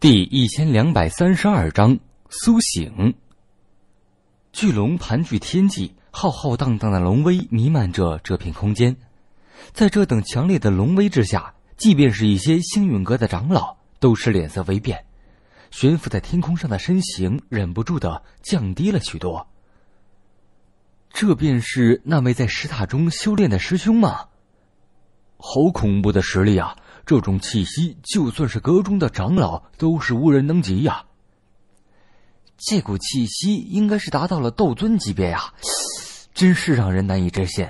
第一千两百三十二章苏醒。巨龙盘踞天际，浩浩荡荡的龙威弥漫着这片空间。在这等强烈的龙威之下，即便是一些星陨阁的长老，都是脸色微变，悬浮在天空上的身形忍不住的降低了许多。这便是那位在石塔中修炼的师兄吗？好恐怖的实力啊！这种气息，就算是阁中的长老，都是无人能及呀。这股气息应该是达到了斗尊级别呀，真是让人难以置信。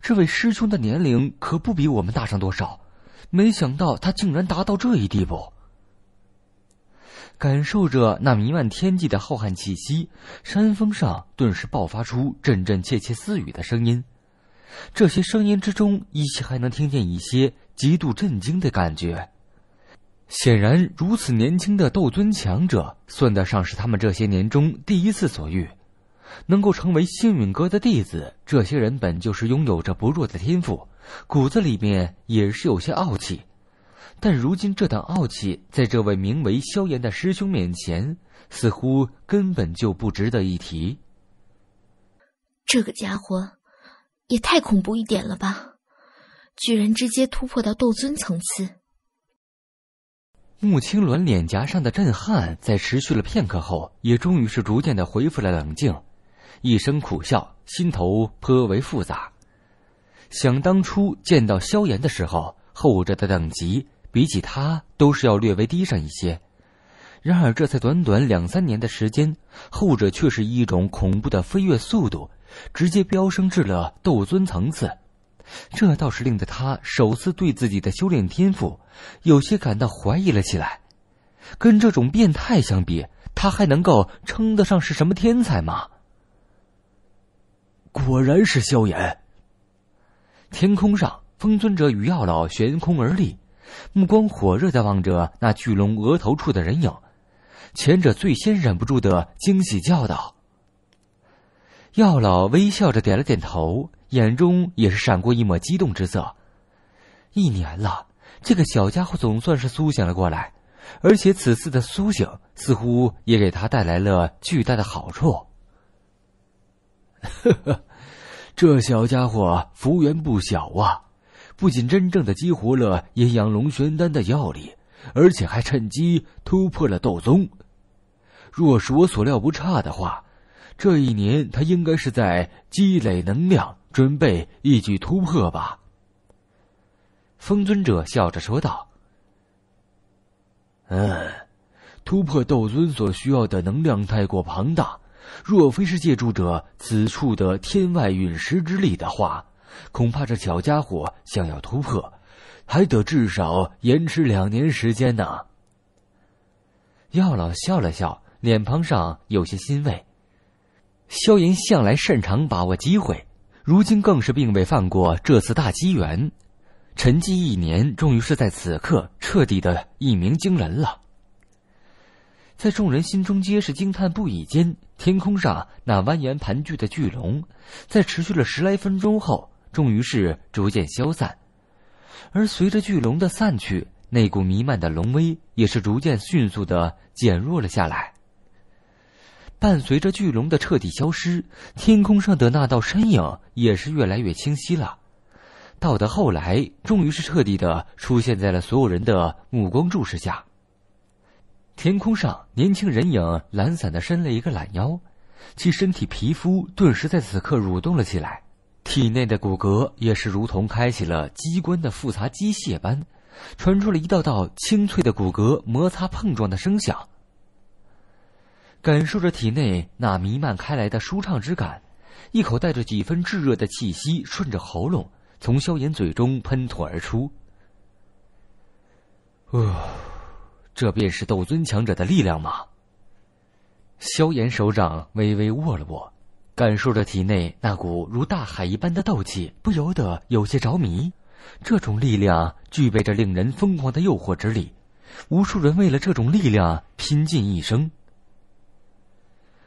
这位师兄的年龄可不比我们大上多少，没想到他竟然达到这一地步。感受着那弥漫天际的浩瀚气息，山峰上顿时爆发出阵阵窃窃私语的声音。这些声音之中，依稀还能听见一些极度震惊的感觉。显然，如此年轻的斗尊强者，算得上是他们这些年中第一次所遇。能够成为幸运哥的弟子，这些人本就是拥有着不弱的天赋，骨子里面也是有些傲气。但如今这等傲气，在这位名为萧炎的师兄面前，似乎根本就不值得一提。这个家伙。也太恐怖一点了吧！居然直接突破到斗尊层次。穆青鸾脸颊上的震撼在持续了片刻后，也终于是逐渐的恢复了冷静，一声苦笑，心头颇为复杂。想当初见到萧炎的时候，后者的等级比起他都是要略微低上一些，然而这才短短两三年的时间，后者却是一种恐怖的飞跃速度。直接飙升至了斗尊层次，这倒是令得他首次对自己的修炼天赋有些感到怀疑了起来。跟这种变态相比，他还能够称得上是什么天才吗？果然是萧炎。天空上，风尊者与药老悬空而立，目光火热的望着那巨龙额头处的人影，前者最先忍不住的惊喜叫道。药老微笑着点了点头，眼中也是闪过一抹激动之色。一年了，这个小家伙总算是苏醒了过来，而且此次的苏醒似乎也给他带来了巨大的好处。呵呵，这小家伙福缘不小啊！不仅真正的激活了阴阳龙玄丹的药力，而且还趁机突破了斗宗。若是我所料不差的话。这一年，他应该是在积累能量，准备一举突破吧。封尊者笑着说道：“嗯，突破斗尊所需要的能量太过庞大，若非是借助者此处的天外陨石之力的话，恐怕这小家伙想要突破，还得至少延迟两年时间呢。”药老笑了笑，脸庞上有些欣慰。萧炎向来擅长把握机会，如今更是并未放过这次大机缘，沉寂一年，终于是在此刻彻底的一鸣惊人了。在众人心中皆是惊叹不已间，天空上那蜿蜒盘踞的巨龙，在持续了十来分钟后，终于是逐渐消散，而随着巨龙的散去，那股弥漫的龙威也是逐渐迅速的减弱了下来。伴随着巨龙的彻底消失，天空上的那道身影也是越来越清晰了。到的后来，终于是彻底的出现在了所有人的目光注视下。天空上，年轻人影懒散的伸了一个懒腰，其身体皮肤顿时在此刻蠕动了起来，体内的骨骼也是如同开启了机关的复杂机械般，传出了一道道清脆的骨骼摩擦碰撞的声响。感受着体内那弥漫开来的舒畅之感，一口带着几分炙热的气息顺着喉咙从萧炎嘴中喷吐而出。啊，这便是斗尊强者的力量吗？萧炎手掌微微握了握，感受着体内那股如大海一般的斗气，不由得有些着迷。这种力量具备着令人疯狂的诱惑之力，无数人为了这种力量拼尽一生。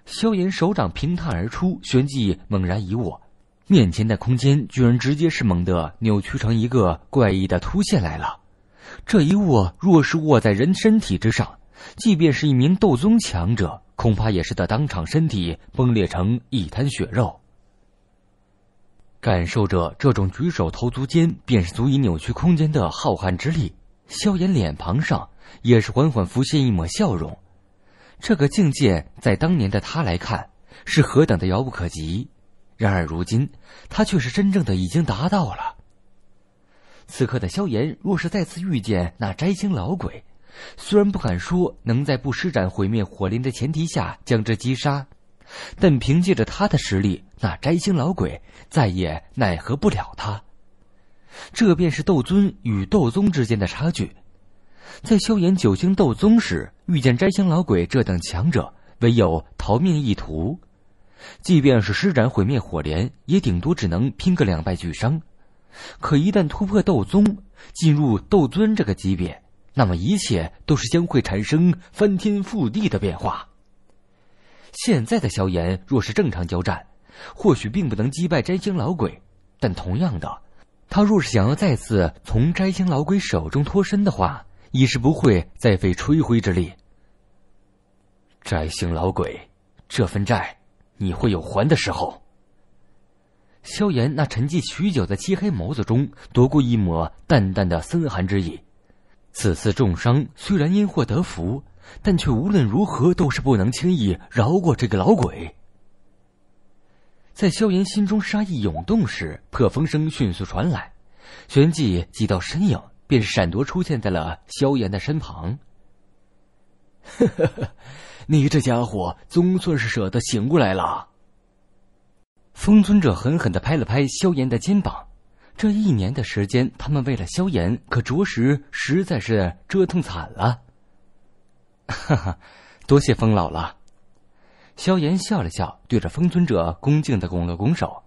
萧炎手掌平探而出，旋即猛然一握，面前的空间居然直接是猛地扭曲成一个怪异的凸现来了。这一握若是握在人身体之上，即便是一名斗宗强者，恐怕也是得当场身体崩裂成一滩血肉。感受着这种举手投足间便是足以扭曲空间的浩瀚之力，萧炎脸庞上也是缓缓浮现一抹笑容。这个境界，在当年的他来看，是何等的遥不可及。然而如今，他却是真正的已经达到了。此刻的萧炎，若是再次遇见那摘星老鬼，虽然不敢说能在不施展毁灭火林的前提下将之击杀，但凭借着他的实力，那摘星老鬼再也奈何不了他。这便是斗尊与斗宗之间的差距。在萧炎九星斗宗时，遇见摘星老鬼这等强者，唯有逃命一途。即便是施展毁灭火莲，也顶多只能拼个两败俱伤。可一旦突破斗宗，进入斗尊这个级别，那么一切都是将会产生翻天覆地的变化。现在的萧炎若是正常交战，或许并不能击败摘星老鬼，但同样的，他若是想要再次从摘星老鬼手中脱身的话，已是不会再费吹灰之力。摘星老鬼，这份债，你会有还的时候。萧炎那沉寂许久的漆黑眸子中，夺过一抹淡淡的森寒之意。此次重伤虽然因祸得福，但却无论如何都是不能轻易饶过这个老鬼。在萧炎心中杀意涌动时，破风声迅速传来，旋即几道身影。便闪躲出现在了萧炎的身旁。呵呵呵，你这家伙总算是舍得醒过来了。封尊者狠狠的拍了拍萧炎的肩膀，这一年的时间，他们为了萧炎，可着实实在是折腾惨了。哈哈，多谢风老了。萧炎笑了笑，对着封尊者恭敬的拱了拱手。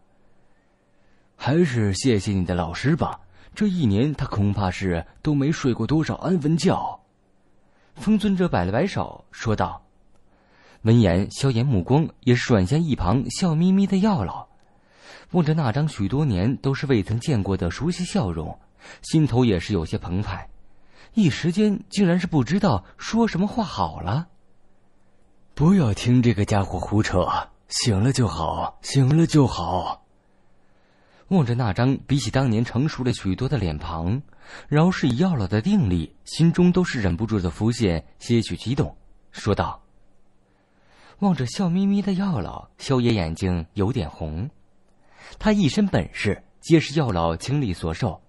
还是谢谢你的老师吧。这一年，他恐怕是都没睡过多少安稳觉。风尊者摆了摆手，说道：“闻言，萧炎目光也是转向一旁笑眯眯的药老，望着那张许多年都是未曾见过的熟悉笑容，心头也是有些澎湃，一时间竟然是不知道说什么话好了。不要听这个家伙胡扯，醒了就好，醒了就好。”望着那张比起当年成熟了许多的脸庞，饶是以药老的定力，心中都是忍不住的浮现些许激动，说道：“望着笑眯眯的药老，萧炎眼睛有点红。他一身本事皆是药老倾力所授，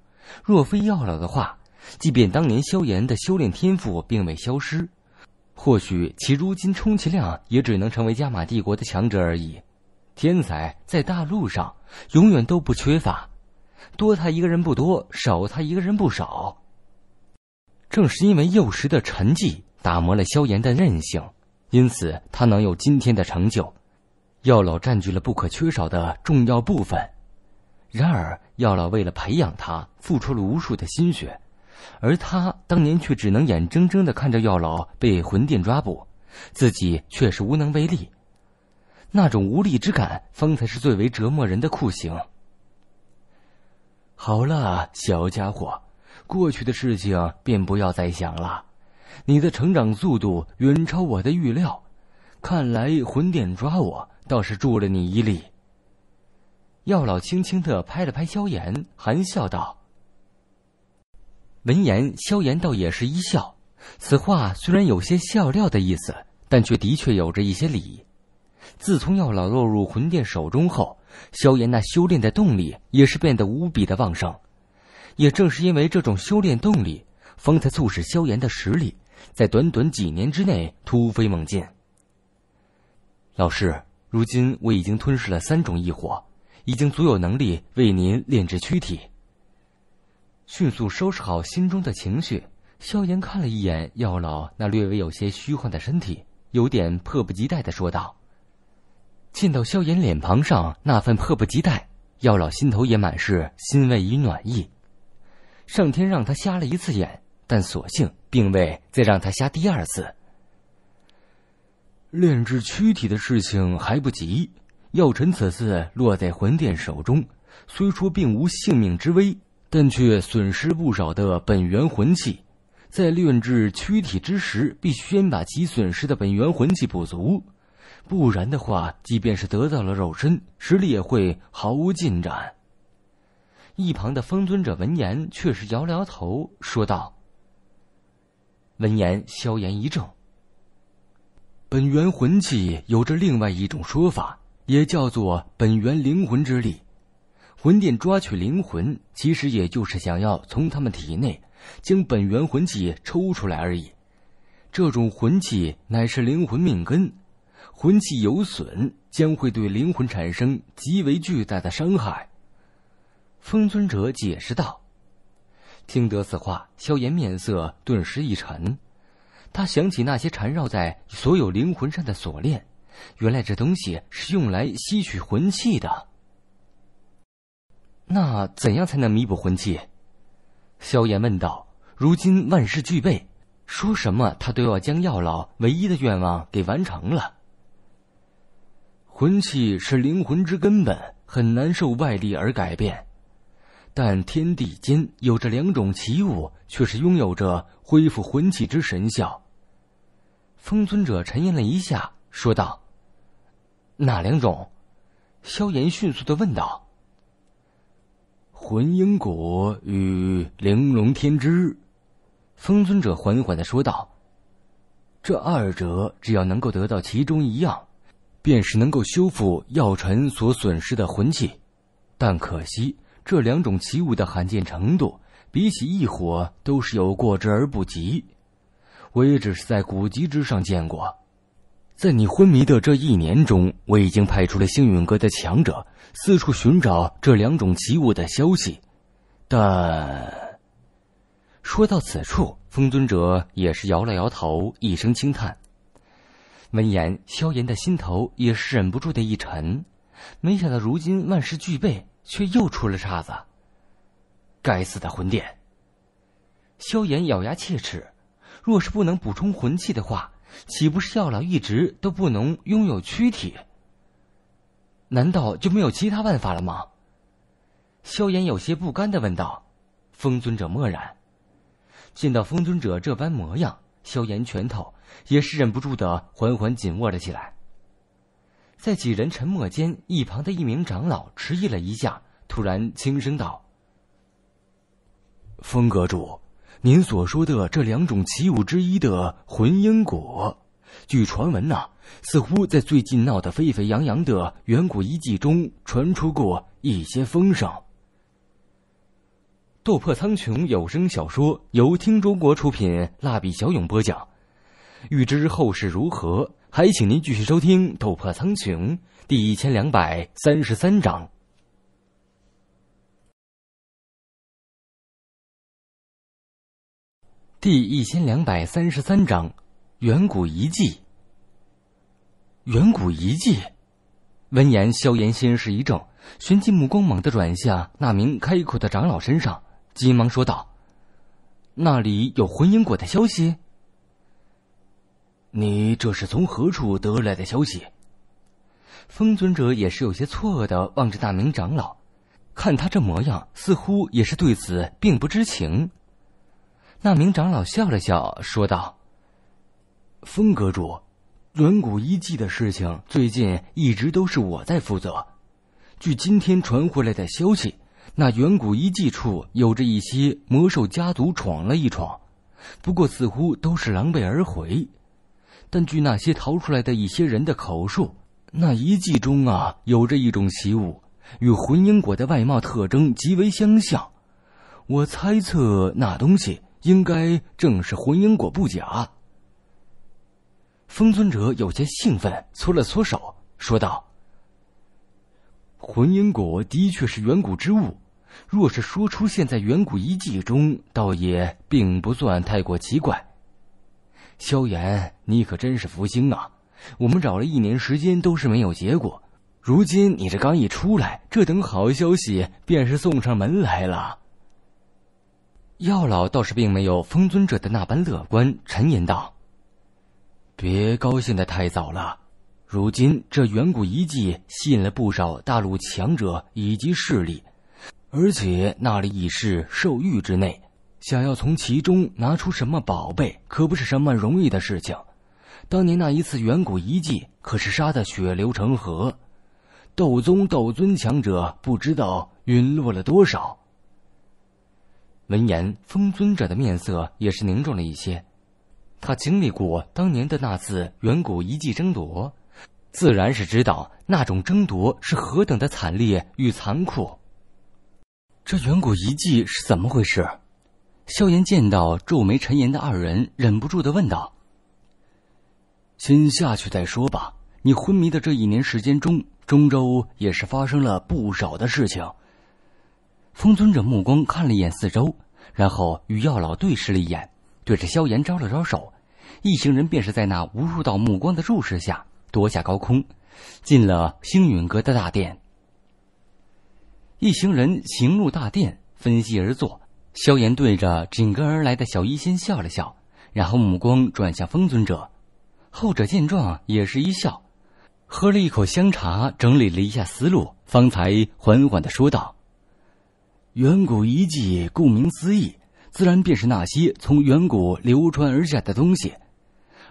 若非药老的话，即便当年萧炎的修炼天赋并未消失，或许其如今充其量也只能成为加玛帝国的强者而已。”天才在大陆上永远都不缺乏，多他一个人不多，少他一个人不少。正是因为幼时的沉寂打磨了萧炎的韧性，因此他能有今天的成就。药老占据了不可缺少的重要部分，然而药老为了培养他付出了无数的心血，而他当年却只能眼睁睁的看着药老被魂殿抓捕，自己却是无能为力。那种无力之感，方才是最为折磨人的酷刑。好了，小家伙，过去的事情便不要再想了。你的成长速度远超我的预料，看来魂殿抓我倒是助了你一力。药老轻轻的拍了拍萧炎，含笑道。闻言，萧炎倒也是一笑。此话虽然有些笑料的意思，但却的确有着一些理。自从药老落入魂殿手中后，萧炎那修炼的动力也是变得无比的旺盛。也正是因为这种修炼动力，方才促使萧炎的实力在短短几年之内突飞猛进。老师，如今我已经吞噬了三种异火，已经足有能力为您炼制躯体。迅速收拾好心中的情绪，萧炎看了一眼药老那略微有些虚幻的身体，有点迫不及待的说道。见到萧炎脸庞上那份迫不及待，药老心头也满是欣慰与暖意。上天让他瞎了一次眼，但所幸并未再让他瞎第二次。炼制躯体的事情还不急，药尘此次落在魂殿手中，虽说并无性命之危，但却损失不少的本源魂气。在炼制躯体之时，必须先把其损失的本源魂气补足。不然的话，即便是得到了肉身，实力也会毫无进展。一旁的封尊者闻言，却是摇了摇头，说道：“闻言，萧炎一怔。本源魂器有着另外一种说法，也叫做本源灵魂之力。魂殿抓取灵魂，其实也就是想要从他们体内将本源魂气抽出来而已。这种魂气乃是灵魂命根。”魂器有损，将会对灵魂产生极为巨大的伤害。封尊者解释道。听得此话，萧炎面色顿时一沉。他想起那些缠绕在所有灵魂上的锁链，原来这东西是用来吸取魂气的。那怎样才能弥补魂气？萧炎问道。如今万事俱备，说什么他都要将药老唯一的愿望给完成了。魂气是灵魂之根本，很难受外力而改变。但天地间有着两种奇物，却是拥有着恢复魂气之神效。风尊者沉吟了一下，说道：“哪两种？”萧炎迅速的问道。“魂婴果与玲珑天日，风尊者缓缓的说道：“这二者，只要能够得到其中一样。”便是能够修复药尘所损失的魂气，但可惜这两种奇物的罕见程度，比起异火都是有过之而不及。我也只是在古籍之上见过，在你昏迷的这一年中，我已经派出了幸运阁的强者四处寻找这两种奇物的消息，但说到此处，风尊者也是摇了摇头，一声轻叹。闻言，萧炎的心头也是忍不住的一沉，没想到如今万事俱备，却又出了岔子。该死的魂殿！萧炎咬牙切齿，若是不能补充魂气的话，岂不是药老一直都不能拥有躯体？难道就没有其他办法了吗？萧炎有些不甘的问道。风尊者默然，见到风尊者这般模样，萧炎拳头。也是忍不住的，缓缓紧握了起来。在几人沉默间，一旁的一名长老迟疑了一下，突然轻声道：“风阁主，您所说的这两种奇物之一的魂因果，据传闻呢，似乎在最近闹得沸沸扬扬的远古遗迹中传出过一些风声。”《斗破苍穹》有声小说由听中国出品，蜡笔小勇播讲。欲知后事如何，还请您继续收听《斗破苍穹》第一千两百三十三章。第一千两百三十三章，远古遗迹。远古遗迹。闻言，萧炎先是一怔，旋即目光猛地转向那名开口的长老身上，急忙说道：“那里有魂影果的消息？”你这是从何处得来的消息？风尊者也是有些错愕的望着那名长老，看他这模样，似乎也是对此并不知情。那名长老笑了笑，说道：“风阁主，远古遗迹的事情最近一直都是我在负责。据今天传回来的消息，那远古遗迹处有着一些魔兽家族闯了一闯，不过似乎都是狼狈而回。”但据那些逃出来的一些人的口述，那遗迹中啊有着一种习物，与魂婴果的外貌特征极为相像。我猜测那东西应该正是魂婴果不假。封尊者有些兴奋，搓了搓手，说道：“魂婴果的确是远古之物，若是说出现在远古遗迹中，倒也并不算太过奇怪。”萧炎，你可真是福星啊！我们找了一年时间都是没有结果，如今你这刚一出来，这等好消息便是送上门来了。药老倒是并没有封尊者的那般乐观，沉吟道：“别高兴的太早了，如今这远古遗迹吸引了不少大陆强者以及势力，而且那里已是兽域之内。”想要从其中拿出什么宝贝，可不是什么容易的事情。当年那一次远古遗迹，可是杀得血流成河，斗宗、斗尊强者不知道陨落了多少。闻言，封尊者的面色也是凝重了一些。他经历过当年的那次远古遗迹争夺，自然是知道那种争夺是何等的惨烈与残酷。这远古遗迹是怎么回事？萧炎见到皱眉沉吟的二人，忍不住的问道：“先下去再说吧。你昏迷的这一年时间中，中州也是发生了不少的事情。”风尊者目光看了一眼四周，然后与药老对视了一眼，对着萧炎招了招手，一行人便是在那无数道目光的注视下，夺下高空，进了星陨阁的大殿。一行人行入大殿，分析而坐。萧炎对着紧跟而来的小医仙笑了笑，然后目光转向风尊者，后者见状也是一笑，喝了一口香茶，整理了一下思路，方才缓缓的说道：“远古遗迹，顾名思义，自然便是那些从远古流传而下的东西，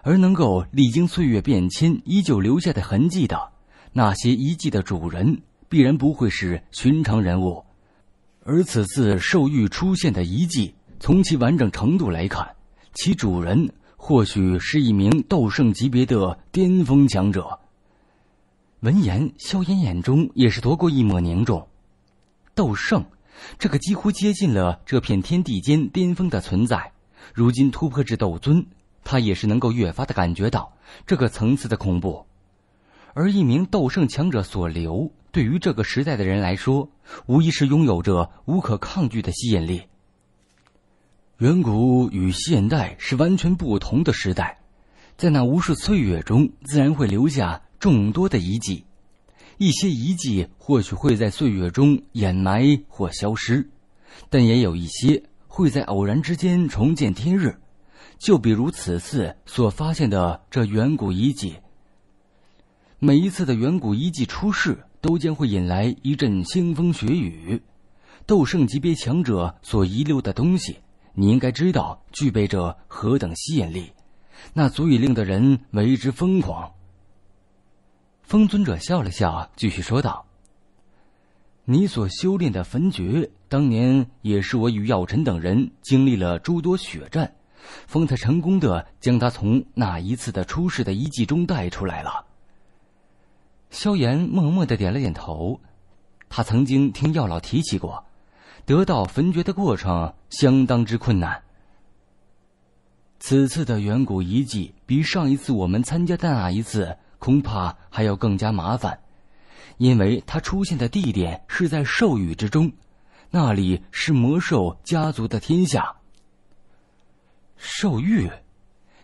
而能够历经岁月变迁依旧留下的痕迹的，那些遗迹的主人，必然不会是寻常人物。”而此次兽域出现的遗迹，从其完整程度来看，其主人或许是一名斗圣级别的巅峰强者。闻言，萧炎眼中也是夺过一抹凝重。斗圣，这个几乎接近了这片天地间巅峰的存在，如今突破至斗尊，他也是能够越发的感觉到这个层次的恐怖。而一名斗圣强者所留。对于这个时代的人来说，无疑是拥有着无可抗拒的吸引力。远古与现代是完全不同的时代，在那无数岁月中，自然会留下众多的遗迹。一些遗迹或许会在岁月中掩埋或消失，但也有一些会在偶然之间重见天日。就比如此次所发现的这远古遗迹。每一次的远古遗迹出世。都将会引来一阵腥风血雨。斗圣级别强者所遗留的东西，你应该知道具备着何等吸引力，那足以令的人为之疯狂。风尊者笑了笑，继续说道：“你所修炼的焚诀，当年也是我与药尘等人经历了诸多血战，方才成功的将他从那一次的出世的遗迹中带出来了。”萧炎默默的点了点头，他曾经听药老提起过，得到焚诀的过程相当之困难。此次的远古遗迹比上一次我们参加的那一次恐怕还要更加麻烦，因为它出现的地点是在兽域之中，那里是魔兽家族的天下。兽域，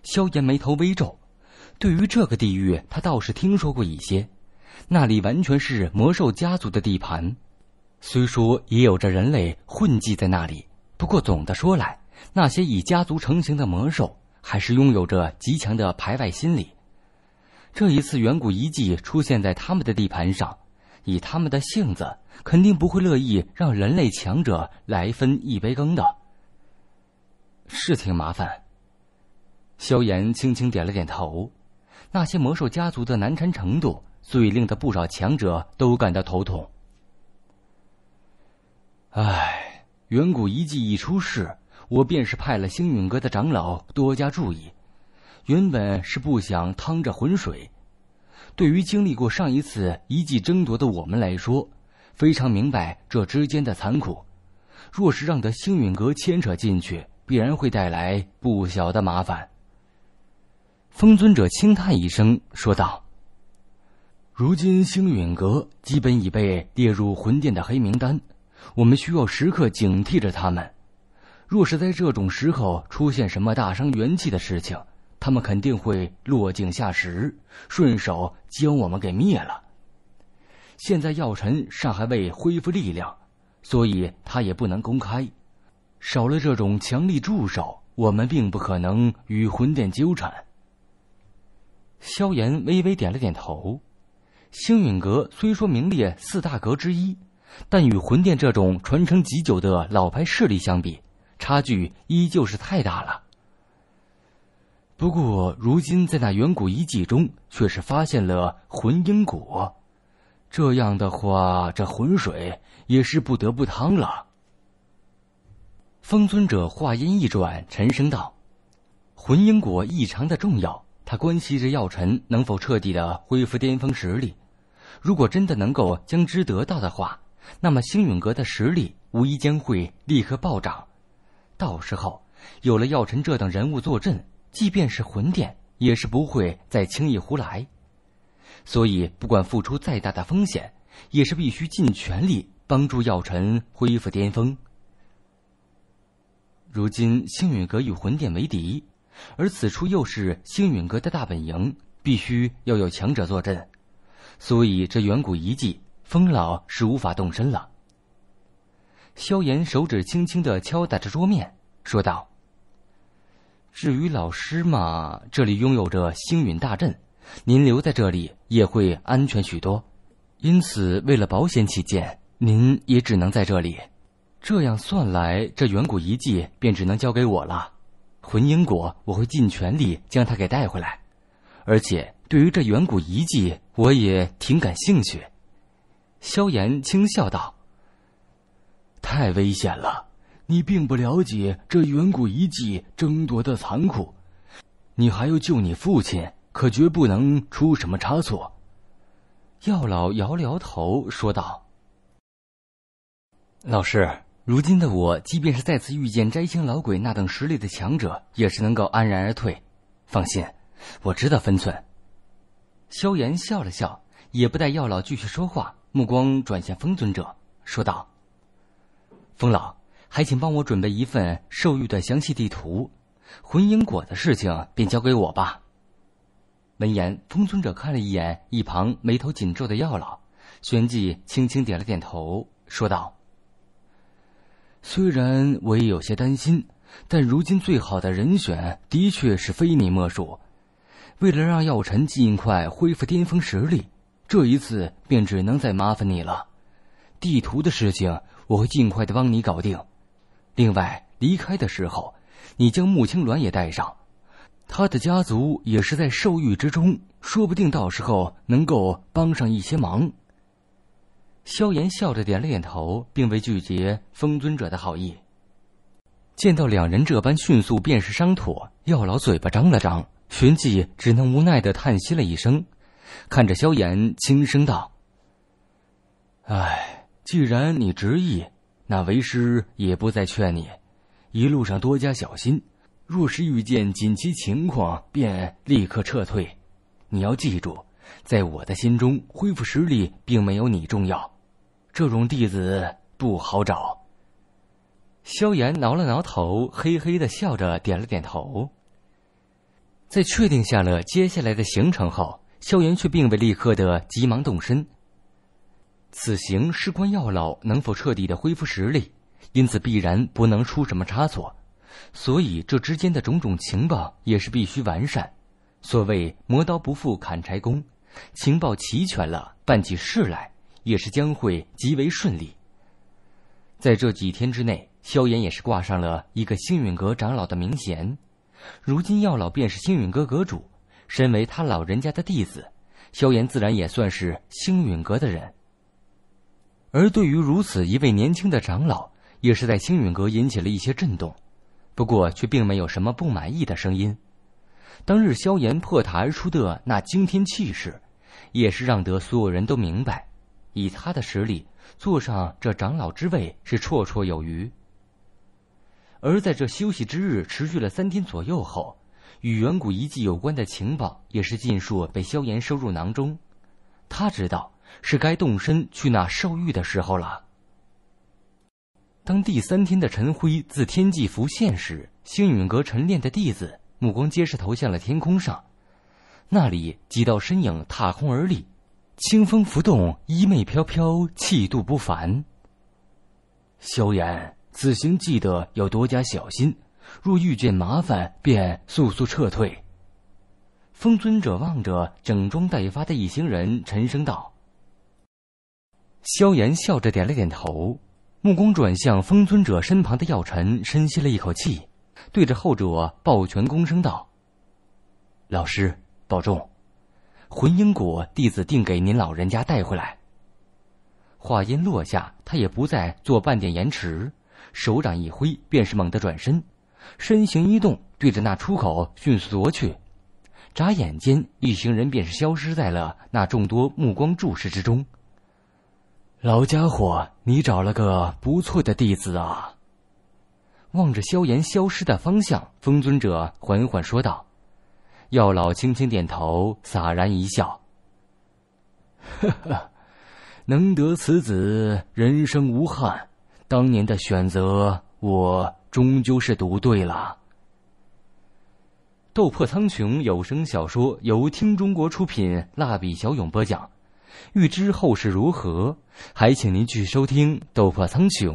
萧炎眉头微皱，对于这个地域，他倒是听说过一些。那里完全是魔兽家族的地盘，虽说也有着人类混迹在那里，不过总的说来，那些以家族成型的魔兽还是拥有着极强的排外心理。这一次远古遗迹出现在他们的地盘上，以他们的性子，肯定不会乐意让人类强者来分一杯羹的。是挺麻烦。萧炎轻轻点了点头，那些魔兽家族的难缠程度。最令得不少强者都感到头痛。唉，远古遗迹一出事，我便是派了星陨阁的长老多加注意。原本是不想趟这浑水，对于经历过上一次遗迹争夺的我们来说，非常明白这之间的残酷。若是让得星陨阁牵扯进去，必然会带来不小的麻烦。风尊者轻叹一声，说道。如今，星陨阁基本已被列入魂殿的黑名单，我们需要时刻警惕着他们。若是在这种时候出现什么大伤元气的事情，他们肯定会落井下石，顺手将我们给灭了。现在，药尘尚还未恢复力量，所以他也不能公开。少了这种强力助手，我们并不可能与魂殿纠缠。萧炎微微点了点头。星陨阁虽说名列四大阁之一，但与魂殿这种传承已久的老牌势力相比，差距依旧是太大了。不过，如今在那远古遗迹中，却是发现了魂婴果，这样的话，这浑水也是不得不趟了。风尊者话音一转，沉声道：“魂英果异常的重要，它关系着药尘能否彻底的恢复巅峰实力。”如果真的能够将之得到的话，那么星陨阁的实力无疑将会立刻暴涨。到时候，有了药尘这等人物坐镇，即便是魂殿也是不会再轻易胡来。所以，不管付出再大的风险，也是必须尽全力帮助药尘恢复巅峰。如今，星陨阁与魂殿为敌，而此处又是星陨阁的大本营，必须要有强者坐镇。所以，这远古遗迹，风老是无法动身了。萧炎手指轻轻的敲打着桌面，说道：“至于老师嘛，这里拥有着星陨大阵，您留在这里也会安全许多。因此，为了保险起见，您也只能在这里。这样算来，这远古遗迹便只能交给我了。魂影果，我会尽全力将它给带回来，而且。”对于这远古遗迹，我也挺感兴趣。”萧炎轻笑道。“太危险了，你并不了解这远古遗迹争夺的残酷。你还要救你父亲，可绝不能出什么差错。”药老摇了摇头说道。“老师，如今的我，即便是再次遇见摘星老鬼那等实力的强者，也是能够安然而退。放心，我知道分寸。”萧炎笑了笑，也不待药老继续说话，目光转向风尊者，说道：“风老，还请帮我准备一份兽域的详细地图，魂婴果的事情便交给我吧。”闻言，风尊者看了一眼一旁眉头紧皱的药老，旋即轻轻点了点头，说道：“虽然我也有些担心，但如今最好的人选的确是非你莫属。”为了让药尘尽快恢复巅峰实力，这一次便只能再麻烦你了。地图的事情我会尽快的帮你搞定。另外，离开的时候，你将穆青鸾也带上，他的家族也是在兽域之中，说不定到时候能够帮上一些忙。萧炎笑着点了点头，并未拒绝风尊者的好意。见到两人这般迅速，便是商妥。药老嘴巴张了张。寻迹只能无奈的叹息了一声，看着萧炎，轻声道：“哎，既然你执意，那为师也不再劝你。一路上多加小心，若是遇见紧急情况，便立刻撤退。你要记住，在我的心中，恢复实力并没有你重要。这种弟子不好找。”萧炎挠了挠头，嘿嘿的笑着，点了点头。在确定下了接下来的行程后，萧炎却并未立刻的急忙动身。此行事关药老能否彻底的恢复实力，因此必然不能出什么差错，所以这之间的种种情报也是必须完善。所谓磨刀不负砍柴工，情报齐全了，办起事来也是将会极为顺利。在这几天之内，萧炎也是挂上了一个幸运阁长老的名衔。如今药老便是星陨阁阁主，身为他老人家的弟子，萧炎自然也算是星陨阁的人。而对于如此一位年轻的长老，也是在星陨阁引起了一些震动，不过却并没有什么不满意的声音。当日萧炎破塔而出的那惊天气势，也是让得所有人都明白，以他的实力，坐上这长老之位是绰绰有余。而在这休息之日持续了三天左右后，与远古遗迹有关的情报也是尽数被萧炎收入囊中。他知道是该动身去那兽域的时候了。当第三天的晨辉自天际浮现时，星陨阁晨练的弟子目光皆是投向了天空上，那里几道身影踏空而立，清风拂动，衣袂飘飘，气度不凡。萧炎。此行记得要多加小心，若遇见麻烦，便速速撤退。封尊者望着整装待发的一行人，沉声道：“萧炎笑着点了点头，目光转向封尊者身旁的药尘，深吸了一口气，对着后者抱拳躬声道：‘老师保重，魂婴果弟子定给您老人家带回来。’话音落下，他也不再做半点延迟。”手掌一挥，便是猛地转身，身形一动，对着那出口迅速夺去。眨眼间，一行人便是消失在了那众多目光注视之中。老家伙，你找了个不错的弟子啊！望着萧炎消失的方向，风尊者缓缓说道：“药老，轻轻点头，洒然一笑。呵 呵，能得此子，人生无憾。”当年的选择，我终究是读对了。《斗破苍穹》有声小说由听中国出品，蜡笔小勇播讲。欲知后事如何，还请您继续收听《斗破苍穹》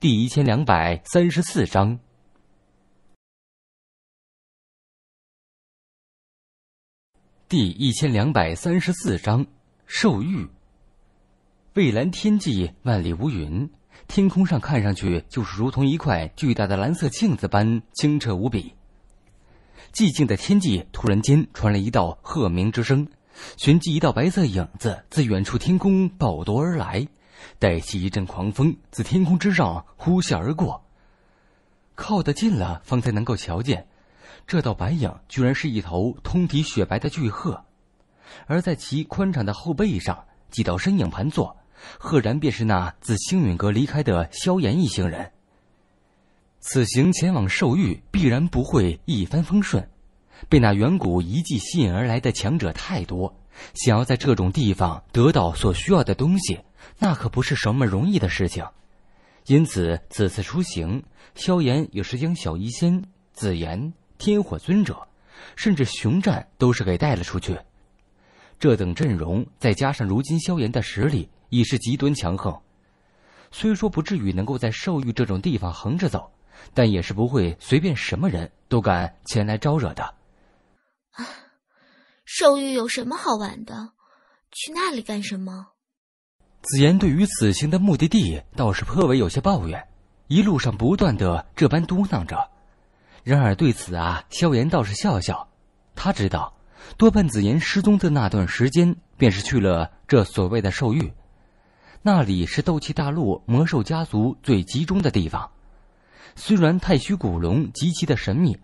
第一千两百三十四章。第一千两百三十四章，受玉。蔚蓝天际，万里无云。天空上看上去就是如同一块巨大的蓝色镜子般清澈无比。寂静的天际突然间传来一道鹤鸣之声，旋即一道白色影子自远处天空暴夺而来，带起一阵狂风自天空之上呼啸而过。靠得近了，方才能够瞧见，这道白影居然是一头通体雪白的巨鹤，而在其宽敞的后背上，几道身影盘坐。赫然便是那自星陨阁离开的萧炎一行人。此行前往兽域，必然不会一帆风顺，被那远古遗迹吸引而来的强者太多，想要在这种地方得到所需要的东西，那可不是什么容易的事情。因此，此次出行，萧炎也是将小医仙、紫炎、天火尊者，甚至熊战都是给带了出去。这等阵容，再加上如今萧炎的实力。已是极端强横，虽说不至于能够在兽域这种地方横着走，但也是不会随便什么人都敢前来招惹的。兽域有什么好玩的？去那里干什么？紫妍对于此行的目的地倒是颇为有些抱怨，一路上不断的这般嘟囔着。然而对此啊，萧炎倒是笑笑，他知道，多半紫妍失踪的那段时间便是去了这所谓的兽域。那里是斗气大陆魔兽家族最集中的地方。虽然太虚古龙极其的神秘，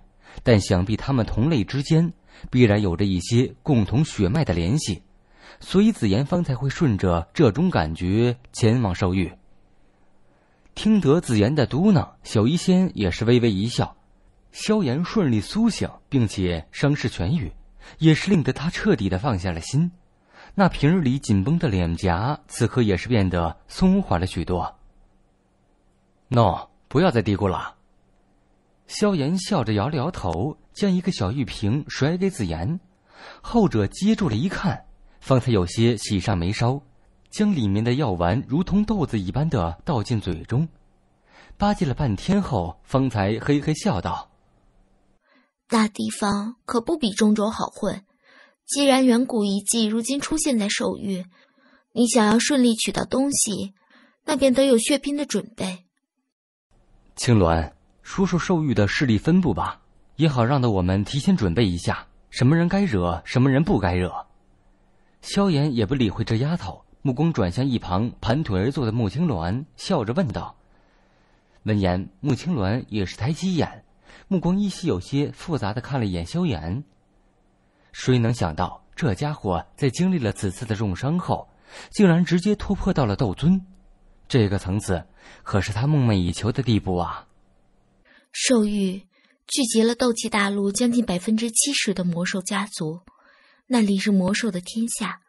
但想必他们同类之间必然有着一些共同血脉的联系，所以紫言方才会顺着这种感觉前往兽域。听得紫言的嘟囔，小医仙也是微微一笑。萧炎顺利苏醒，并且伤势痊愈，也是令得他彻底的放下了心。那平日里紧绷的脸颊，此刻也是变得松缓了许多。No，不要再嘀咕了。萧炎笑着摇了摇头，将一个小玉瓶甩给紫言，后者接住了，一看，方才有些喜上眉梢，将里面的药丸如同豆子一般的倒进嘴中，吧唧了半天后，方才嘿嘿笑道：“那地方可不比中州好混。”既然远古遗迹如今出现在兽域，你想要顺利取到东西，那便得有血拼的准备。青鸾，说说兽域的势力分布吧，也好让得我们提前准备一下，什么人该惹，什么人不该惹。萧炎也不理会这丫头，目光转向一旁盘腿而坐的穆青鸾，笑着问道。闻言，穆青鸾也是抬起眼，目光依稀有些复杂的看了一眼萧炎。谁能想到，这家伙在经历了此次的重伤后，竟然直接突破到了斗尊，这个层次可是他梦寐以求的地步啊！兽域聚集了斗气大陆将近百分之七十的魔兽家族，那里是魔兽的天下，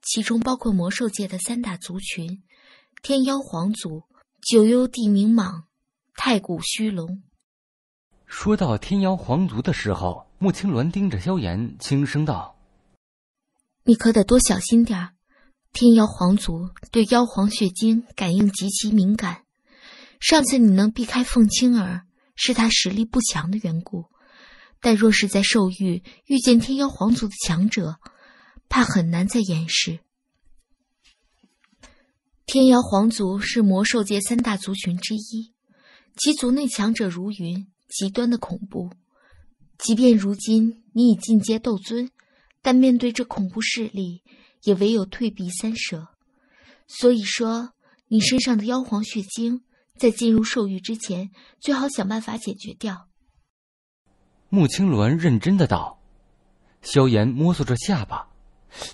其中包括魔兽界的三大族群：天妖皇族、九幽地冥蟒、太古虚龙。说到天妖皇族的时候，穆青鸾盯着萧炎，轻声道：“你可得多小心点儿。天妖皇族对妖皇血晶感应极其敏感。上次你能避开凤青儿，是他实力不强的缘故。但若是在兽域遇见天妖皇族的强者，怕很难再掩饰。天妖皇族是魔兽界三大族群之一，其族内强者如云。”极端的恐怖，即便如今你已进阶斗尊，但面对这恐怖势力，也唯有退避三舍。所以说，你身上的妖皇血晶，在进入兽域之前，最好想办法解决掉。”穆青鸾认真的道。萧炎摸索着下巴，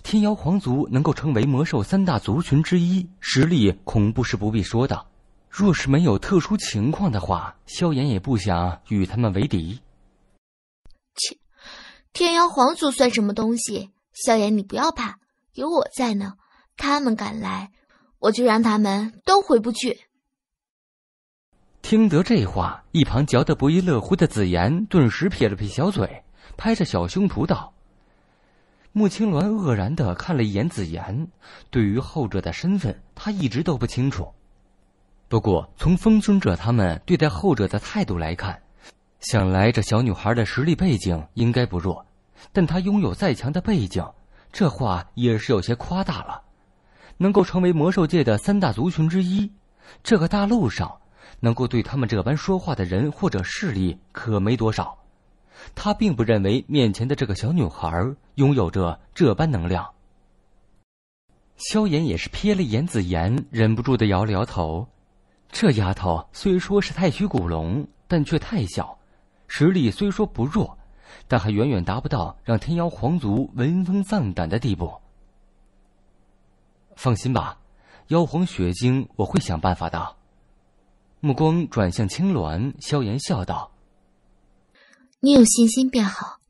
天妖皇族能够成为魔兽三大族群之一，实力恐怖是不必说的。若是没有特殊情况的话，萧炎也不想与他们为敌。切，天妖皇族算什么东西？萧炎，你不要怕，有我在呢。他们敢来，我就让他们都回不去。听得这话，一旁嚼得不亦乐乎的紫妍顿时撇了撇小嘴，拍着小胸脯道：“穆青鸾愕然的看了一眼紫妍，对于后者的身份，他一直都不清楚。”不过，从封尊者他们对待后者的态度来看，想来这小女孩的实力背景应该不弱。但她拥有再强的背景，这话也是有些夸大了。能够成为魔兽界的三大族群之一，这个大陆上，能够对他们这般说话的人或者势力可没多少。他并不认为面前的这个小女孩拥有着这般能量。萧炎也是瞥了一眼紫妍，忍不住的摇了摇头。这丫头虽说是太虚古龙，但却太小，实力虽说不弱，但还远远达不到让天妖皇族闻风丧胆的地步。放心吧，妖皇血晶我会想办法的。目光转向青鸾，萧炎笑道：“你有信心便好，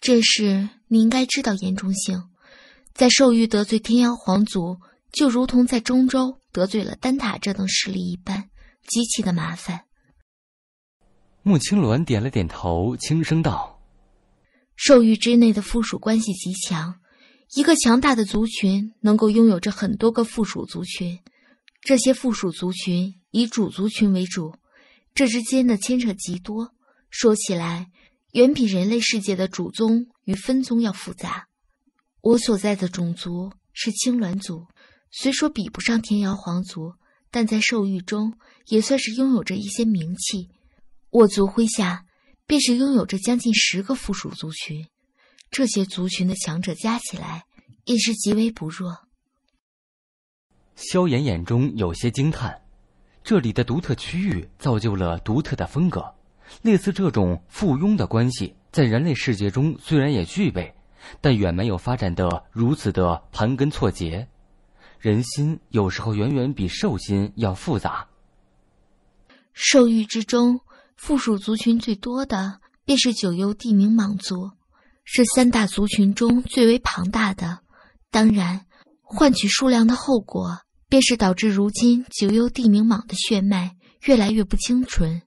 这事你应该知道严重性，在兽域得罪天妖皇族，就如同在中州。”得罪了丹塔这等势力，一般极其的麻烦。穆青鸾点了点头，轻声道：“兽域之内的附属关系极强，一个强大的族群能够拥有着很多个附属族群，这些附属族群以主族群为主，这之间的牵扯极多。说起来，远比人类世界的主宗与分宗要复杂。我所在的种族是青鸾族。”虽说比不上天瑶皇族，但在兽域中也算是拥有着一些名气。我族麾下便是拥有着将近十个附属族群，这些族群的强者加起来也是极为不弱。萧炎眼中有些惊叹，这里的独特区域造就了独特的风格。类似这种附庸的关系，在人类世界中虽然也具备，但远没有发展的如此的盘根错节。人心有时候远远比兽心要复杂。兽域之中，附属族群最多的便是九幽地名蟒族，是三大族群中最为庞大的。当然，换取数量的后果，便是导致如今九幽地名蟒的血脉越来越不清纯。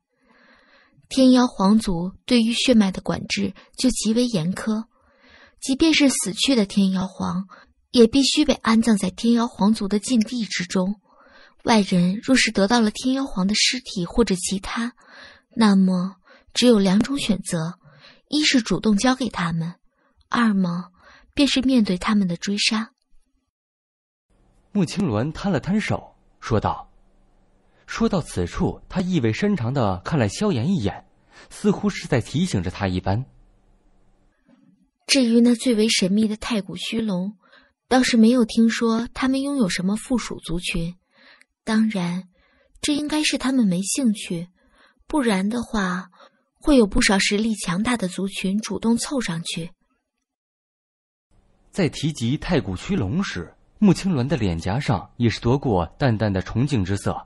天妖皇族对于血脉的管制就极为严苛，即便是死去的天妖皇。也必须被安葬在天妖皇族的禁地之中。外人若是得到了天妖皇的尸体或者其他，那么只有两种选择：一是主动交给他们，二么便是面对他们的追杀。穆青鸾摊了摊手，说道：“说到此处，他意味深长的看了萧炎一眼，似乎是在提醒着他一般。”至于那最为神秘的太古虚龙。倒是没有听说他们拥有什么附属族群，当然，这应该是他们没兴趣，不然的话，会有不少实力强大的族群主动凑上去。在提及太古虚龙时，穆青鸾的脸颊上也是夺过淡淡的崇敬之色。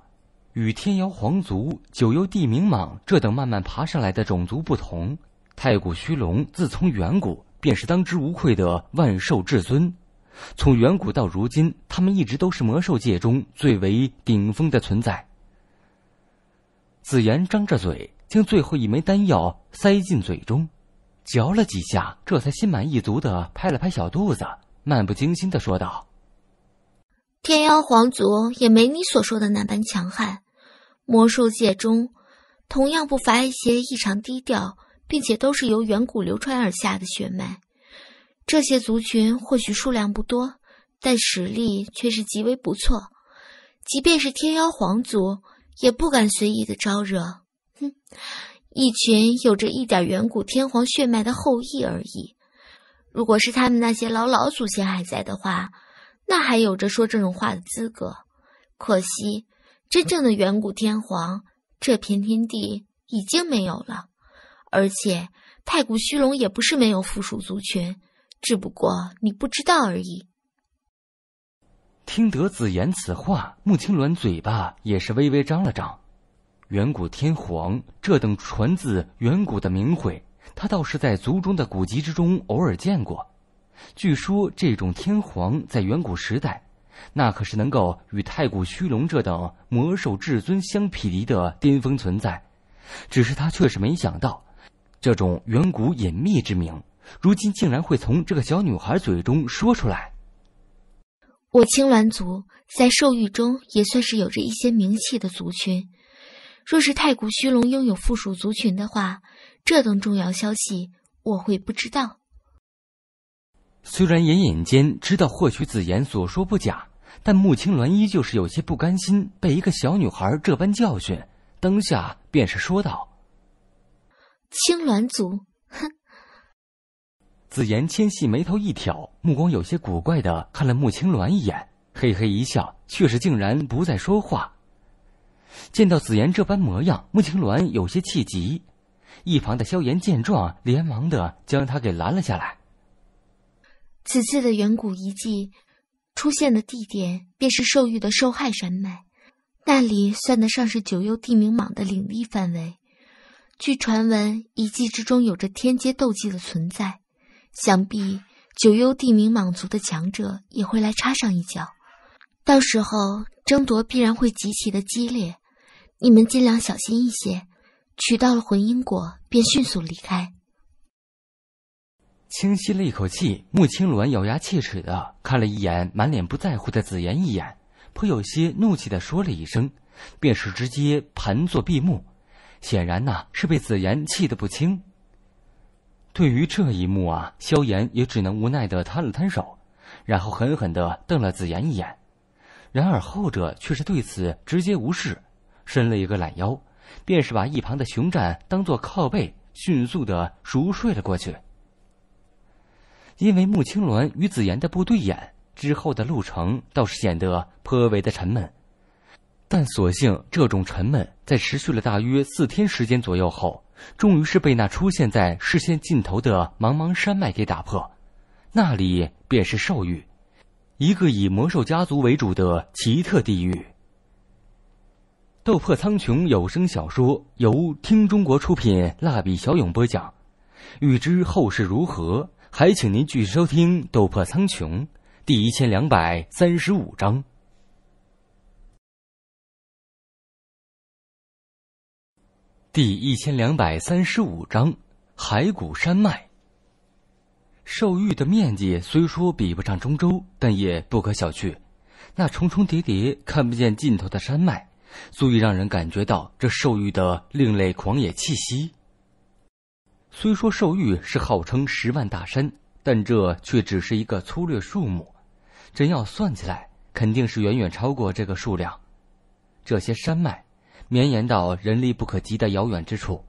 与天瑶皇族、九幽地冥蟒这等慢慢爬上来的种族不同，太古虚龙自从远古便是当之无愧的万兽至尊。从远古到如今，他们一直都是魔兽界中最为顶峰的存在。紫妍张着嘴，将最后一枚丹药塞进嘴中，嚼了几下，这才心满意足的拍了拍小肚子，漫不经心的说道：“天妖皇族也没你所说的那般强悍，魔兽界中同样不乏一些异常低调，并且都是由远古流传而下的血脉。”这些族群或许数量不多，但实力却是极为不错。即便是天妖皇族，也不敢随意的招惹。哼，一群有着一点远古天皇血脉的后裔而已。如果是他们那些老老祖先还在的话，那还有着说这种话的资格。可惜，真正的远古天皇，这片天地已经没有了。而且，太古虚龙也不是没有附属族群。只不过你不知道而已。听得紫言此话，穆青鸾嘴巴也是微微张了张。远古天皇这等传自远古的名讳，他倒是在族中的古籍之中偶尔见过。据说这种天皇在远古时代，那可是能够与太古虚龙这等魔兽至尊相匹敌的巅峰存在。只是他确实没想到，这种远古隐秘之名。如今竟然会从这个小女孩嘴中说出来。我青鸾族在兽域中也算是有着一些名气的族群。若是太古虚龙拥有附属族群的话，这等重要消息我会不知道。虽然隐隐间知道或许子言所说不假，但穆青鸾依旧是有些不甘心被一个小女孩这般教训，当下便是说道：“青鸾族。”紫言纤细眉头一挑，目光有些古怪的看了穆青鸾一眼，嘿嘿一笑，却是竟然不再说话。见到紫言这般模样，穆青鸾有些气急，一旁的萧炎见状，连忙的将他给拦了下来。此次的远古遗迹，出现的地点便是兽域的受害山脉，那里算得上是九幽地冥蟒的领地范围。据传闻，遗迹之中有着天阶斗技的存在。想必九幽地冥蟒族的强者也会来插上一脚，到时候争夺必然会极其的激烈。你们尽量小心一些，取到了魂婴果便迅速离开。轻吸了一口气，穆青鸾咬牙切齿的看了一眼满脸不在乎的紫妍一眼，颇有些怒气的说了一声，便是直接盘坐闭目，显然呐是被紫妍气得不轻。对于这一幕啊，萧炎也只能无奈的摊了摊手，然后狠狠的瞪了紫妍一眼。然而后者却是对此直接无视，伸了一个懒腰，便是把一旁的熊战当做靠背，迅速的熟睡了过去。因为穆青鸾与紫妍的不对眼，之后的路程倒是显得颇为的沉闷。但所幸这种沉闷在持续了大约四天时间左右后。终于是被那出现在视线尽头的茫茫山脉给打破，那里便是兽域，一个以魔兽家族为主的奇特地域。《斗破苍穹》有声小说由听中国出品，蜡笔小勇播讲。欲知后事如何，还请您继续收听《斗破苍穹》第一千两百三十五章。第一千两百三十五章海谷山脉。兽域的面积虽说比不上中州，但也不可小觑。那重重叠叠、看不见尽头的山脉，足以让人感觉到这兽域的另类狂野气息。虽说兽域是号称十万大山，但这却只是一个粗略数目，真要算起来，肯定是远远超过这个数量。这些山脉。绵延到人力不可及的遥远之处，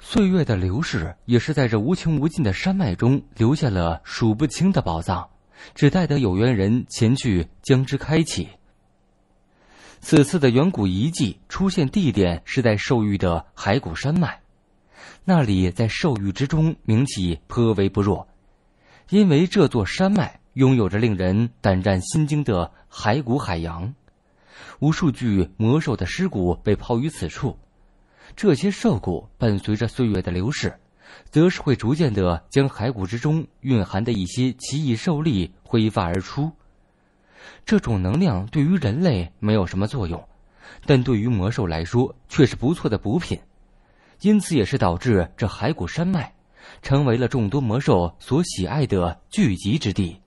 岁月的流逝也是在这无穷无尽的山脉中留下了数不清的宝藏，只待得有缘人前去将之开启。此次的远古遗迹出现地点是在兽域的骸骨山脉，那里在兽域之中名气颇为不弱，因为这座山脉拥有着令人胆战心惊的骸骨海洋。无数具魔兽的尸骨被抛于此处，这些兽骨伴随着岁月的流逝，则是会逐渐的将骸骨之中蕴含的一些奇异兽力挥发而出。这种能量对于人类没有什么作用，但对于魔兽来说却是不错的补品，因此也是导致这骸骨山脉成为了众多魔兽所喜爱的聚集之地。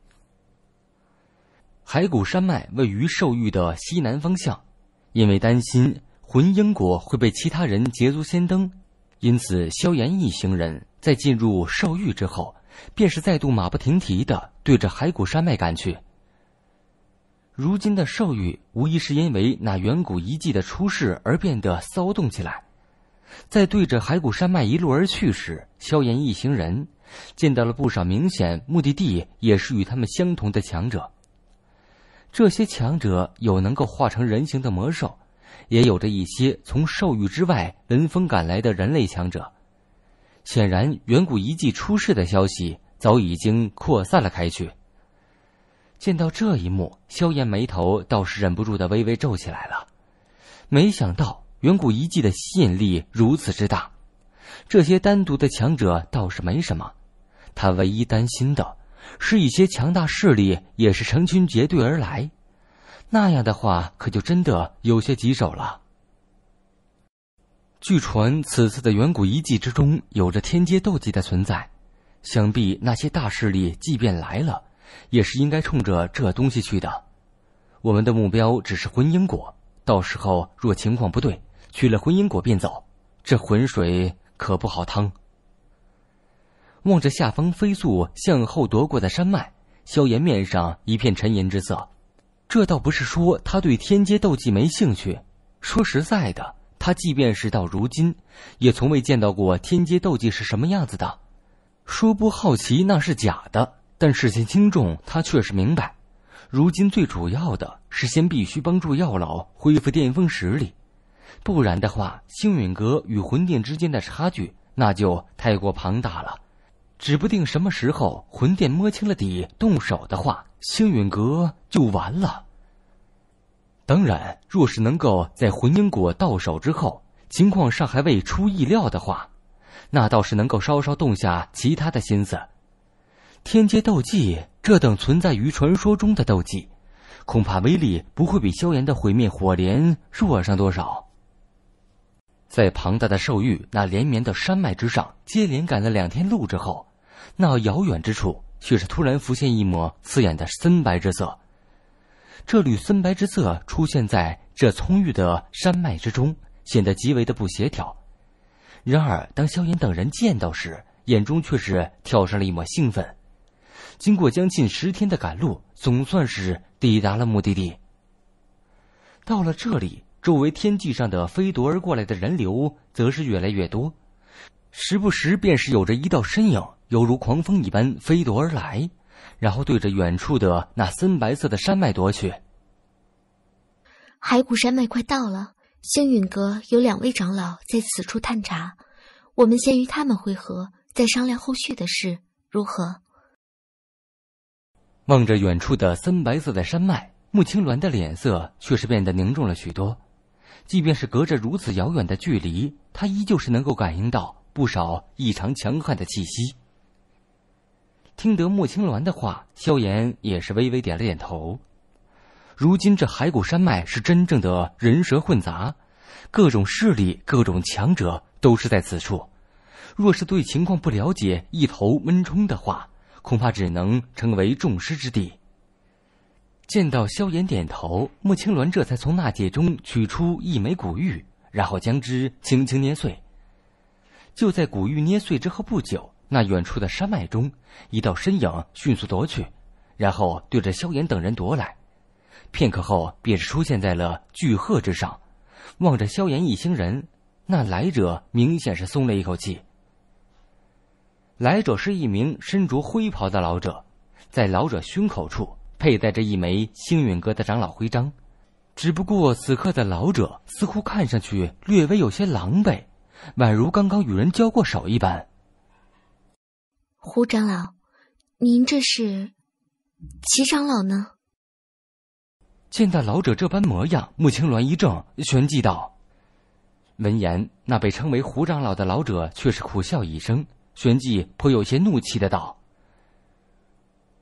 海谷山脉位于兽域的西南方向，因为担心魂英果会被其他人捷足先登，因此萧炎一行人在进入兽域之后，便是再度马不停蹄的对着海谷山脉赶去。如今的兽域无疑是因为那远古遗迹的出世而变得骚动起来，在对着海谷山脉一路而去时，萧炎一行人见到了不少明显目的地也是与他们相同的强者。这些强者有能够化成人形的魔兽，也有着一些从兽域之外闻风赶来的人类强者。显然，远古遗迹出事的消息早已经扩散了开去。见到这一幕，萧炎眉头倒是忍不住的微微皱起来了。没想到远古遗迹的吸引力如此之大，这些单独的强者倒是没什么，他唯一担心的。是一些强大势力，也是成群结队而来，那样的话，可就真的有些棘手了。据传，此次的远古遗迹之中有着天阶斗技的存在，想必那些大势力即便来了，也是应该冲着这东西去的。我们的目标只是魂婴果，到时候若情况不对，取了魂婴果便走，这浑水可不好趟。望着下方飞速向后夺过的山脉，萧炎面上一片沉吟之色。这倒不是说他对天阶斗技没兴趣，说实在的，他即便是到如今，也从未见到过天阶斗技是什么样子的。说不好奇那是假的，但事情轻重他却是明白。如今最主要的是先必须帮助药老恢复巅峰实力，不然的话，星陨阁与魂殿之间的差距那就太过庞大了。指不定什么时候魂殿摸清了底，动手的话，星陨阁就完了。当然，若是能够在魂婴果到手之后，情况尚还未出意料的话，那倒是能够稍稍动下其他的心思。天阶斗技，这等存在于传说中的斗技，恐怕威力不会比萧炎的毁灭火莲弱上多少。在庞大的兽域那连绵的山脉之上，接连赶了两天路之后。那遥远之处却是突然浮现一抹刺眼的森白之色，这缕森白之色出现在这葱郁的山脉之中，显得极为的不协调。然而，当萧炎等人见到时，眼中却是跳上了一抹兴奋。经过将近十天的赶路，总算是抵达了目的地。到了这里，周围天际上的飞夺而过来的人流则是越来越多，时不时便是有着一道身影。犹如狂风一般飞夺而来，然后对着远处的那森白色的山脉夺去。海谷山脉快到了，星陨阁有两位长老在此处探查，我们先与他们会合，再商量后续的事，如何？望着远处的森白色的山脉，穆青鸾的脸色却是变得凝重了许多。即便是隔着如此遥远的距离，他依旧是能够感应到不少异常强悍的气息。听得莫青鸾的话，萧炎也是微微点了点头。如今这海骨山脉是真正的人蛇混杂，各种势力、各种强者都是在此处。若是对情况不了解，一头闷冲的话，恐怕只能成为众矢之的。见到萧炎点头，莫青鸾这才从纳戒中取出一枚古玉，然后将之轻轻捏碎。就在古玉捏碎之后不久。那远处的山脉中，一道身影迅速夺去，然后对着萧炎等人夺来。片刻后，便是出现在了巨鹤之上，望着萧炎一行人，那来者明显是松了一口气。来者是一名身着灰袍的老者，在老者胸口处佩戴着一枚星陨阁的长老徽章，只不过此刻的老者似乎看上去略微有些狼狈，宛如刚刚与人交过手一般。胡长老，您这是？齐长老呢？见到老者这般模样，穆青鸾一怔，旋即道：“闻言，那被称为胡长老的老者却是苦笑一声，旋即颇有些怒气的道：‘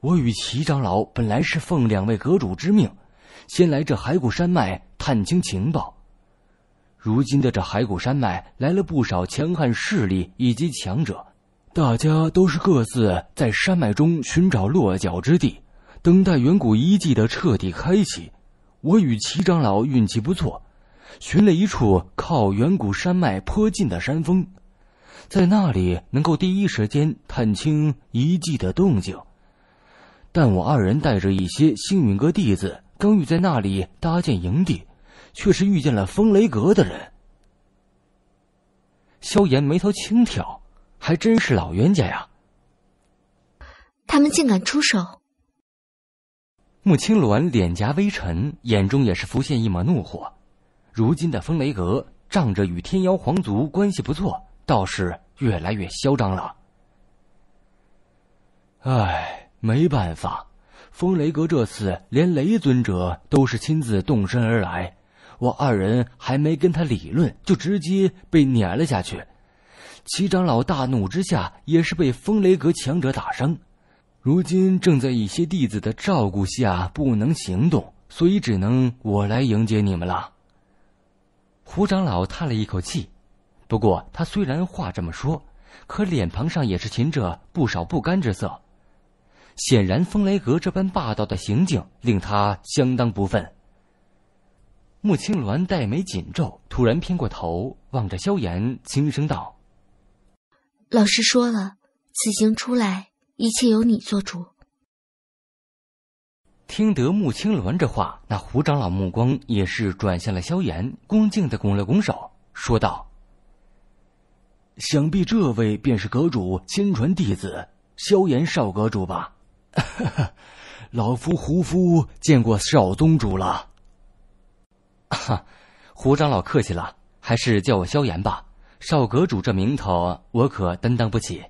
我与齐长老本来是奉两位阁主之命，先来这骸骨山脉探清情报。如今的这骸骨山脉来了不少强悍势力以及强者。’”大家都是各自在山脉中寻找落脚之地，等待远古遗迹的彻底开启。我与齐长老运气不错，寻了一处靠远古山脉颇近的山峰，在那里能够第一时间探清遗迹的动静。但我二人带着一些幸运阁弟子，刚欲在那里搭建营地，却是遇见了风雷阁的人。萧炎眉头轻挑。还真是老冤家呀！他们竟敢出手！穆青鸾脸颊微沉，眼中也是浮现一抹怒火。如今的风雷阁仗着与天妖皇族关系不错，倒是越来越嚣张了。唉，没办法，风雷阁这次连雷尊者都是亲自动身而来，我二人还没跟他理论，就直接被撵了下去。齐长老大怒之下，也是被风雷阁强者打伤，如今正在一些弟子的照顾下不能行动，所以只能我来迎接你们了。胡长老叹了一口气，不过他虽然话这么说，可脸庞上也是噙着不少不甘之色，显然风雷阁这般霸道的行径令他相当不忿。穆青鸾黛眉紧皱，突然偏过头望着萧炎，轻声道。老师说了，此行出来，一切由你做主。听得穆青鸾这话，那胡长老目光也是转向了萧炎，恭敬的拱了拱手，说道：“想必这位便是阁主亲传弟子萧炎少阁主吧？”“哈哈，老夫胡夫见过少宗主了。”“哈，胡长老客气了，还是叫我萧炎吧。”少阁主这名头，我可担当不起。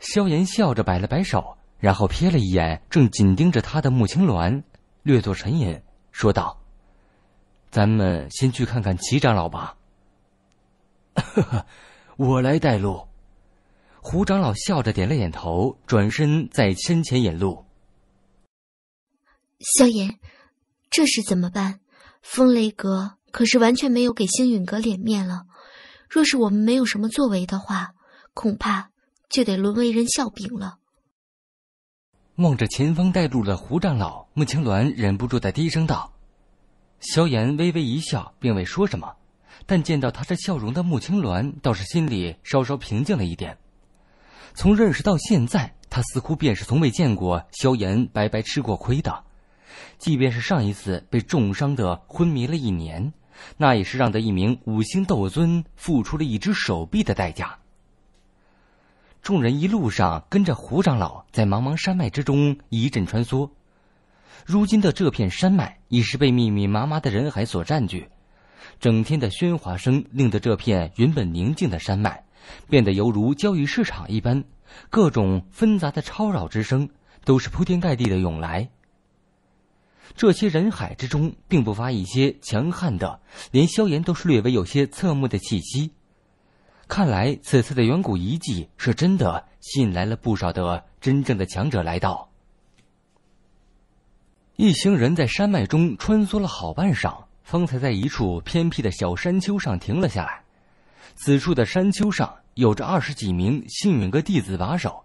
萧炎笑着摆了摆手，然后瞥了一眼正紧盯着他的穆青鸾，略作沉吟，说道：“咱们先去看看齐长老吧。”“呵呵，我来带路。”胡长老笑着点了点头，转身在身前引路。萧炎，这是怎么办？风雷阁。可是完全没有给星陨阁脸面了。若是我们没有什么作为的话，恐怕就得沦为人笑柄了。望着前方带路的胡长老，穆青鸾忍不住的低声道：“萧炎微微一笑，并未说什么。但见到他这笑容的穆青鸾，倒是心里稍稍平静了一点。从认识到现在，他似乎便是从未见过萧炎白白吃过亏的，即便是上一次被重伤的昏迷了一年。”那也是让得一名五星斗尊付出了一只手臂的代价。众人一路上跟着胡长老，在茫茫山脉之中一阵穿梭。如今的这片山脉已是被密密麻麻的人海所占据，整天的喧哗声令得这片原本宁静的山脉变得犹如交易市场一般，各种纷杂的吵扰之声都是铺天盖地的涌来。这些人海之中，并不乏一些强悍的，连萧炎都是略微有些侧目的气息。看来此次的远古遗迹是真的吸引来了不少的真正的强者来到。一行人在山脉中穿梭了好半晌，方才在一处偏僻的小山丘上停了下来。此处的山丘上有着二十几名幸运阁弟子把守，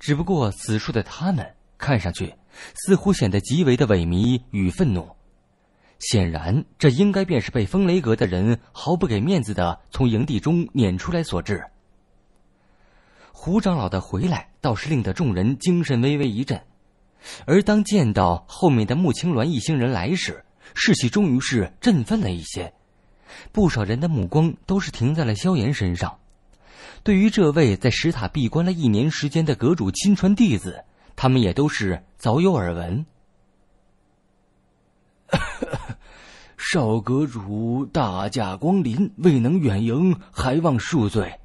只不过此处的他们看上去……似乎显得极为的萎靡与愤怒，显然这应该便是被风雷阁的人毫不给面子的从营地中撵出来所致。胡长老的回来倒是令得众人精神微微一振，而当见到后面的穆青鸾一行人来时，士气终于是振奋了一些。不少人的目光都是停在了萧炎身上，对于这位在石塔闭关了一年时间的阁主亲传弟子。他们也都是早有耳闻。少阁主大驾光临，未能远迎，还望恕罪。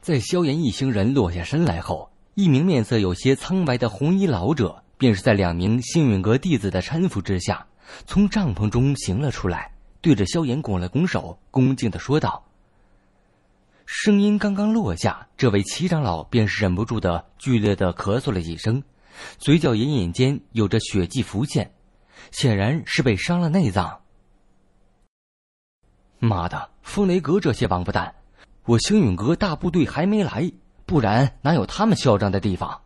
在萧炎一行人落下身来后，一名面色有些苍白的红衣老者便是在两名幸运阁弟子的搀扶之下，从帐篷中行了出来，对着萧炎拱了拱手，恭敬的说道。声音刚刚落下，这位齐长老便是忍不住的剧烈的咳嗽了几声，嘴角隐隐间有着血迹浮现，显然是被伤了内脏。妈的，风雷阁这些王八蛋，我星陨阁大部队还没来，不然哪有他们嚣张的地方？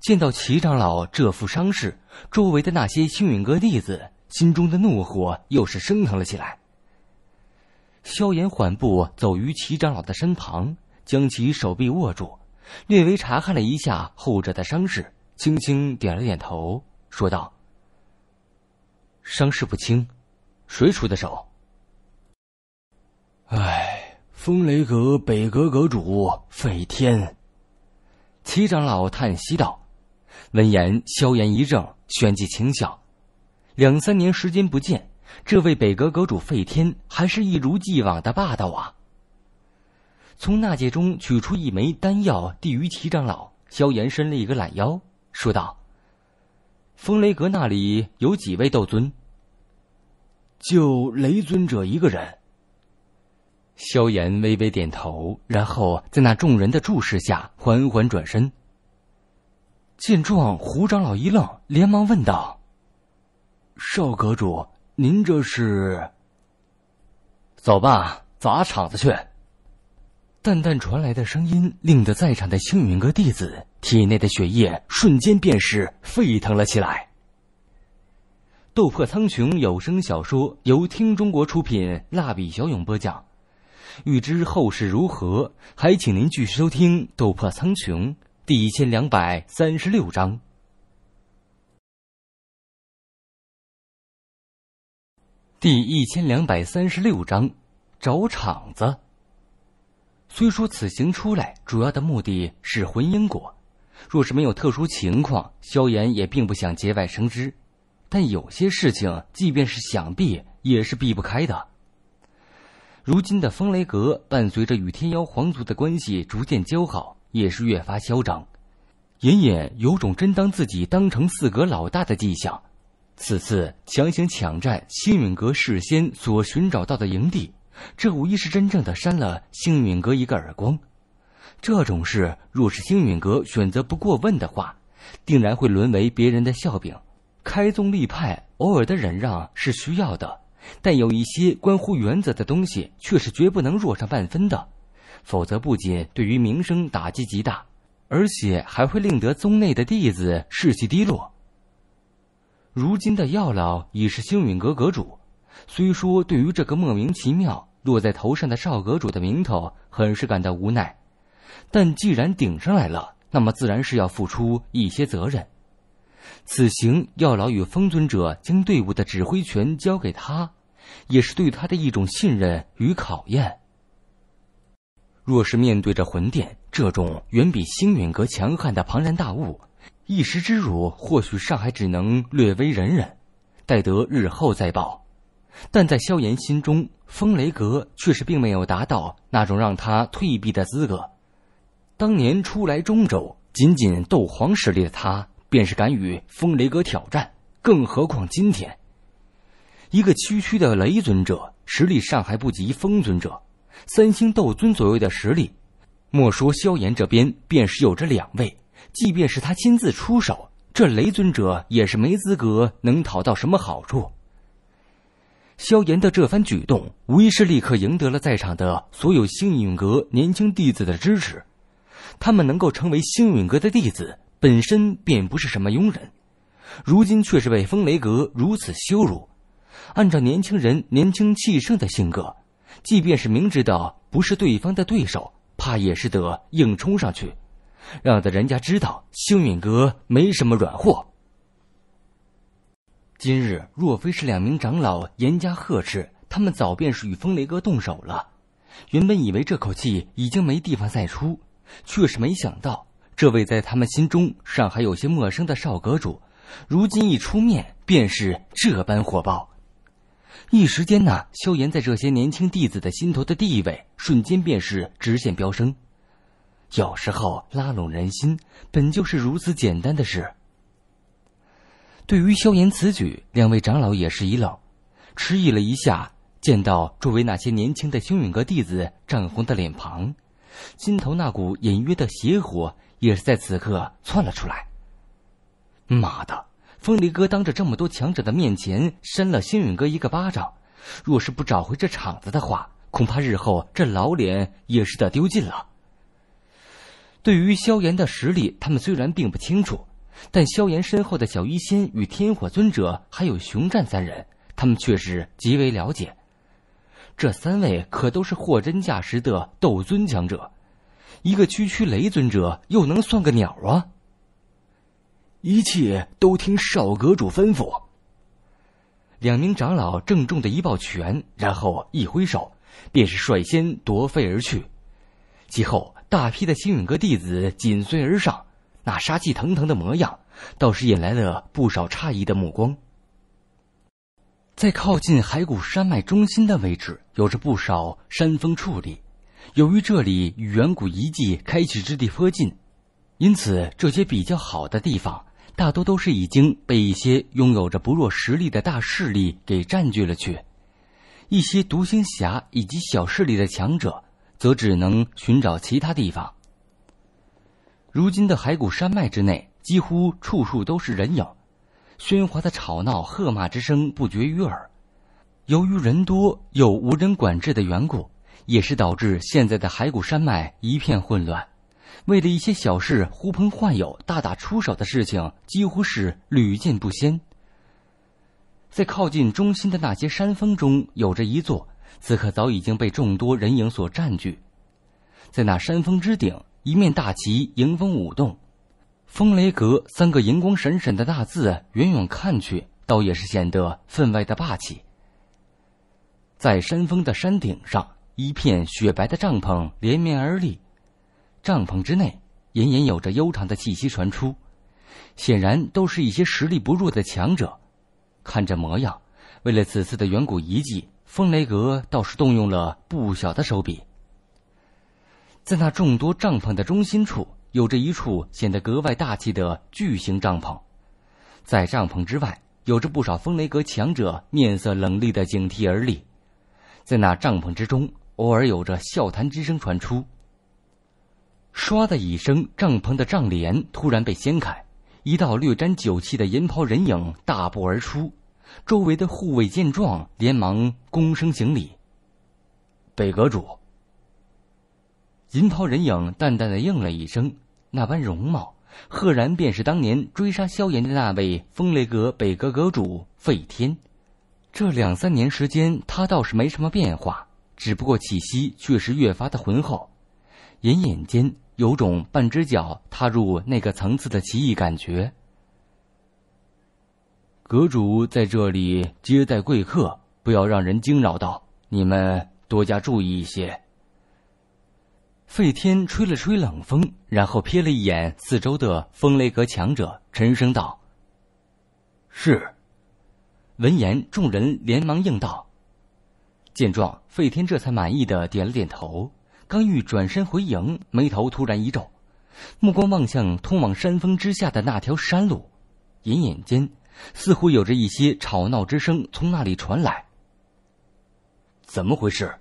见到齐长老这副伤势，周围的那些星陨阁弟子心中的怒火又是升腾了起来。萧炎缓步走于齐长老的身旁，将其手臂握住，略微查看了一下后者的伤势，轻轻点了点头，说道：“伤势不轻，谁出的手？”“唉，风雷阁北阁阁主费天。”齐长老叹息道。闻言，萧炎一怔，旋即轻笑：“两三年时间不见。”这位北阁阁主费天还是一如既往的霸道啊！从纳戒中取出一枚丹药，递于齐长老。萧炎伸了一个懒腰，说道：“风雷阁那里有几位斗尊？就雷尊者一个人。”萧炎微微点头，然后在那众人的注视下缓缓转身。见状，胡长老一愣，连忙问道：“少阁主。”您这是？走吧，砸场子去。淡淡传来的声音，令得在场的青云阁弟子体内的血液瞬间便是沸腾了起来。《斗破苍穹》有声小说由听中国出品，蜡笔小勇播讲。欲知后事如何，还请您继续收听《斗破苍穹》第一千两百三十六章。第一千两百三十六章，找场子。虽说此行出来主要的目的是魂婴果，若是没有特殊情况，萧炎也并不想节外生枝。但有些事情，即便是想避，也是避不开的。如今的风雷阁，伴随着与天妖皇族的关系逐渐交好，也是越发嚣张，隐隐有种真当自己当成四阁老大的迹象。此次强行抢占星陨阁事先所寻找到的营地，这无疑是真正的扇了星陨阁一个耳光。这种事若是星陨阁选择不过问的话，定然会沦为别人的笑柄。开宗立派，偶尔的忍让是需要的，但有一些关乎原则的东西却是绝不能弱上半分的，否则不仅对于名声打击极大，而且还会令得宗内的弟子士气低落。如今的药老已是星陨阁阁主，虽说对于这个莫名其妙落在头上的少阁主的名头很是感到无奈，但既然顶上来了，那么自然是要付出一些责任。此行，药老与风尊者将队伍的指挥权交给他，也是对他的一种信任与考验。若是面对着魂殿这种远比星陨阁强悍的庞然大物，一时之辱，或许尚还只能略微忍忍，待得日后再报。但在萧炎心中，风雷阁却是并没有达到那种让他退避的资格。当年初来中州，仅仅斗皇实力的他，便是敢与风雷阁挑战，更何况今天，一个区区的雷尊者，实力尚还不及风尊者，三星斗尊左右的实力，莫说萧炎这边，便是有着两位。即便是他亲自出手，这雷尊者也是没资格能讨到什么好处。萧炎的这番举动，无疑是立刻赢得了在场的所有星陨阁年轻弟子的支持。他们能够成为星陨阁的弟子，本身便不是什么庸人，如今却是被风雷阁如此羞辱。按照年轻人年轻气盛的性格，即便是明知道不是对方的对手，怕也是得硬冲上去。让的人家知道，星陨阁没什么软货。今日若非是两名长老严加呵斥，他们早便是与风雷阁动手了。原本以为这口气已经没地方再出，却是没想到这位在他们心中尚还有些陌生的少阁主，如今一出面便是这般火爆。一时间呢，萧炎在这些年轻弟子的心头的地位，瞬间便是直线飙升。有时候拉拢人心，本就是如此简单的事。对于萧炎此举，两位长老也是一愣，迟疑了一下，见到周围那些年轻的星陨阁弟子涨红的脸庞，心头那股隐约的邪火也是在此刻窜了出来。妈的，风离哥当着这么多强者的面前扇了星陨阁一个巴掌，若是不找回这场子的话，恐怕日后这老脸也是得丢尽了。对于萧炎的实力，他们虽然并不清楚，但萧炎身后的小医仙与天火尊者，还有熊战三人，他们却是极为了解。这三位可都是货真价实的斗尊强者，一个区区雷尊者又能算个鸟啊？一切都听少阁主吩咐。两名长老郑重的一抱拳，然后一挥手，便是率先夺飞而去，其后。大批的星陨阁弟子紧随而上，那杀气腾腾的模样倒是引来了不少诧异的目光。在靠近海谷山脉中心的位置，有着不少山峰矗立。由于这里与远古遗迹开启之地颇近，因此这些比较好的地方大多都是已经被一些拥有着不弱实力的大势力给占据了去。一些独行侠以及小势力的强者。则只能寻找其他地方。如今的骸骨山脉之内，几乎处处都是人影，喧哗的吵闹、喝骂之声不绝于耳。由于人多又无人管制的缘故，也是导致现在的骸骨山脉一片混乱。为了一些小事，呼朋唤友、大打出手的事情几乎是屡见不鲜。在靠近中心的那些山峰中，有着一座。此刻早已经被众多人影所占据，在那山峰之顶，一面大旗迎风舞动，风雷阁三个银光闪闪的大字，远远看去，倒也是显得分外的霸气。在山峰的山顶上，一片雪白的帐篷连绵而立，帐篷之内隐隐有着悠长的气息传出，显然都是一些实力不弱的强者。看这模样，为了此次的远古遗迹。风雷阁倒是动用了不小的手笔，在那众多帐篷的中心处，有着一处显得格外大气的巨型帐篷，在帐篷之外，有着不少风雷阁强者面色冷厉的警惕而立，在那帐篷之中，偶尔有着笑谈之声传出。唰的一声，帐篷的帐帘突然被掀开，一道略沾酒气的银袍人影大步而出。周围的护卫见状，连忙躬身行礼。北阁主。银袍人影淡淡的应了一声，那般容貌，赫然便是当年追杀萧炎的那位风雷阁北阁阁主费天。这两三年时间，他倒是没什么变化，只不过气息却是越发的浑厚，隐隐间有种半只脚踏入那个层次的奇异感觉。阁主在这里接待贵客，不要让人惊扰到，你们多加注意一些。费天吹了吹冷风，然后瞥了一眼四周的风雷阁强者，沉声道：“是。”闻言，众人连忙应道。见状，费天这才满意的点了点头，刚欲转身回营，眉头突然一皱，目光望向通往山峰之下的那条山路，隐隐间。似乎有着一些吵闹之声从那里传来。怎么回事？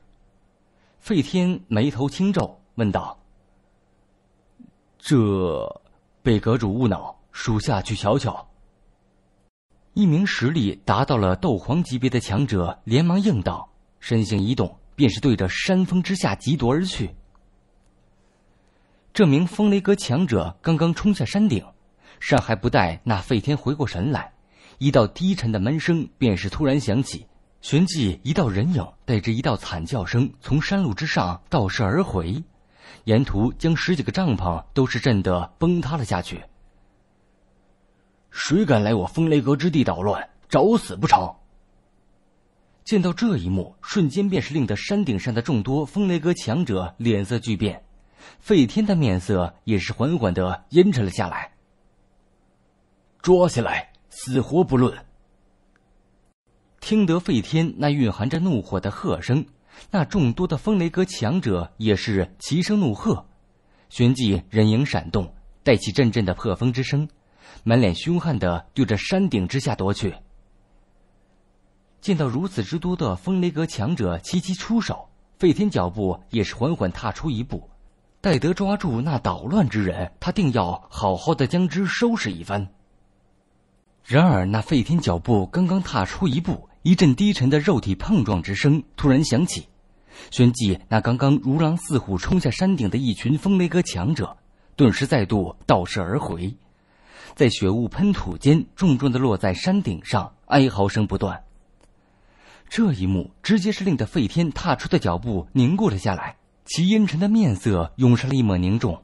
费天眉头轻皱，问道：“这，被阁主误恼，属下去瞧瞧。”一名实力达到了斗皇级别的强者连忙应道，身形一动，便是对着山峰之下疾夺而去。这名风雷阁强者刚刚冲下山顶，尚还不待那费天回过神来。一道低沉的闷声便是突然响起，旋即一道人影带着一道惨叫声从山路之上倒射而回，沿途将十几个帐篷都是震得崩塌了下去。谁敢来我风雷阁之地捣乱，找死不成？见到这一幕，瞬间便是令得山顶上的众多风雷阁强者脸色巨变，费天的面色也是缓缓的阴沉了下来。抓起来！死活不论。听得费天那蕴含着怒火的喝声，那众多的风雷阁强者也是齐声怒喝，旋即人影闪动，带起阵阵的破风之声，满脸凶悍的对着山顶之下夺去。见到如此之多的风雷阁强者齐齐出手，费天脚步也是缓缓踏出一步，待得抓住那捣乱之人，他定要好好的将之收拾一番。然而，那费天脚步刚刚踏出一步，一阵低沉的肉体碰撞之声突然响起，旋即那刚刚如狼似虎冲下山顶的一群风雷阁强者，顿时再度倒射而回，在雪雾喷吐间重重的落在山顶上，哀嚎声不断。这一幕直接是令得费天踏出的脚步凝固了下来，其阴沉的面色涌上了一抹凝重，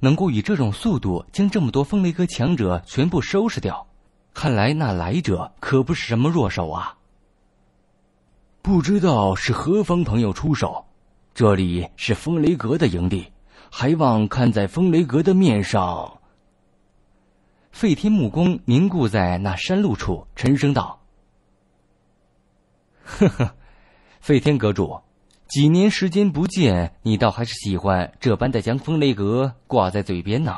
能够以这种速度将这么多风雷阁强者全部收拾掉。看来那来者可不是什么弱手啊！不知道是何方朋友出手，这里是风雷阁的营地，还望看在风雷阁的面上。费天目光凝固在那山路处，沉声道：“呵呵，费天阁主，几年时间不见，你倒还是喜欢这般的将风雷阁挂在嘴边呢。”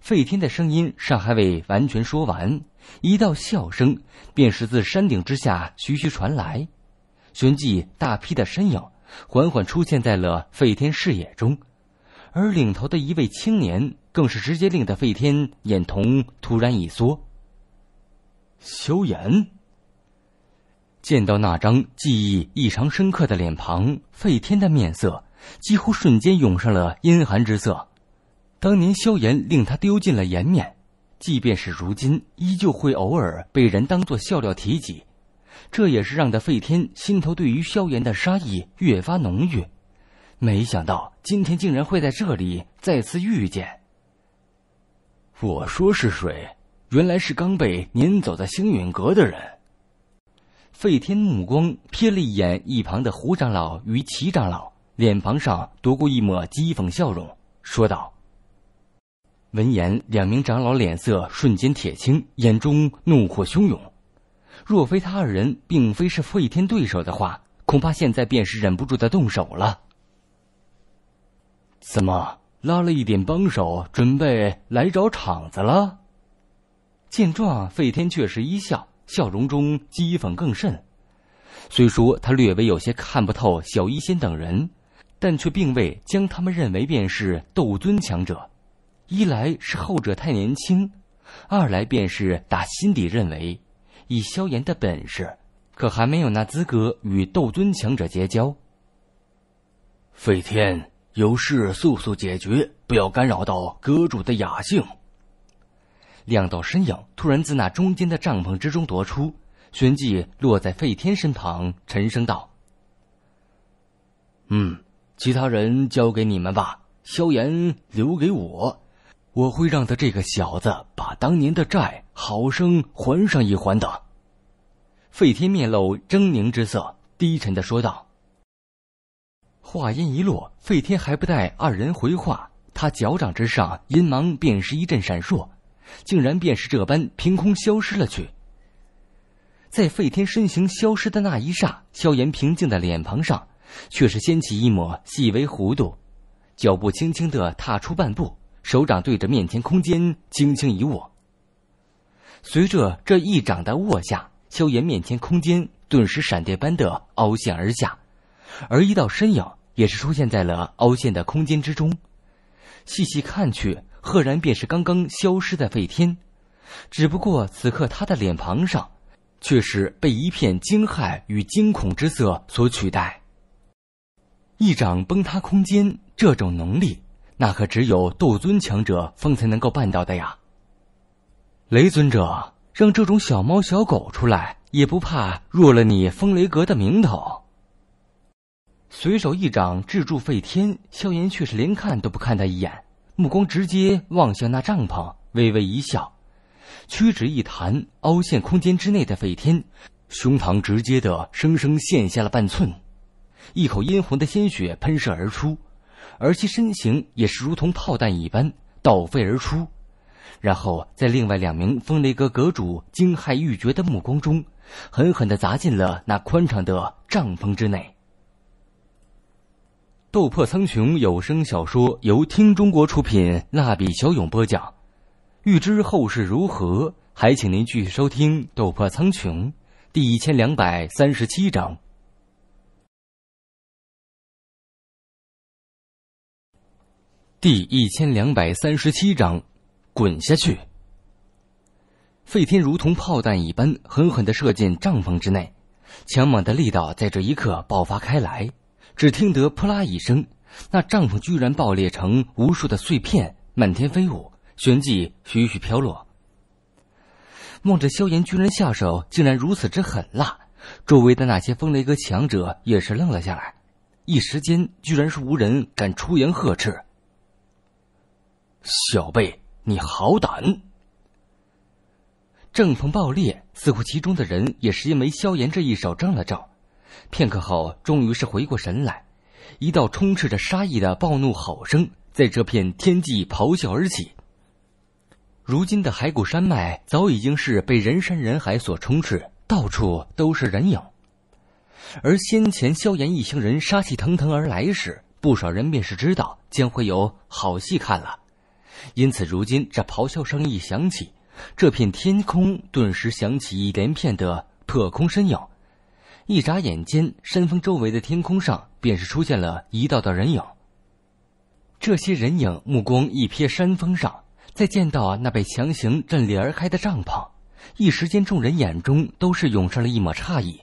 费天的声音尚还未完全说完，一道笑声便是自山顶之下徐徐传来，旋即大批的身影缓缓出现在了费天视野中，而领头的一位青年更是直接令得费天眼瞳突然一缩。萧炎。见到那张记忆异常深刻的脸庞，费天的面色几乎瞬间涌上了阴寒之色。当年萧炎令他丢尽了颜面，即便是如今，依旧会偶尔被人当作笑料提及。这也是让得费天心头对于萧炎的杀意越发浓郁。没想到今天竟然会在这里再次遇见。我说是谁？原来是刚被撵走在星陨阁的人。费天目光瞥了一眼一旁的胡长老与齐长老，脸庞上夺过一抹讥讽笑容，说道。闻言，两名长老脸色瞬间铁青，眼中怒火汹涌。若非他二人并非是费天对手的话，恐怕现在便是忍不住的动手了。怎么，拉了一点帮手，准备来找场子了？见状，费天却是一笑，笑容中讥讽更甚。虽说他略微有些看不透小医仙等人，但却并未将他们认为便是斗尊强者。一来是后者太年轻，二来便是打心底认为，以萧炎的本事，可还没有那资格与斗尊强者结交。费天，有事速速解决，不要干扰到阁主的雅兴。两道身影突然自那中间的帐篷之中夺出，旋即落在费天身旁，沉声道：“嗯，其他人交给你们吧，萧炎留给我。”我会让他这个小子把当年的债好生还上一还的。”费天面露狰狞之色，低沉的说道。话音一落，费天还不待二人回话，他脚掌之上阴芒便是一阵闪烁，竟然便是这般凭空消失了去。在费天身形消失的那一刹，萧炎平静的脸庞上却是掀起一抹细微弧度，脚步轻轻的踏出半步。手掌对着面前空间轻轻一握。随着这一掌的握下，萧炎面前空间顿时闪电般的凹陷而下，而一道身影也是出现在了凹陷的空间之中。细细看去，赫然便是刚刚消失的废天，只不过此刻他的脸庞上，却是被一片惊骇与惊恐之色所取代。一掌崩塌空间，这种能力。那可只有斗尊强者方才能够办到的呀！雷尊者让这种小猫小狗出来，也不怕弱了你风雷阁的名头。随手一掌制住费天，萧炎却是连看都不看他一眼，目光直接望向那帐篷，微微一笑，屈指一弹，凹陷空间之内的费天胸膛直接的生生陷下了半寸，一口殷红的鲜血喷射而出。而其身形也是如同炮弹一般倒飞而出，然后在另外两名风雷阁阁主惊骇欲绝的目光中，狠狠地砸进了那宽敞的帐篷之内。《斗破苍穹》有声小说由听中国出品，蜡笔小勇播讲。欲知后事如何，还请您继续收听《斗破苍穹》第一千两百三十七章。第一千两百三十七章，滚下去！废天如同炮弹一般，狠狠的射进帐篷之内，强猛的力道在这一刻爆发开来。只听得“扑啦”一声，那帐篷居然爆裂成无数的碎片，漫天飞舞，旋即徐徐飘落。望着萧炎居然下手竟然如此之狠辣，周围的那些风雷阁强者也是愣了下来，一时间居然是无人敢出言呵斥。小辈，你好胆！正风爆裂，似乎其中的人也是因为萧炎这一手怔了怔。片刻后，终于是回过神来，一道充斥着杀意的暴怒吼声，在这片天际咆哮而起。如今的骸骨山脉，早已经是被人山人海所充斥，到处都是人影。而先前萧炎一行人杀气腾腾而来时，不少人便是知道将会有好戏看了。因此，如今这咆哮声一响起，这片天空顿时响起一连片的破空身影。一眨眼间，山峰周围的天空上便是出现了一道道人影。这些人影目光一瞥山峰上，再见到那被强行震裂而开的帐篷，一时间众人眼中都是涌上了一抹诧异。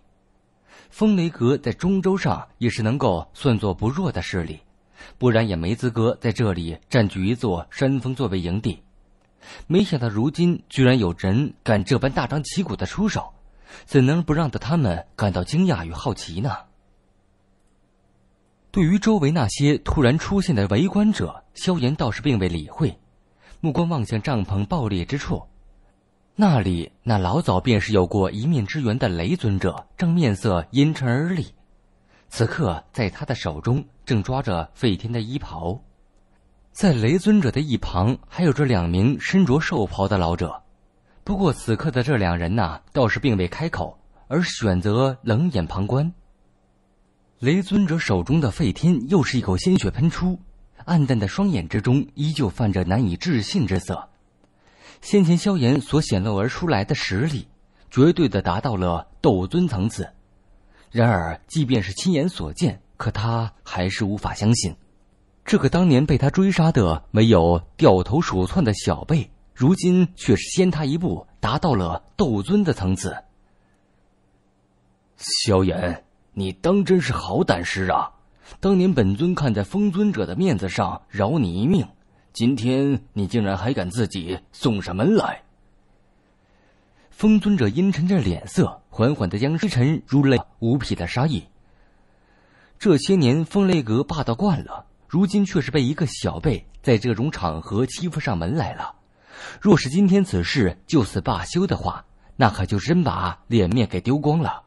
风雷阁在中州上也是能够算作不弱的势力。不然也没资格在这里占据一座山峰作为营地。没想到如今居然有人敢这般大张旗鼓的出手，怎能不让得他们感到惊讶与好奇呢？对于周围那些突然出现的围观者，萧炎倒是并未理会，目光望向帐篷爆裂之处，那里那老早便是有过一面之缘的雷尊者，正面色阴沉而立。此刻，在他的手中正抓着费天的衣袍，在雷尊者的一旁还有着两名身着寿袍的老者，不过此刻的这两人呢，倒是并未开口，而选择冷眼旁观。雷尊者手中的费天又是一口鲜血喷出，暗淡的双眼之中依旧泛着难以置信之色。先前萧炎所显露而出来的实力，绝对的达到了斗尊层次。然而，即便是亲眼所见，可他还是无法相信，这个当年被他追杀的、没有掉头鼠窜的小辈，如今却是先他一步达到了斗尊的层次。萧炎，你当真是好胆识啊！当年本尊看在封尊者的面子上饶你一命，今天你竟然还敢自己送上门来！封尊者阴沉着脸色。缓缓的将灰尘如雷，无匹的杀意。这些年风雷阁霸道惯了，如今却是被一个小辈在这种场合欺负上门来了。若是今天此事就此罢休的话，那可就真把脸面给丢光了。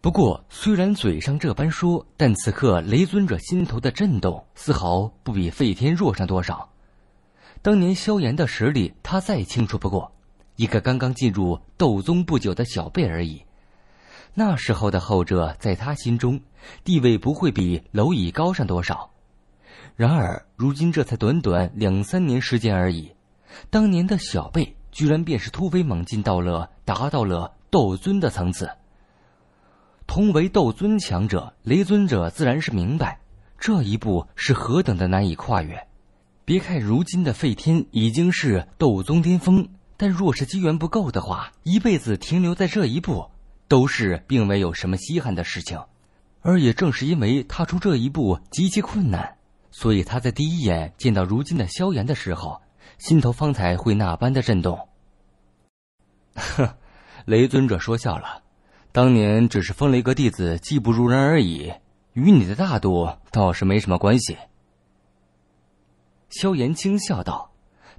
不过虽然嘴上这般说，但此刻雷尊者心头的震动丝毫不比费天弱上多少。当年萧炎的实力，他再清楚不过。一个刚刚进入斗宗不久的小辈而已，那时候的后者在他心中地位不会比蝼蚁高上多少。然而，如今这才短短两三年时间而已，当年的小辈居然便是突飞猛进，到了达到了斗尊的层次。同为斗尊强者，雷尊者自然是明白这一步是何等的难以跨越。别看如今的废天已经是斗宗巅峰。但若是机缘不够的话，一辈子停留在这一步，都是并没有什么稀罕的事情。而也正是因为踏出这一步极其困难，所以他在第一眼见到如今的萧炎的时候，心头方才会那般的震动。哼，雷尊者说笑了，当年只是风雷阁弟子技不如人而已，与你的大度倒是没什么关系。”萧炎轻笑道，“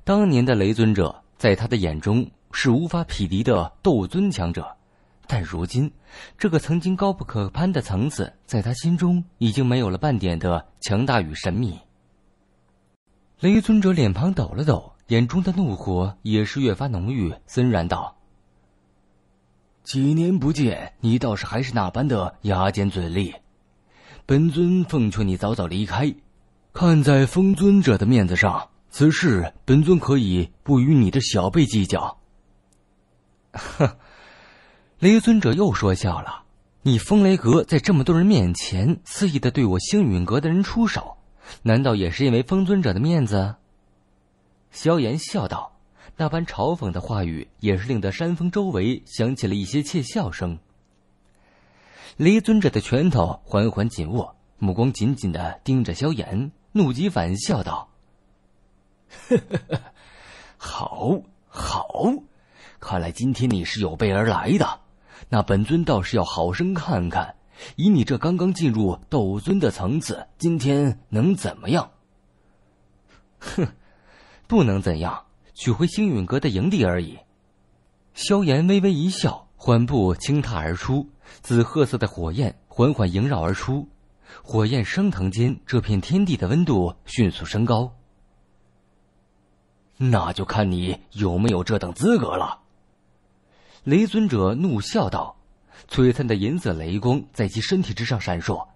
当年的雷尊者。”在他的眼中是无法匹敌的斗尊强者，但如今，这个曾经高不可攀的层次，在他心中已经没有了半点的强大与神秘。雷尊者脸庞抖了抖，眼中的怒火也是越发浓郁，森然道：“几年不见，你倒是还是那般的牙尖嘴利，本尊奉劝你早早离开，看在封尊者的面子上。”此事本尊可以不与你的小辈计较。哼，雷尊者又说笑了。你风雷阁在这么多人面前肆意的对我星陨阁的人出手，难道也是因为风尊者的面子？萧炎笑道，那般嘲讽的话语也是令得山峰周围响起了一些窃笑声。雷尊者的拳头缓缓紧握，目光紧紧的盯着萧炎，怒极反笑道。呵呵呵，好，好，看来今天你是有备而来的。那本尊倒是要好生看看，以你这刚刚进入斗尊的层次，今天能怎么样？哼，不能怎样，取回星陨阁的营地而已。萧炎微微一笑，缓步轻踏而出，紫褐色的火焰缓缓萦绕而出，火焰升腾间，这片天地的温度迅速升高。那就看你有没有这等资格了。”雷尊者怒笑道，璀璨的银色雷光在其身体之上闪烁，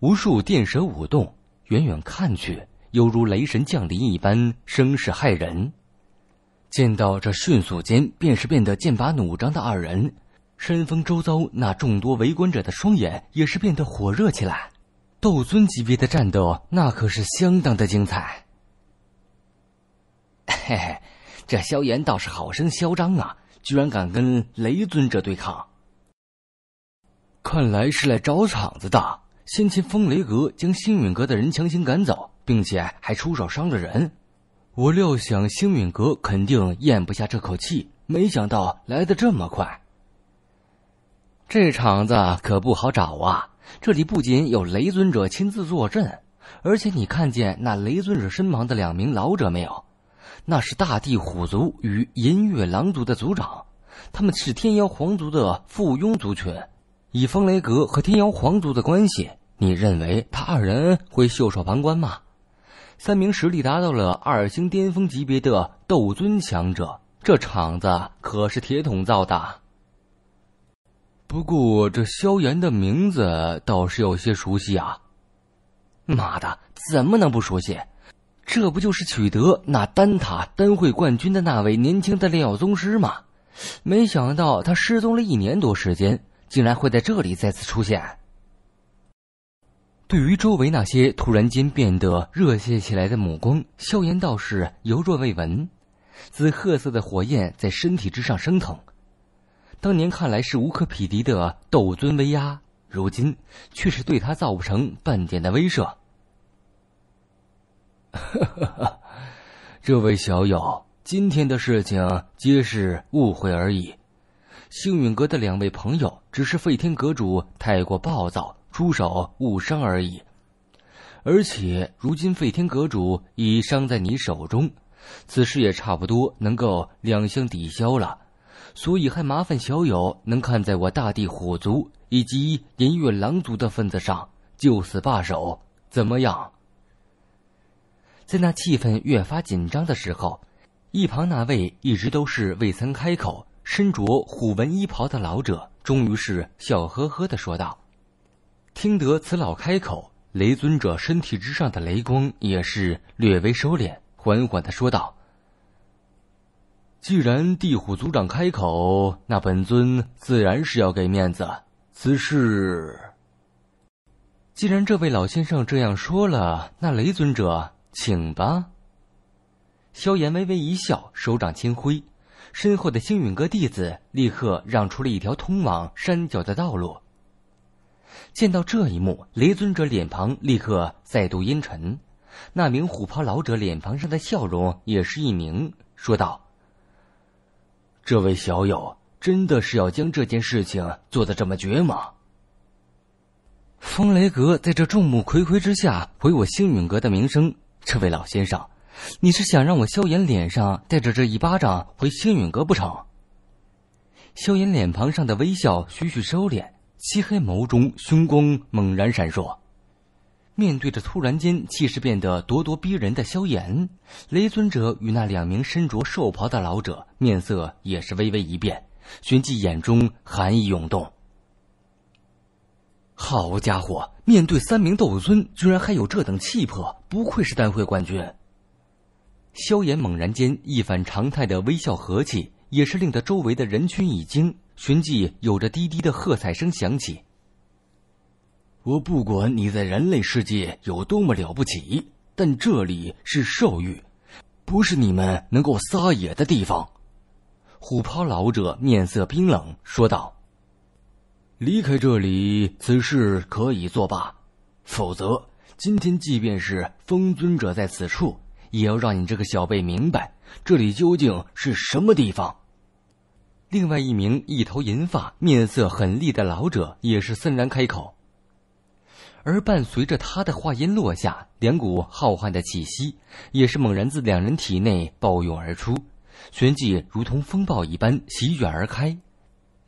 无数电蛇舞动，远远看去犹如雷神降临一般，声势骇人。见到这迅速间便是变得剑拔弩张的二人，身风周遭那众多围观者的双眼也是变得火热起来。斗尊级别的战斗，那可是相当的精彩。嘿嘿，这萧炎倒是好生嚣张啊！居然敢跟雷尊者对抗，看来是来找场子的。先前风雷阁将星陨阁的人强行赶走，并且还出手伤了人，我料想星陨阁肯定咽不下这口气，没想到来的这么快。这场子可不好找啊！这里不仅有雷尊者亲自坐镇，而且你看见那雷尊者身旁的两名老者没有？那是大地虎族与银月狼族的族长，他们是天妖皇族的附庸族群。以风雷阁和天妖皇族的关系，你认为他二人会袖手旁观吗？三名实力达到了二星巅峰级别的斗尊强者，这场子可是铁桶造的。不过这萧炎的名字倒是有些熟悉啊！妈的，怎么能不熟悉？这不就是取得那丹塔丹会冠军的那位年轻的炼药宗师吗？没想到他失踪了一年多时间，竟然会在这里再次出现。对于周围那些突然间变得热切起来的目光，萧炎倒是犹若未闻。紫褐色的火焰在身体之上升腾，当年看来是无可匹敌的斗尊威压，如今却是对他造不成半点的威慑。哈哈，这位小友，今天的事情皆是误会而已。幸运阁的两位朋友只是废天阁主太过暴躁，出手误伤而已。而且如今废天阁主已伤在你手中，此事也差不多能够两相抵消了。所以，还麻烦小友能看在我大地火族以及银月狼族的份子上，就此罢手，怎么样？在那气氛越发紧张的时候，一旁那位一直都是未曾开口、身着虎纹衣袍的老者，终于是笑呵呵的说道：“听得此老开口，雷尊者身体之上的雷光也是略微收敛，缓缓的说道：‘既然地虎族长开口，那本尊自然是要给面子。此事，既然这位老先生这样说了，那雷尊者。’”请吧。萧炎微微一笑，手掌轻挥，身后的星陨阁弟子立刻让出了一条通往山脚的道路。见到这一幕，雷尊者脸庞立刻再度阴沉，那名虎袍老者脸庞上的笑容也是一凝，说道：“这位小友，真的是要将这件事情做得这么绝吗？”风雷阁在这众目睽睽之下毁我星陨阁的名声。这位老先生，你是想让我萧炎脸上带着这一巴掌回星陨阁不成？萧炎脸庞上的微笑徐徐收敛，漆黑眸中凶光猛然闪烁。面对着突然间气势变得咄咄逼人的萧炎，雷尊者与那两名身着寿袍的老者面色也是微微一变，旋即眼中寒意涌动。好家伙！面对三名斗尊，居然还有这等气魄，不愧是单会冠军。萧炎猛然间一反常态的微笑和气，也是令得周围的人群一惊，旋即有着低低的喝彩声响起。我不管你在人类世界有多么了不起，但这里是兽域，不是你们能够撒野的地方。”虎袍老者面色冰冷说道。离开这里，此事可以作罢；否则，今天即便是封尊者在此处，也要让你这个小辈明白这里究竟是什么地方。另外一名一头银发、面色狠厉的老者也是森然开口。而伴随着他的话音落下，两股浩瀚的气息也是猛然自两人体内暴涌而出，旋即如同风暴一般席卷而开。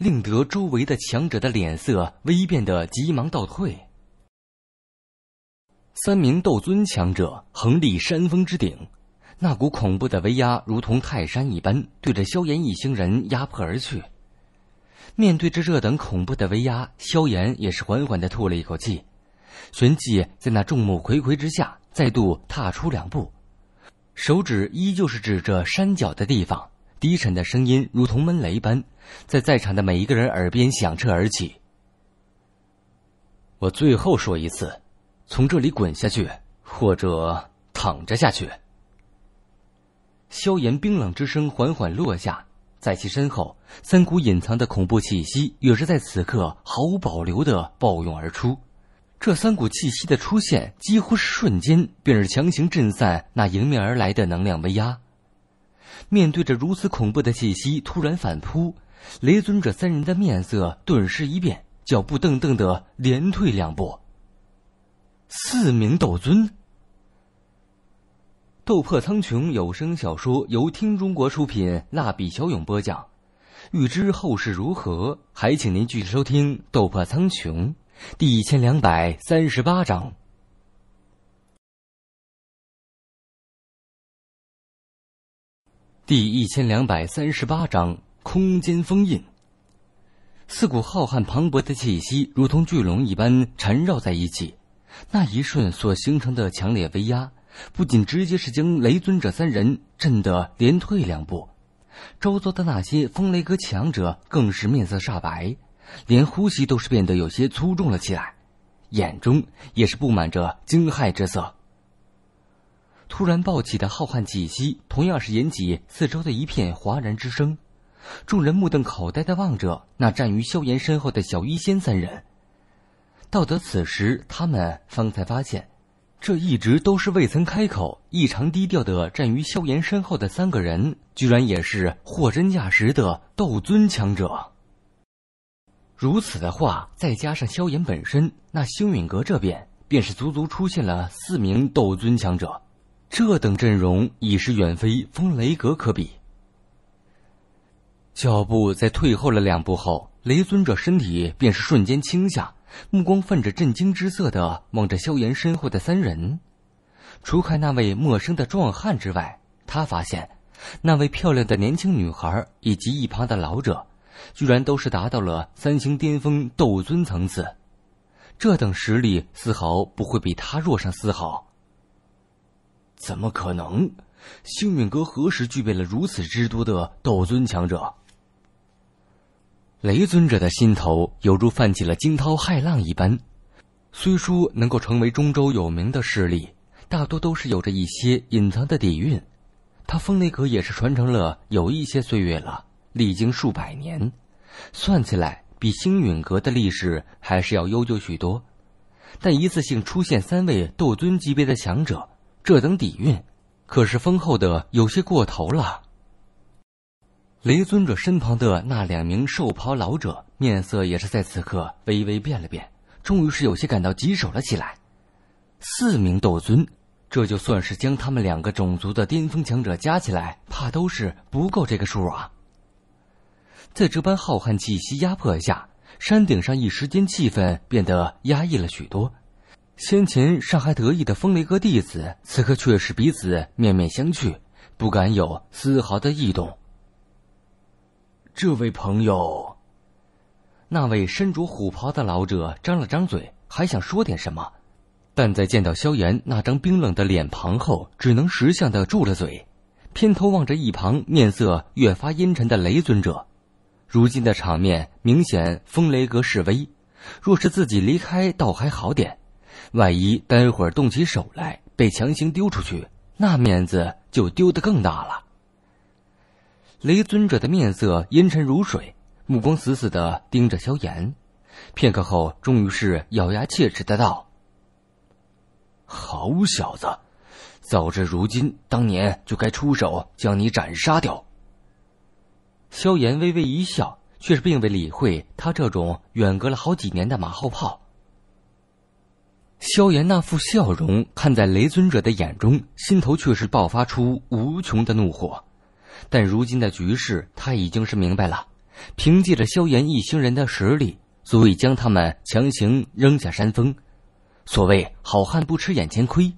令得周围的强者的脸色微变，的急忙倒退。三名斗尊强者横立山峰之顶，那股恐怖的威压如同泰山一般，对着萧炎一行人压迫而去。面对着这等恐怖的威压，萧炎也是缓缓的吐了一口气，旋即在那众目睽睽之下，再度踏出两步，手指依旧是指着山脚的地方。低沉的声音如同闷雷般，在在场的每一个人耳边响彻而起。我最后说一次，从这里滚下去，或者躺着下去。萧炎冰冷之声缓缓落下，在其身后，三股隐藏的恐怖气息也是在此刻毫无保留的暴涌而出。这三股气息的出现，几乎是瞬间便是强行震散那迎面而来的能量威压。面对着如此恐怖的气息，突然反扑，雷尊者三人的面色顿时一变，脚步噔噔的连退两步。四名斗尊。《斗破苍穹》有声小说由听中国出品，蜡笔小勇播讲。欲知后事如何，还请您继续收听《斗破苍穹》第一千两百三十八章。第一千两百三十八章空间封印。四股浩瀚磅礴的气息，如同巨龙一般缠绕在一起。那一瞬所形成的强烈威压，不仅直接是将雷尊者三人震得连退两步，周遭的那些风雷阁强者更是面色煞白，连呼吸都是变得有些粗重了起来，眼中也是布满着惊骇之色。突然暴起的浩瀚气息，同样是引起四周的一片哗然之声。众人目瞪口呆地望着那站于萧炎身后的小医仙三人。到得此时，他们方才发现，这一直都是未曾开口、异常低调的站于萧炎身后的三个人，居然也是货真价实的斗尊强者。如此的话，再加上萧炎本身，那星陨阁这边便是足足出现了四名斗尊强者。这等阵容已是远非风雷阁可比。脚步在退后了两步后，雷尊者身体便是瞬间倾下，目光泛着震惊之色的望着萧炎身后的三人。除开那位陌生的壮汉之外，他发现那位漂亮的年轻女孩以及一旁的老者，居然都是达到了三星巅峰斗尊层次。这等实力丝毫不会比他弱上丝毫。怎么可能？星陨阁何时具备了如此之多的斗尊强者？雷尊者的心头犹如泛起了惊涛骇浪一般。虽说能够成为中州有名的势力，大多都是有着一些隐藏的底蕴。他风雷阁也是传承了有一些岁月了，历经数百年，算起来比星陨阁的历史还是要悠久许多。但一次性出现三位斗尊级别的强者。这等底蕴，可是丰厚的有些过头了。雷尊者身旁的那两名寿袍老者面色也是在此刻微微变了变，终于是有些感到棘手了起来。四名斗尊，这就算是将他们两个种族的巅峰强者加起来，怕都是不够这个数啊！在这般浩瀚气息压迫下，山顶上一时间气氛变得压抑了许多。先前尚还得意的风雷阁弟子，此刻却是彼此面面相觑，不敢有丝毫的异动。这位朋友，那位身着虎袍的老者张了张嘴，还想说点什么，但在见到萧炎那张冰冷的脸庞后，只能识相的住了嘴，偏头望着一旁面色越发阴沉的雷尊者。如今的场面明显风雷阁示威，若是自己离开，倒还好点。万一待会儿动起手来，被强行丢出去，那面子就丢得更大了。雷尊者的面色阴沉如水，目光死死的盯着萧炎，片刻后，终于是咬牙切齿的道：“好小子，早知如今，当年就该出手将你斩杀掉。”萧炎微微一笑，却是并未理会他这种远隔了好几年的马后炮。萧炎那副笑容，看在雷尊者的眼中，心头却是爆发出无穷的怒火。但如今的局势，他已经是明白了。凭借着萧炎一行人的实力，足以将他们强行扔下山峰。所谓好汉不吃眼前亏，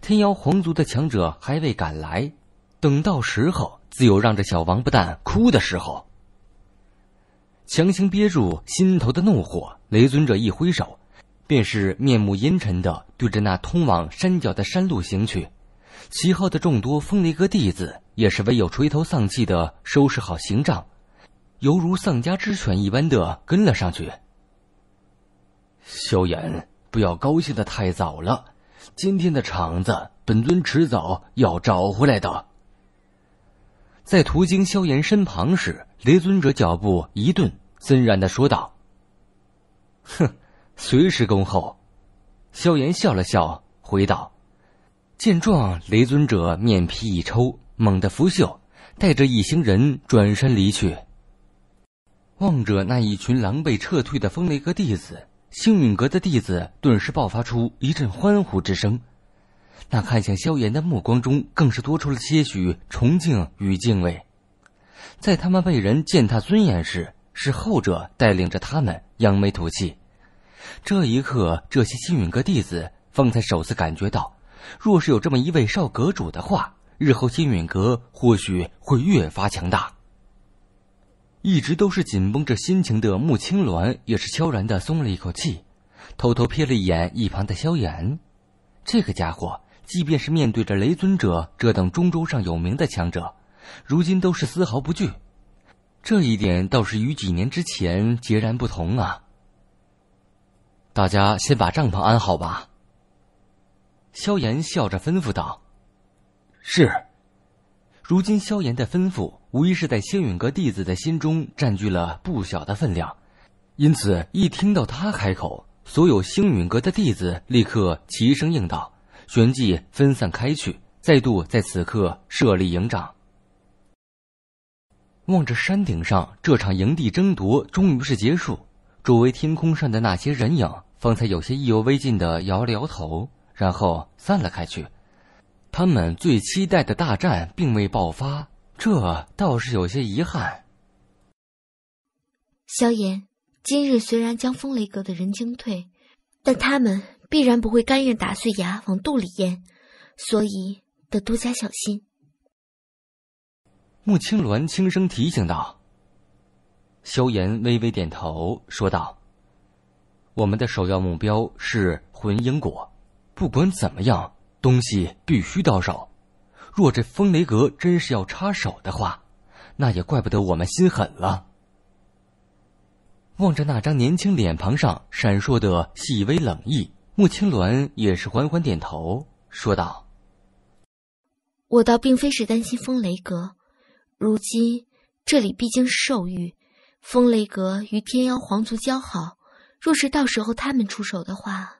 天妖皇族的强者还未赶来，等到时候，自有让这小王八蛋哭的时候。强行憋住心头的怒火，雷尊者一挥手。便是面目阴沉的对着那通往山脚的山路行去，其后的众多风雷阁弟子也是唯有垂头丧气的收拾好行杖，犹如丧家之犬一般的跟了上去。萧炎，不要高兴的太早了，今天的场子本尊迟早要找回来的。在途经萧炎身旁时，雷尊者脚步一顿，森然的说道：“哼。”随时恭候，萧炎笑了笑，回道：“见状，雷尊者面皮一抽，猛地拂袖，带着一行人转身离去。望着那一群狼狈撤退的风雷阁弟子，星陨阁的弟子顿时爆发出一阵欢呼之声，那看向萧炎的目光中更是多出了些许崇敬与敬畏。在他们被人践踏尊严时，是后者带领着他们扬眉吐气。”这一刻，这些星陨阁弟子方才首次感觉到，若是有这么一位少阁主的话，日后星陨阁或许会越发强大。一直都是紧绷着心情的穆青鸾，也是悄然的松了一口气，偷偷瞥了一眼一旁的萧炎。这个家伙，即便是面对着雷尊者这等中州上有名的强者，如今都是丝毫不惧。这一点倒是与几年之前截然不同啊。大家先把帐篷安好吧。”萧炎笑着吩咐道。“是。”如今萧炎的吩咐无疑是在星陨阁弟子的心中占据了不小的分量，因此一听到他开口，所有星陨阁的弟子立刻齐声应道，旋即分散开去，再度在此刻设立营帐。望着山顶上这场营地争夺终于是结束，周围天空上的那些人影。方才有些意犹未尽的摇了摇头，然后散了开去。他们最期待的大战并未爆发，这倒是有些遗憾。萧炎，今日虽然将风雷阁的人惊退，但他们必然不会甘愿打碎牙往肚里咽，所以得多加小心。”穆青鸾轻声提醒道。萧炎微微点头，说道。我们的首要目标是魂婴果，不管怎么样，东西必须到手。若这风雷阁真是要插手的话，那也怪不得我们心狠了。望着那张年轻脸庞上闪烁的细微冷意，穆青鸾也是缓缓点头说道：“我倒并非是担心风雷阁，如今这里毕竟是兽域，风雷阁与天妖皇族交好。”若是到时候他们出手的话，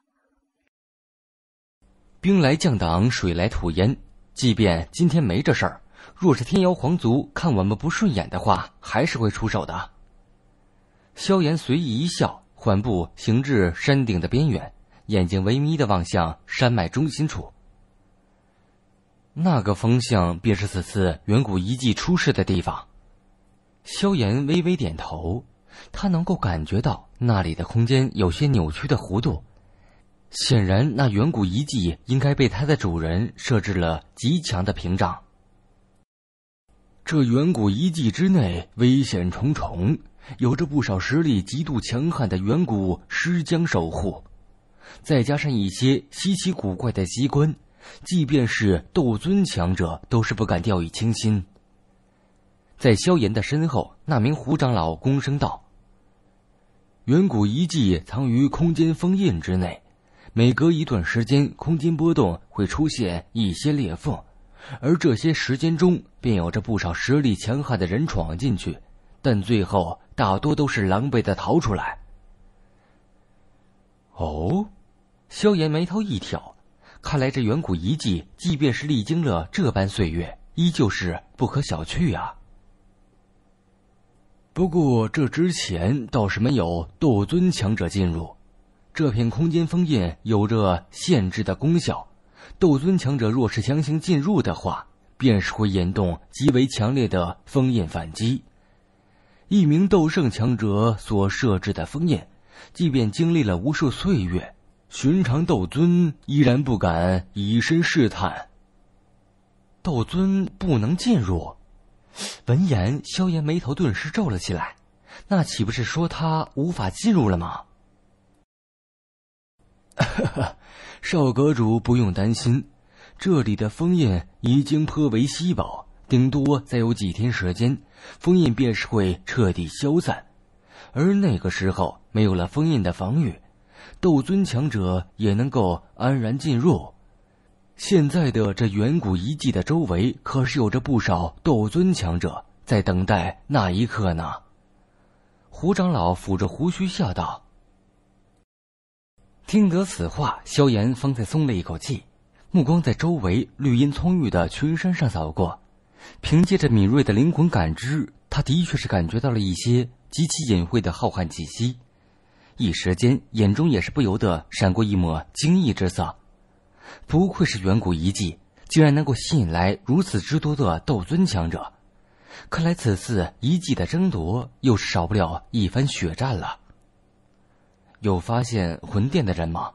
兵来将挡，水来土掩。即便今天没这事儿，若是天妖皇族看我们不顺眼的话，还是会出手的。萧炎随意一笑，缓步行至山顶的边缘，眼睛微眯的望向山脉中心处。那个方向便是此次远古遗迹出事的地方。萧炎微微点头。他能够感觉到那里的空间有些扭曲的弧度，显然那远古遗迹应该被它的主人设置了极强的屏障。这远古遗迹之内危险重重，有着不少实力极度强悍的远古尸僵守护，再加上一些稀奇古怪的机关，即便是斗尊强者都是不敢掉以轻心。在萧炎的身后，那名胡长老躬声道。远古遗迹藏于空间封印之内，每隔一段时间，空间波动会出现一些裂缝，而这些时间中，便有着不少实力强悍的人闯进去，但最后大多都是狼狈的逃出来。哦，萧炎眉头一挑，看来这远古遗迹，即便是历经了这般岁月，依旧是不可小觑啊。不过，这之前倒是没有斗尊强者进入。这片空间封印有着限制的功效，斗尊强者若是强行进入的话，便是会引动极为强烈的封印反击。一名斗圣强者所设置的封印，即便经历了无数岁月，寻常斗尊依然不敢以身试探。斗尊不能进入。闻言，萧炎眉头顿时皱了起来。那岂不是说他无法进入了吗？哈哈，少阁主不用担心，这里的封印已经颇为稀薄，顶多再有几天时间，封印便是会彻底消散。而那个时候，没有了封印的防御，斗尊强者也能够安然进入。现在的这远古遗迹的周围，可是有着不少斗尊强者在等待那一刻呢。胡长老抚着胡须笑道。听得此话，萧炎方才松了一口气，目光在周围绿荫葱郁的群山上扫过，凭借着敏锐的灵魂感知，他的确是感觉到了一些极其隐晦的浩瀚气息，一时间眼中也是不由得闪过一抹惊异之色。不愧是远古遗迹，竟然能够吸引来如此之多的斗尊强者。看来此次遗迹的争夺又是少不了一番血战了。有发现魂殿的人吗？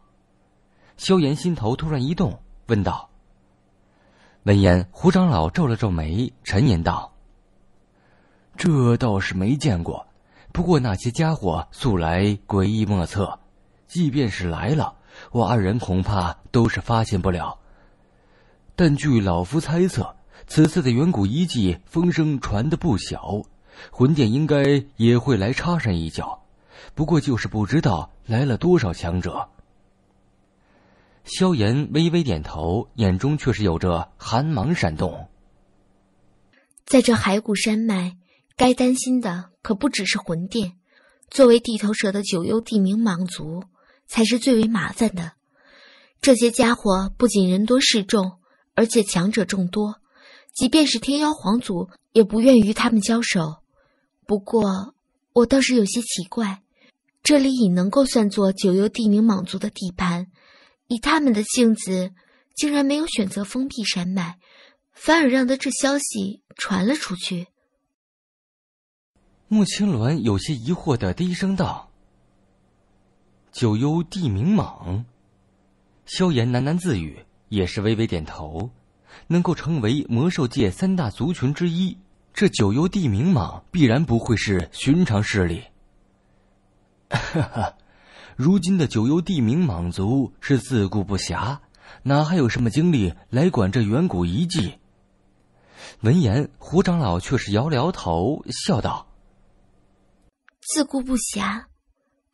萧炎心头突然一动，问道。闻言，胡长老皱了皱眉，沉吟道：“这倒是没见过，不过那些家伙素来诡异莫测，即便是来了。”我二人恐怕都是发现不了。但据老夫猜测，此次的远古遗迹风声传的不小，魂殿应该也会来插上一脚。不过就是不知道来了多少强者。萧炎微微点头，眼中却是有着寒芒闪动。在这骸骨山脉，该担心的可不只是魂殿。作为地头蛇的九幽地冥蟒族。才是最为麻烦的。这些家伙不仅人多势众，而且强者众多，即便是天妖皇族也不愿与他们交手。不过，我倒是有些奇怪，这里已能够算作九幽地冥蟒族的地盘，以他们的性子，竟然没有选择封闭山脉，反而让得这消息传了出去。穆青鸾有些疑惑的低声道。九幽地冥蟒，萧炎喃喃自语，也是微微点头。能够成为魔兽界三大族群之一，这九幽地冥蟒必然不会是寻常势力。哈哈，如今的九幽地冥蟒族是自顾不暇，哪还有什么精力来管这远古遗迹？闻言，胡长老却是摇了摇头，笑道：“自顾不暇，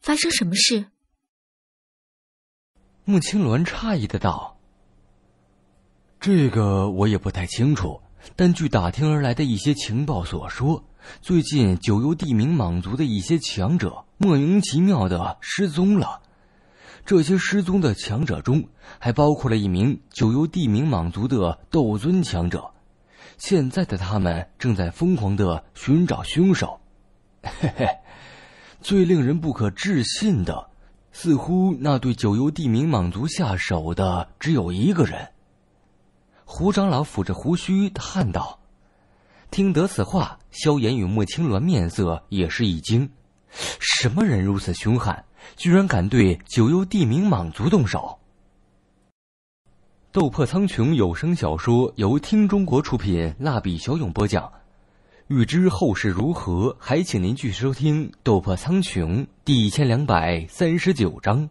发生什么事？”穆青鸾诧异的道：“这个我也不太清楚，但据打听而来的一些情报所说，最近九幽地名莽族的一些强者莫名其妙的失踪了。这些失踪的强者中，还包括了一名九幽地名莽族的斗尊强者。现在的他们正在疯狂的寻找凶手。嘿嘿，最令人不可置信的。”似乎那对九幽地冥蟒族下手的只有一个人。胡长老抚着胡须叹道：“听得此话，萧炎与莫青鸾面色也是一惊。什么人如此凶悍，居然敢对九幽地冥蟒族动手？”《斗破苍穹》有声小说由听中国出品，蜡笔小勇播讲。欲知后事如何，还请您继续收听《斗破苍穹》第一千两百三十九章。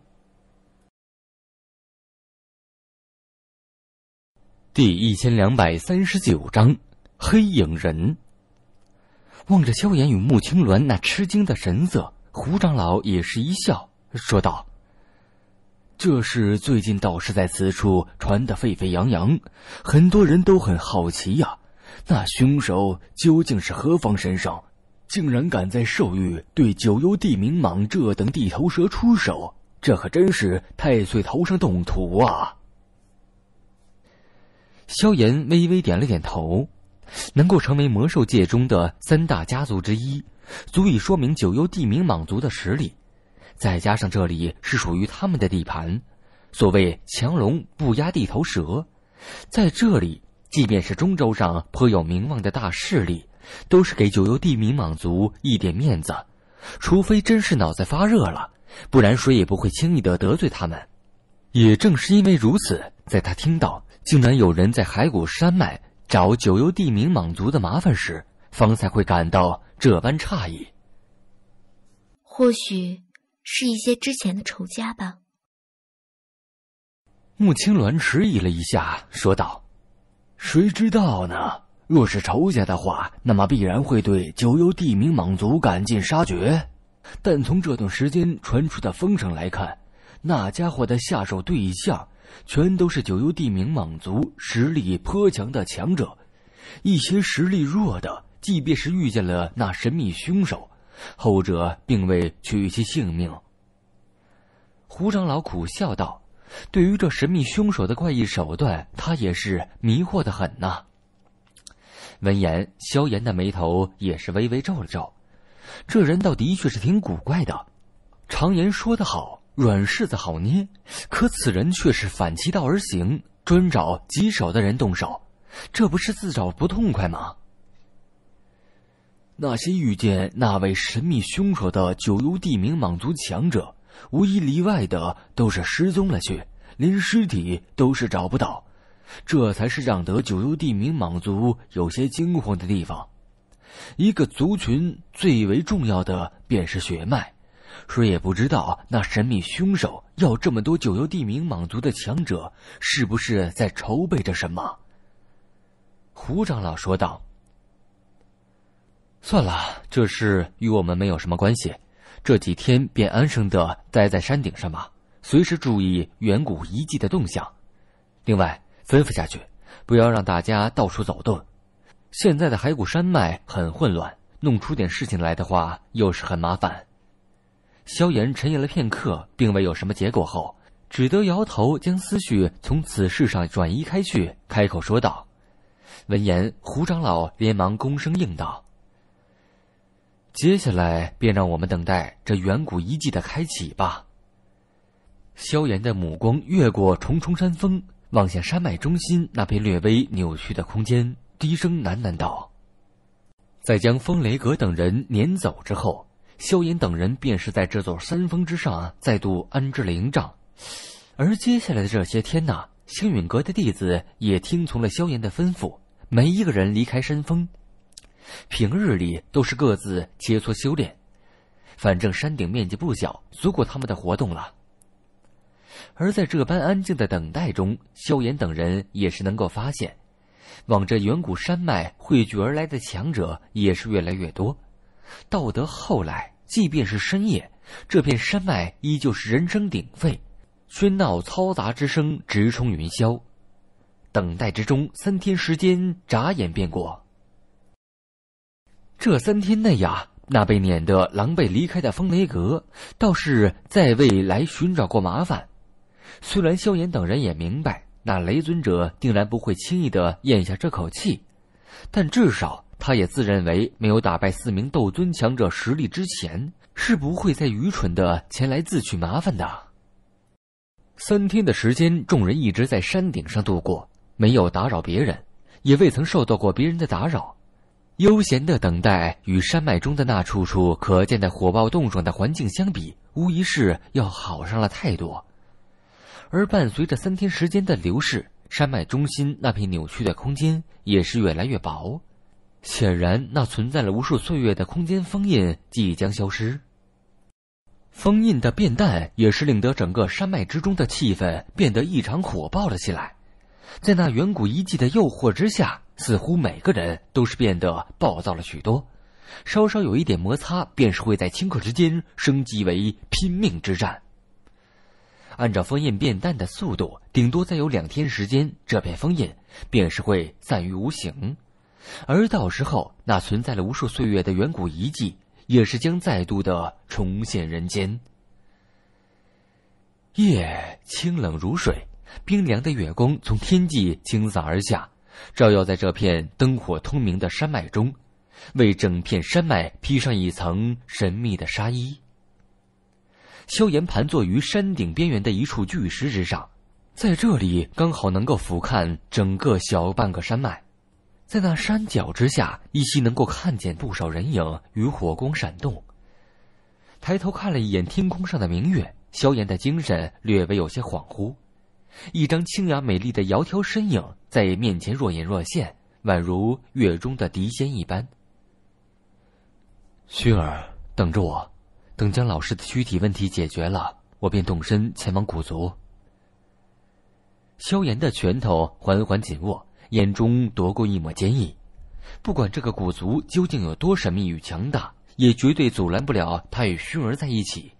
第一千两百三十九章，黑影人。望着萧炎与穆青鸾那吃惊的神色，胡长老也是一笑，说道：“这是最近道士在此处传的沸沸扬扬，很多人都很好奇呀。”那凶手究竟是何方神圣？竟然敢在兽域对九幽地冥蟒这等地头蛇出手，这可真是太岁头上动土啊！萧炎微微点了点头，能够成为魔兽界中的三大家族之一，足以说明九幽地冥蟒族的实力。再加上这里是属于他们的地盘，所谓强龙不压地头蛇，在这里。即便是中州上颇有名望的大势力，都是给九幽地名莽族一点面子，除非真是脑子发热了，不然谁也不会轻易的得罪他们。也正是因为如此，在他听到竟然有人在骸骨山脉找九幽地名莽族的麻烦时，方才会感到这般诧异。或许是一些之前的仇家吧。穆青鸾迟疑了一下，说道。谁知道呢？若是仇家的话，那么必然会对九幽地名蟒族赶尽杀绝。但从这段时间传出的风声来看，那家伙的下手对象全都是九幽地名蟒族实力颇强的强者，一些实力弱的，即便是遇见了那神秘凶手，后者并未取其性命。胡长老苦笑道。对于这神秘凶手的怪异手段，他也是迷惑的很呐。闻言，萧炎的眉头也是微微皱了皱。这人倒的确是挺古怪的。常言说得好，软柿子好捏，可此人却是反其道而行，专找棘手的人动手，这不是自找不痛快吗？那些遇见那位神秘凶手的九幽地冥蟒族强者。无一例外的都是失踪了去，连尸体都是找不到，这才是让得九幽地冥蟒族有些惊慌的地方。一个族群最为重要的便是血脉，谁也不知道那神秘凶手要这么多九幽地冥蟒族的强者，是不是在筹备着什么？胡长老说道：“算了，这事与我们没有什么关系。”这几天便安生的待在山顶上吧，随时注意远古遗迹的动向。另外，吩咐下去，不要让大家到处走动。现在的骸骨山脉很混乱，弄出点事情来的话，又是很麻烦。萧炎沉吟了片刻，并未有什么结果后，只得摇头，将思绪从此事上转移开去，开口说道。闻言，胡长老连忙躬声应道。接下来，便让我们等待这远古遗迹的开启吧。萧炎的目光越过重重山峰，望向山脉中心那片略微扭曲的空间，低声喃喃道：“在将风雷阁等人撵走之后，萧炎等人便是在这座山峰之上再度安置了营帐。而接下来的这些天呢，星陨阁的弟子也听从了萧炎的吩咐，没一个人离开山峰。”平日里都是各自切磋修炼，反正山顶面积不小，足够他们的活动了。而在这般安静的等待中，萧炎等人也是能够发现，往这远古山脉汇聚而来的强者也是越来越多。到得后来，即便是深夜，这片山脉依旧是人声鼎沸，喧闹嘈杂之声直冲云霄。等待之中，三天时间眨眼便过。这三天内呀，那被撵得狼狈离开的风雷阁倒是再未来寻找过麻烦。虽然萧炎等人也明白，那雷尊者定然不会轻易的咽下这口气，但至少他也自认为没有打败四名斗尊强者实力之前，是不会再愚蠢的前来自取麻烦的。三天的时间，众人一直在山顶上度过，没有打扰别人，也未曾受到过别人的打扰。悠闲的等待与山脉中的那处处可见的火爆冻爽的环境相比，无疑是要好上了太多。而伴随着三天时间的流逝，山脉中心那片扭曲的空间也是越来越薄，显然那存在了无数岁月的空间封印即将消失。封印的变淡，也是令得整个山脉之中的气氛变得异常火爆了起来，在那远古遗迹的诱惑之下。似乎每个人都是变得暴躁了许多，稍稍有一点摩擦，便是会在顷刻之间升级为拼命之战。按照封印变淡的速度，顶多再有两天时间，这片封印便是会散于无形，而到时候，那存在了无数岁月的远古遗迹，也是将再度的重现人间。夜清冷如水，冰凉的月光从天际倾洒而下。照耀在这片灯火通明的山脉中，为整片山脉披上一层神秘的纱衣。萧炎盘坐于山顶边缘的一处巨石之上，在这里刚好能够俯瞰整个小半个山脉。在那山脚之下，依稀能够看见不少人影与火光闪动。抬头看了一眼天空上的明月，萧炎的精神略微有些恍惚。一张清雅美丽的窈窕身影在面前若隐若现，宛如月中的谪仙一般。熏儿，等着我，等将老师的躯体问题解决了，我便动身前往古族。萧炎的拳头缓缓紧握，眼中夺过一抹坚毅。不管这个古族究竟有多神秘与强大，也绝对阻拦不了他与熏儿在一起。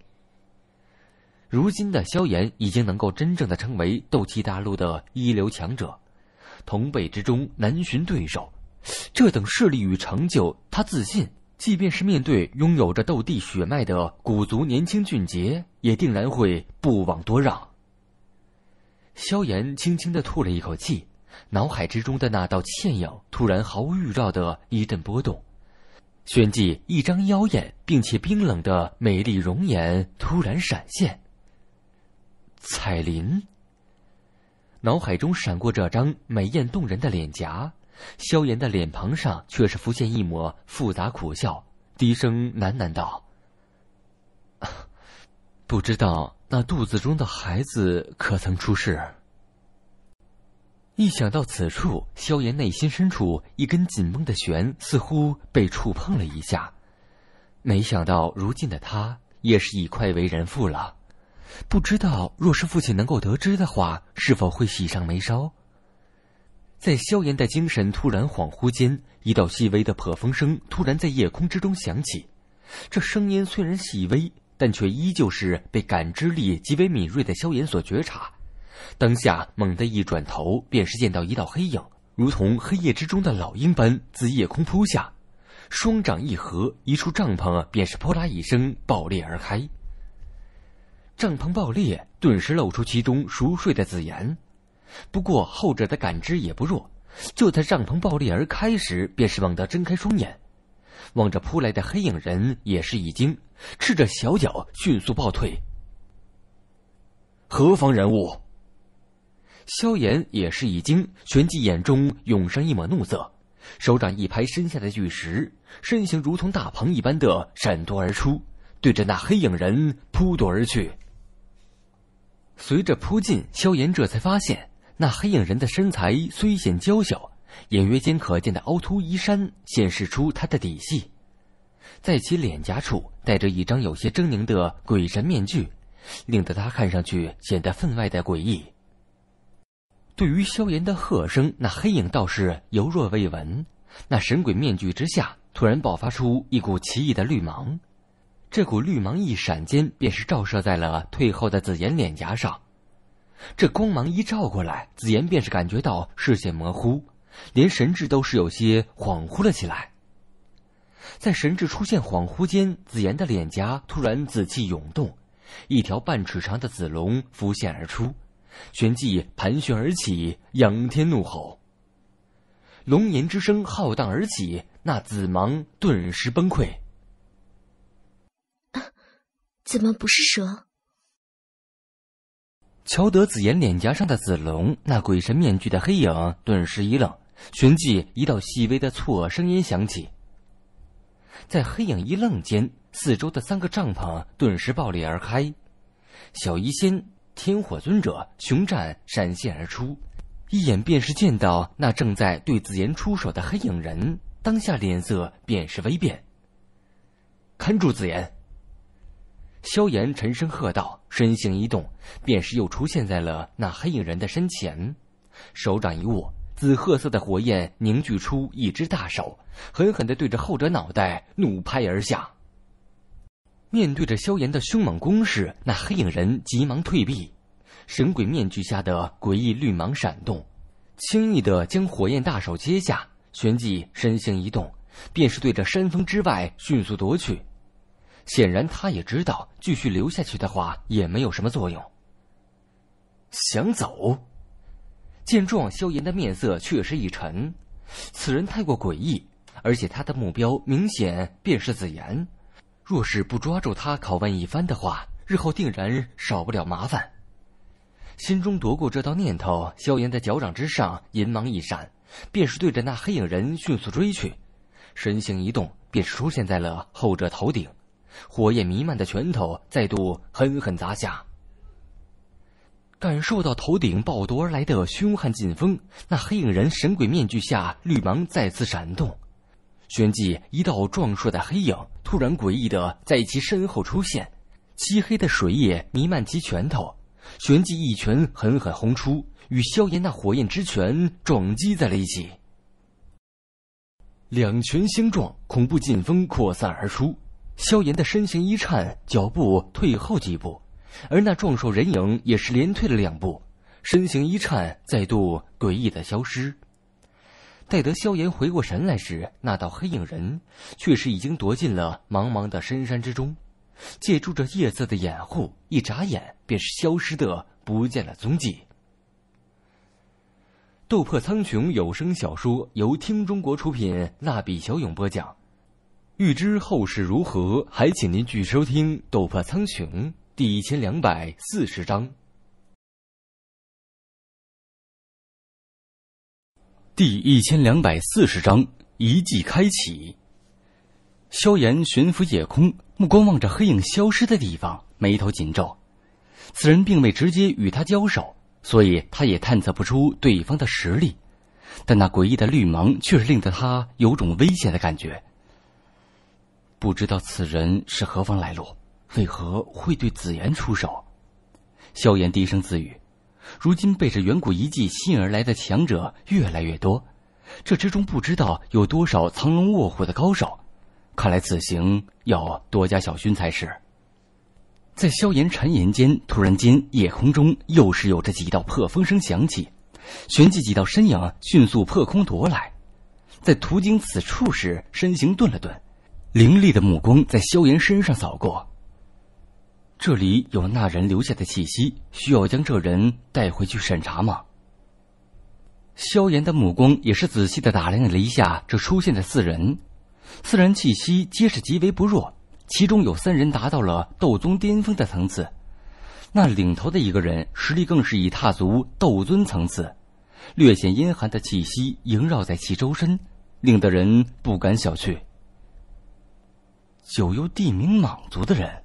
如今的萧炎已经能够真正的称为斗气大陆的一流强者，同辈之中难寻对手。这等势力与成就，他自信，即便是面对拥有着斗帝血脉的古族年轻俊杰，也定然会不枉多让。萧炎轻轻的吐了一口气，脑海之中的那道倩影突然毫无预兆的一阵波动，旋即一张妖艳并且冰冷的美丽容颜突然闪现。彩鳞。脑海中闪过这张美艳动人的脸颊，萧炎的脸庞上却是浮现一抹复杂苦笑，低声喃喃道：“不知道那肚子中的孩子可曾出世？”一想到此处，萧炎内心深处一根紧绷的弦似乎被触碰了一下。没想到，如今的他也是已快为人父了。不知道，若是父亲能够得知的话，是否会喜上眉梢？在萧炎的精神突然恍惚间，一道细微的破风声突然在夜空之中响起。这声音虽然细微，但却依旧是被感知力极为敏锐的萧炎所觉察。当下猛地一转头，便是见到一道黑影，如同黑夜之中的老鹰般自夜空扑下。双掌一合，一处帐篷便是“扑啦”一声爆裂而开。帐篷爆裂，顿时露出其中熟睡的紫妍。不过后者的感知也不弱，就在帐篷爆裂而开时，便是猛地睁开双眼，望着扑来的黑影人，也是一惊，赤着小脚迅速暴退。何方人物？萧炎也是一惊，旋即眼中涌上一抹怒色，手掌一拍身下的巨石，身形如同大鹏一般的闪躲而出，对着那黑影人扑躲而去。随着扑近，萧炎这才发现，那黑影人的身材虽显娇小，隐约间可见的凹凸衣衫显示出他的底细，在其脸颊处戴着一张有些狰狞的鬼神面具，令得他看上去显得分外的诡异。对于萧炎的喝声，那黑影倒是犹若未闻，那神鬼面具之下突然爆发出一股奇异的绿芒。这股绿芒一闪间，便是照射在了退后的紫妍脸颊上。这光芒一照过来，紫妍便是感觉到视线模糊，连神智都是有些恍惚了起来。在神智出现恍惚间，紫妍的脸颊突然紫气涌动，一条半尺长的紫龙浮现而出，旋即盘旋而起，仰天怒吼。龙吟之声浩荡而起，那紫芒顿时崩溃。怎么不是蛇？瞧得紫妍脸颊上的紫龙，那鬼神面具的黑影顿时一愣，旋即一道细微的错愕声音响起。在黑影一愣间，四周的三个帐篷顿时爆裂而开，小医仙、天火尊者、熊战闪现而出，一眼便是见到那正在对紫妍出手的黑影人，当下脸色便是微变。看住紫妍。萧炎沉声喝道，身形一动，便是又出现在了那黑影人的身前，手掌一握，紫褐色的火焰凝聚出一只大手，狠狠地对着后者脑袋怒拍而下。面对着萧炎的凶猛攻势，那黑影人急忙退避，神鬼面具下的诡异绿芒闪动，轻易地将火焰大手接下，旋即身形一动，便是对着山峰之外迅速夺去。显然，他也知道继续留下去的话也没有什么作用。想走，见状，萧炎的面色确实一沉。此人太过诡异，而且他的目标明显便是紫言，若是不抓住他拷问一番的话，日后定然少不了麻烦。心中夺过这道念头，萧炎的脚掌之上银芒一闪，便是对着那黑影人迅速追去。身形一动，便是出现在了后者头顶。火焰弥漫的拳头再度狠狠砸下。感受到头顶暴夺而来的凶悍劲风，那黑影人神鬼面具下绿芒再次闪动，旋即一道壮硕的黑影突然诡异的在其身后出现，漆黑的水液弥漫其拳头，旋即一拳狠狠轰出，与萧炎那火焰之拳撞击在了一起。两拳相撞，恐怖劲风扩散而出。萧炎的身形一颤，脚步退后几步，而那壮硕人影也是连退了两步，身形一颤，再度诡异的消失。待得萧炎回过神来时，那道黑影人却是已经躲进了茫茫的深山之中，借助着夜色的掩护，一眨眼便是消失的不见了踪迹。《斗破苍穹》有声小说由听中国出品，蜡笔小勇播讲。欲知后事如何，还请您继续收听《斗破苍穹》第一千两百四十章。第一千两百四十章遗迹开启。萧炎悬浮夜空，目光望着黑影消失的地方，眉头紧皱。此人并未直接与他交手，所以他也探测不出对方的实力。但那诡异的绿芒却是令得他有种危险的感觉。不知道此人是何方来路，为何会对紫妍出手？萧炎低声自语：“如今被这远古遗迹吸引而来的强者越来越多，这之中不知道有多少藏龙卧虎的高手。看来此行要多加小心才是。”在萧炎沉吟间，突然间夜空中又是有着几道破风声响起，旋即几道身影迅速破空夺来，在途经此处时身形顿了顿。凌厉的目光在萧炎身上扫过。这里有那人留下的气息，需要将这人带回去审查吗？萧炎的目光也是仔细的打量了一下这出现的四人，四人气息皆是极为不弱，其中有三人达到了斗宗巅峰的层次，那领头的一个人实力更是已踏足斗尊层次，略显阴寒的气息萦绕在其周身，令得人不敢小觑。九幽地名莽族的人，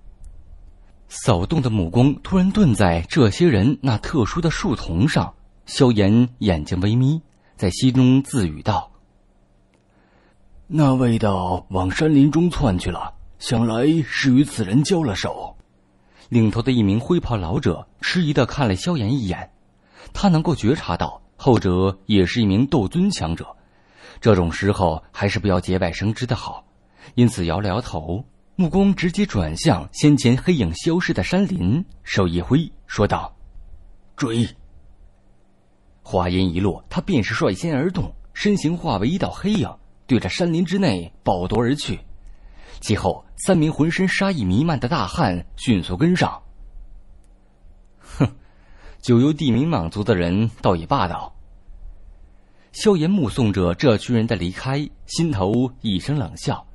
扫动的目光突然顿在这些人那特殊的树丛上。萧炎眼睛微眯，在心中自语道：“那味道往山林中窜去了，想来是与此人交了手。”领头的一名灰袍老者迟疑的看了萧炎一眼，他能够觉察到后者也是一名斗尊强者，这种时候还是不要节外生枝的好。因此摇了摇头，目光直接转向先前黑影消失的山林，手一挥，说道：“追！”话音一落，他便是率先而动，身形化为一道黑影，对着山林之内暴夺而去。其后，三名浑身杀意弥漫的大汉迅速跟上。哼，九幽地名蟒族的人倒也霸道。萧炎目送着这群人的离开，心头一声冷笑。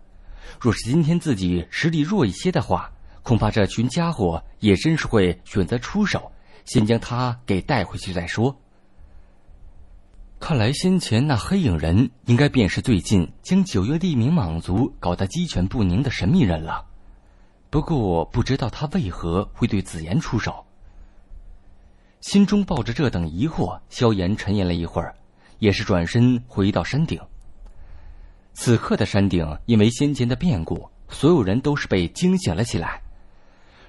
若是今天自己实力弱一些的话，恐怕这群家伙也真是会选择出手，先将他给带回去再说。看来先前那黑影人，应该便是最近将九幽地名蟒族搞得鸡犬不宁的神秘人了。不过不知道他为何会对紫妍出手。心中抱着这等疑惑，萧炎沉吟了一会儿，也是转身回到山顶。此刻的山顶，因为先前的变故，所有人都是被惊醒了起来。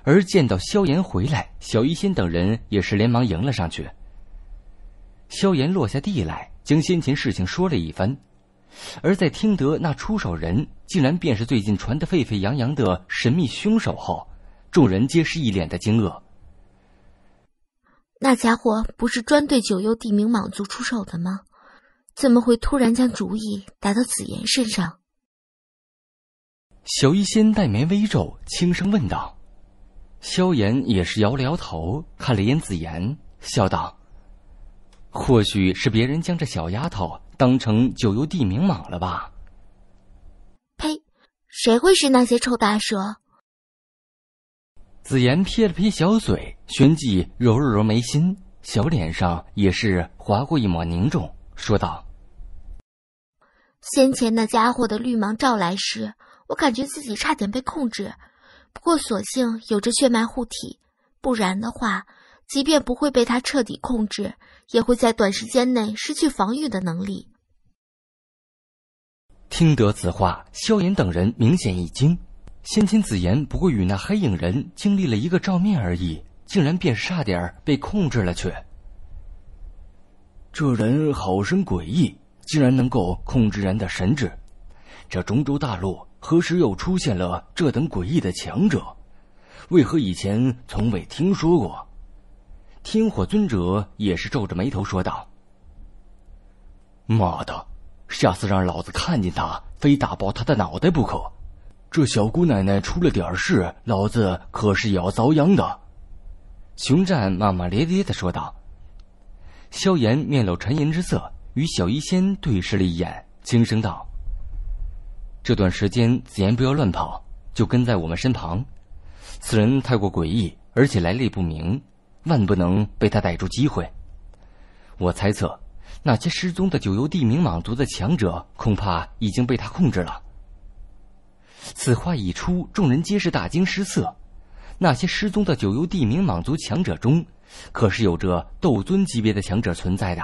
而见到萧炎回来，小医仙等人也是连忙迎了上去。萧炎落下地来，将先前事情说了一番。而在听得那出手人竟然便是最近传得沸沸扬扬的神秘凶手后，众人皆是一脸的惊愕。那家伙不是专对九幽地冥蟒族出手的吗？怎么会突然将主意打到紫妍身上？小医仙黛眉微皱，轻声问道。萧炎也是摇了摇头，看了眼紫妍，笑道：“或许是别人将这小丫头当成九幽地冥蟒了吧？”“呸！谁会是那些臭大蛇？”紫妍撇了撇小嘴，旋即揉了揉眉心，小脸上也是划过一抹凝重。说道：“先前那家伙的绿芒照来时，我感觉自己差点被控制。不过所幸有着血脉护体，不然的话，即便不会被他彻底控制，也会在短时间内失去防御的能力。”听得此话，萧炎等人明显一惊。先前紫妍不过与那黑影人经历了一个照面而已，竟然便差点被控制了去。这人好生诡异，竟然能够控制人的神智。这中州大陆何时又出现了这等诡异的强者？为何以前从未听说过？天火尊者也是皱着眉头说道：“妈的，下次让老子看见他，非打爆他的脑袋不可！这小姑奶奶出了点事，老子可是也要遭殃的。”熊战骂骂咧咧的说道。萧炎面露沉吟之色，与小医仙对视了一眼，轻声道：“这段时间，紫妍不要乱跑，就跟在我们身旁。此人太过诡异，而且来历不明，万不能被他逮住机会。我猜测，那些失踪的九幽地冥蟒族的强者，恐怕已经被他控制了。”此话一出，众人皆是大惊失色。那些失踪的九幽地冥蟒族强者中，可是有着斗尊级别的强者存在的，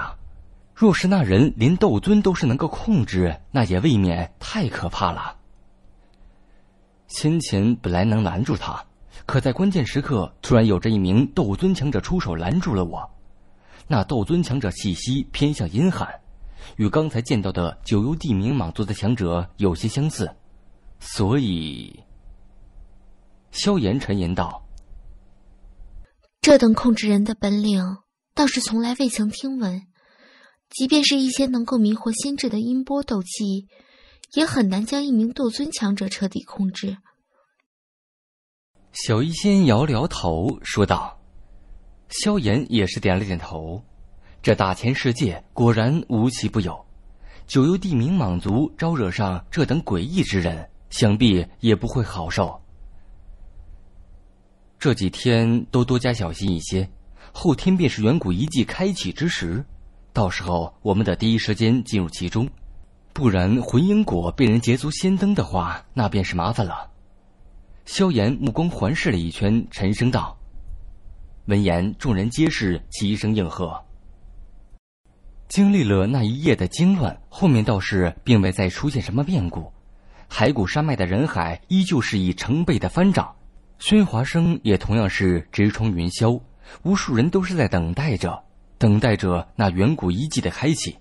若是那人连斗尊都是能够控制，那也未免太可怕了。先前本来能拦住他，可在关键时刻，突然有着一名斗尊强者出手拦住了我。那斗尊强者气息偏向阴寒，与刚才见到的九幽地冥蟒族的强者有些相似，所以，萧炎沉吟道。这等控制人的本领，倒是从来未曾听闻。即便是一些能够迷惑心智的音波斗技，也很难将一名斗尊强者彻底控制。小医仙摇了摇头说道：“萧炎也是点了点头。这大千世界果然无奇不有，九幽地冥蟒族招惹上这等诡异之人，想必也不会好受。”这几天都多加小心一些，后天便是远古遗迹开启之时，到时候我们得第一时间进入其中，不然魂婴果被人捷足先登的话，那便是麻烦了。萧炎目光环视了一圈，沉声道。闻言，众人皆是齐声应和。经历了那一夜的惊乱，后面倒是并未再出现什么变故，海谷山脉的人海依旧是以成倍的翻涨。喧哗声也同样是直冲云霄，无数人都是在等待着，等待着那远古遗迹的开启。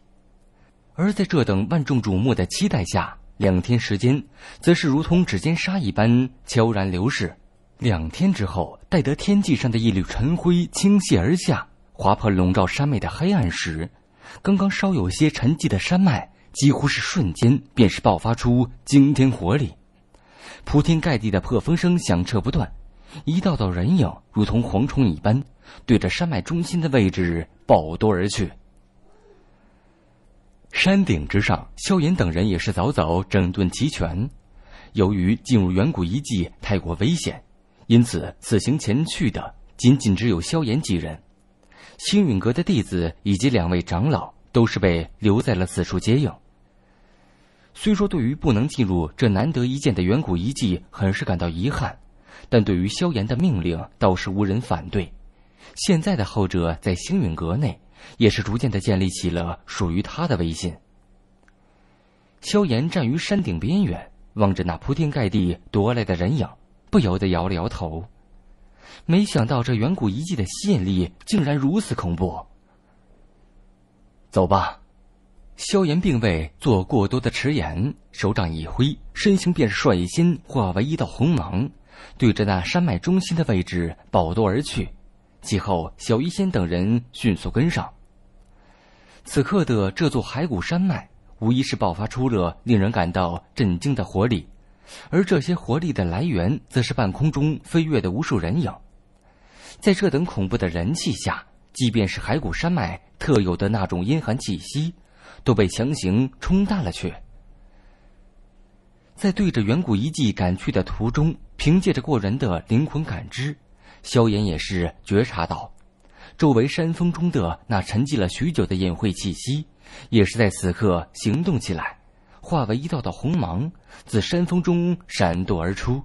而在这等万众瞩目的期待下，两天时间则是如同指尖沙一般悄然流逝。两天之后，待得天际上的一缕晨灰倾泻而下，划破笼罩山脉的黑暗时，刚刚稍有些沉寂的山脉，几乎是瞬间便是爆发出惊天活力。铺天盖地的破风声响彻不断，一道道人影如同蝗虫一般，对着山脉中心的位置暴多而去。山顶之上，萧炎等人也是早早整顿齐全。由于进入远古遗迹太过危险，因此此行前去的仅仅只有萧炎几人，星陨阁的弟子以及两位长老都是被留在了此处接应。虽说对于不能进入这难得一见的远古遗迹很是感到遗憾，但对于萧炎的命令倒是无人反对。现在的后者在星陨阁内，也是逐渐的建立起了属于他的威信。萧炎站于山顶边缘，望着那铺天盖地夺来的人影，不由得摇了摇头。没想到这远古遗迹的吸引力竟然如此恐怖。走吧。萧炎并未做过多的迟延，手掌一挥，身形便是率先化为一道红芒，对着那山脉中心的位置暴夺而去。其后，小医仙等人迅速跟上。此刻的这座骸骨山脉无疑是爆发出了令人感到震惊的活力，而这些活力的来源，则是半空中飞跃的无数人影。在这等恐怖的人气下，即便是骸骨山脉特有的那种阴寒气息。都被强行冲淡了去。在对着远古遗迹赶去的途中，凭借着过人的灵魂感知，萧炎也是觉察到，周围山峰中的那沉寂了许久的隐晦气息，也是在此刻行动起来，化为一道道红芒，自山峰中闪躲而出。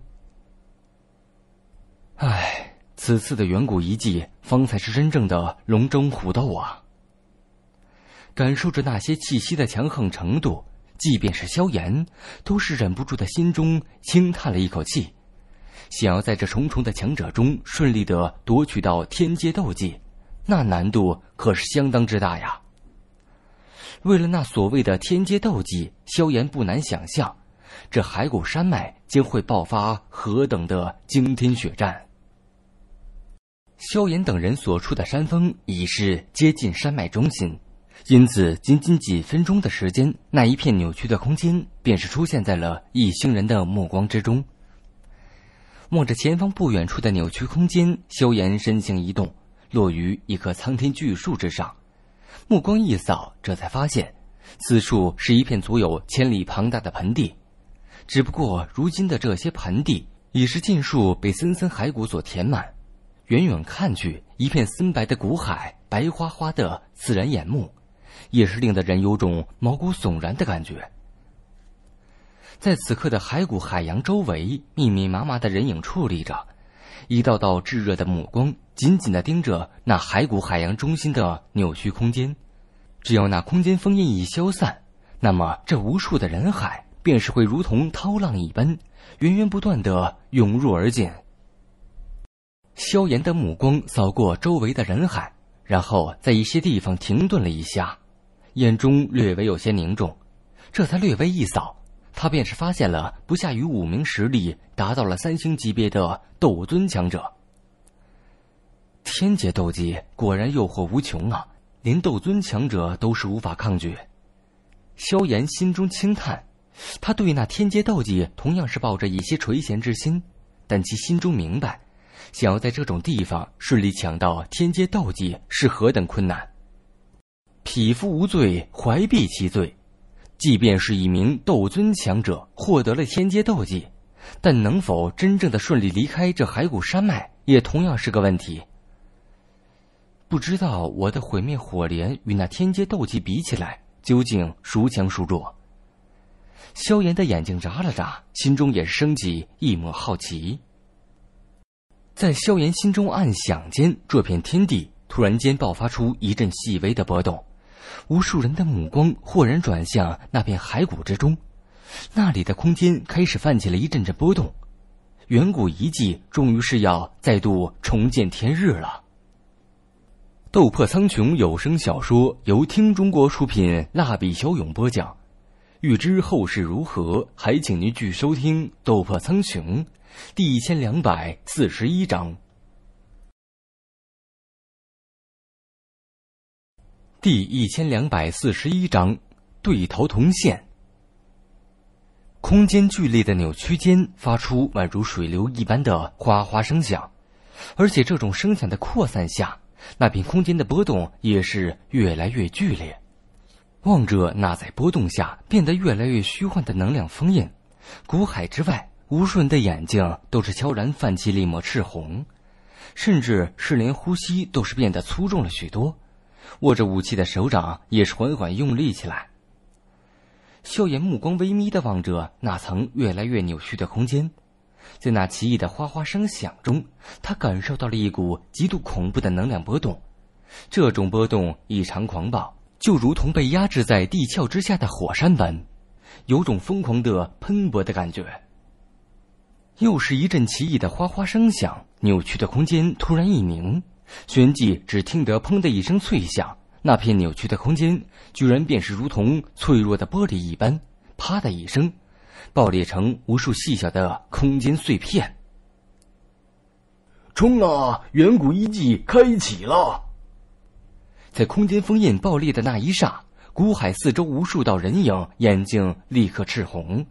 唉，此次的远古遗迹，方才是真正的龙争虎斗啊！感受着那些气息的强横程度，即便是萧炎，都是忍不住在心中轻叹了一口气。想要在这重重的强者中顺利的夺取到天阶斗技，那难度可是相当之大呀。为了那所谓的天阶斗技，萧炎不难想象，这骸骨山脉将会爆发何等的惊天血战。萧炎等人所处的山峰已是接近山脉中心。因此，仅仅几分钟的时间，那一片扭曲的空间便是出现在了一行人的目光之中。望着前方不远处的扭曲空间，萧炎身形一动，落于一棵苍天巨树之上，目光一扫，这才发现，此处是一片足有千里庞大的盆地，只不过如今的这些盆地已是尽数被森森骸骨所填满，远远看去，一片森白的骨海，白花花的，自然眼目。也是令得人有种毛骨悚然的感觉。在此刻的骸骨海洋周围，密密麻麻的人影矗立着，一道道炙热的目光紧紧的盯着那骸骨海洋中心的扭曲空间。只要那空间封印一消散，那么这无数的人海便是会如同涛浪一般，源源不断的涌入而进。萧炎的目光扫过周围的人海，然后在一些地方停顿了一下。眼中略微有些凝重，这才略微一扫，他便是发现了不下于五名实力达到了三星级别的斗尊强者。天阶斗技果然诱惑无穷啊！连斗尊强者都是无法抗拒。萧炎心中轻叹，他对那天阶斗技同样是抱着一些垂涎之心，但其心中明白，想要在这种地方顺利抢到天阶斗技是何等困难。匹夫无罪，怀璧其罪。即便是一名斗尊强者获得了天阶斗技，但能否真正的顺利离开这骸骨山脉，也同样是个问题。不知道我的毁灭火莲与那天阶斗技比起来，究竟孰强孰弱？萧炎的眼睛眨了眨，心中也升起一抹好奇。在萧炎心中暗想间，这片天地突然间爆发出一阵细微的波动。无数人的目光豁然转向那片骸骨之中，那里的空间开始泛起了一阵阵波动，远古遗迹终于是要再度重见天日了。《斗破苍穹》有声小说由听中国出品，蜡笔小勇播讲。欲知后事如何，还请您继续收听《斗破苍穹》第一千两百四十一章。第一千两百四十一章，对头同线。空间剧烈的扭曲间，发出宛如水流一般的哗哗声响，而且这种声响的扩散下，那片空间的波动也是越来越剧烈。望着那在波动下变得越来越虚幻的能量封印，古海之外无数人的眼睛都是悄然泛起了一抹赤红，甚至是连呼吸都是变得粗重了许多。握着武器的手掌也是缓缓用力起来。萧炎目光微眯的望着那层越来越扭曲的空间，在那奇异的哗哗声响中，他感受到了一股极度恐怖的能量波动。这种波动异常狂暴，就如同被压制在地壳之下的火山般，有种疯狂的喷薄的感觉。又是一阵奇异的哗哗声响，扭曲的空间突然一凝。旋即，只听得“砰”的一声脆响，那片扭曲的空间，居然便是如同脆弱的玻璃一般，“啪”的一声，爆裂成无数细小的空间碎片。冲啊！远古遗迹开启了！在空间封印爆裂的那一刹，古海四周无数道人影眼睛立刻赤红，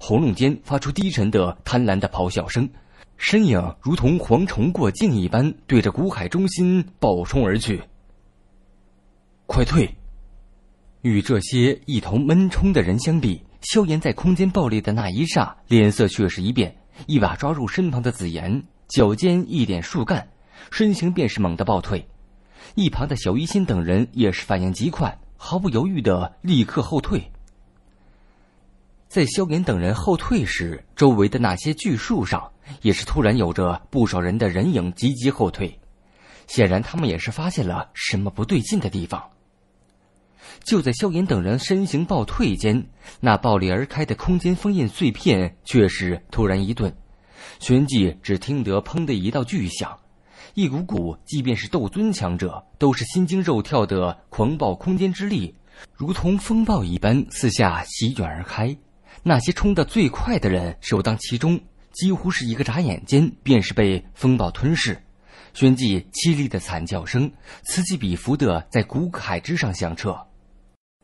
喉咙间发出低沉的贪婪的咆哮声。身影如同蝗虫过境一般，对着古海中心暴冲而去。快退！与这些一同闷冲的人相比，萧炎在空间爆裂的那一刹，脸色却是一变，一把抓住身旁的紫妍，脚尖一点树干，身形便是猛地暴退。一旁的小医仙等人也是反应极快，毫不犹豫的立刻后退。在萧炎等人后退时，周围的那些巨树上也是突然有着不少人的人影急急后退，显然他们也是发现了什么不对劲的地方。就在萧炎等人身形暴退间，那暴裂而开的空间封印碎片却是突然一顿，旋即只听得“砰”的一道巨响，一股股即便是斗尊强者都是心惊肉跳的狂暴空间之力，如同风暴一般四下席卷而开。那些冲得最快的人首当其冲，几乎是一个眨眼间，便是被风暴吞噬。旋即，凄厉的惨叫声此起彼伏的在古海之上响彻。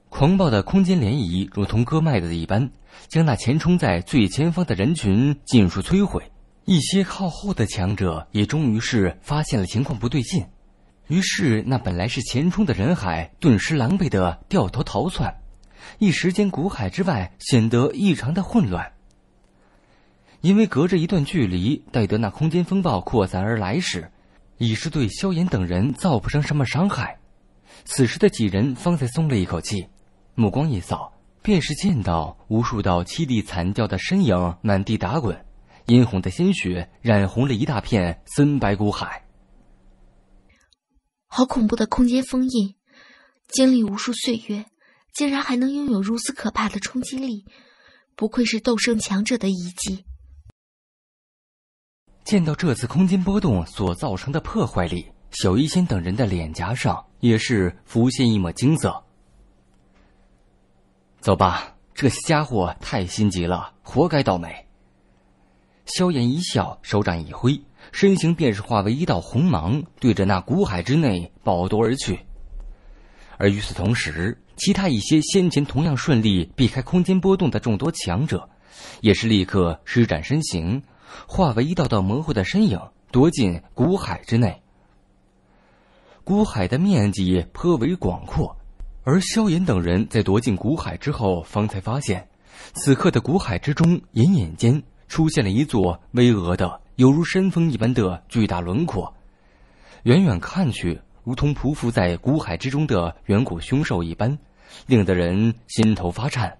狂暴的空间涟漪如同割麦子一般，将那前冲在最前方的人群尽数摧毁。一些靠后的强者也终于是发现了情况不对劲，于是那本来是前冲的人海顿时狼狈地掉头逃窜。一时间，古海之外显得异常的混乱。因为隔着一段距离，待得那空间风暴扩散而来时，已是对萧炎等人造不成什么伤害。此时的几人方才松了一口气，目光一扫，便是见到无数道凄厉惨叫的身影满地打滚，殷红的鲜血染红了一大片森白古海。好恐怖的空间封印，经历无数岁月。竟然还能拥有如此可怕的冲击力，不愧是斗圣强者的遗迹。见到这次空间波动所造成的破坏力，小医仙等人的脸颊上也是浮现一抹金色。走吧，这些家伙太心急了，活该倒霉。萧炎一笑，手掌一挥，身形便是化为一道红芒，对着那古海之内暴夺而去。而与此同时，其他一些先前同样顺利避开空间波动的众多强者，也是立刻施展身形，化为一道道模糊的身影，躲进古海之内。古海的面积颇为广阔，而萧炎等人在躲进古海之后，方才发现，此刻的古海之中，隐隐间出现了一座巍峨的、犹如山峰一般的巨大轮廓，远远看去。如同匍匐在古海之中的远古凶兽一般，令得人心头发颤。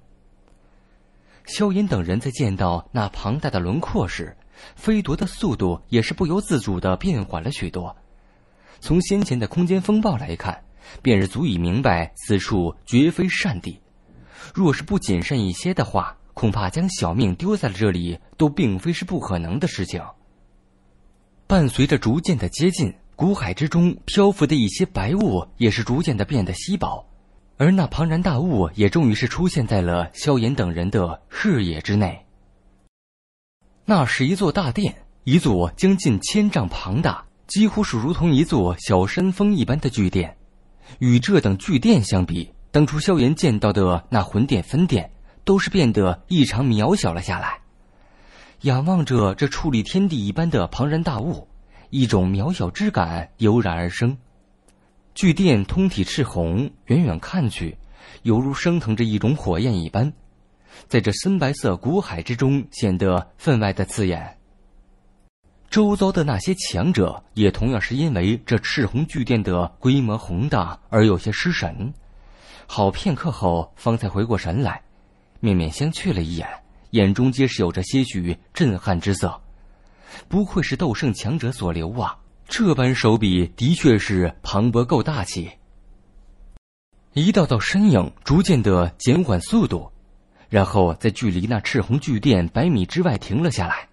萧炎等人在见到那庞大的轮廓时，飞夺的速度也是不由自主的变缓了许多。从先前的空间风暴来看，便是足以明白此处绝非善地。若是不谨慎一些的话，恐怕将小命丢在了这里都并非是不可能的事情。伴随着逐渐的接近。古海之中漂浮的一些白雾也是逐渐的变得稀薄，而那庞然大物也终于是出现在了萧炎等人的视野之内。那是一座大殿，一座将近千丈庞大，几乎是如同一座小山峰一般的巨殿。与这等巨殿相比，当初萧炎见到的那魂殿分殿都是变得异常渺小了下来。仰望着这矗立天地一般的庞然大物。一种渺小之感油然而生，巨电通体赤红，远远看去，犹如升腾着一种火焰一般，在这深白色古海之中显得分外的刺眼。周遭的那些强者也同样是因为这赤红巨电的规模宏大而有些失神，好片刻后方才回过神来，面面相觑了一眼，眼中皆是有着些许震撼之色。不愧是斗圣强者所留啊！这般手笔的确是磅礴够大气。一道道身影逐渐地减缓速度，然后在距离那赤红巨电百米之外停了下来。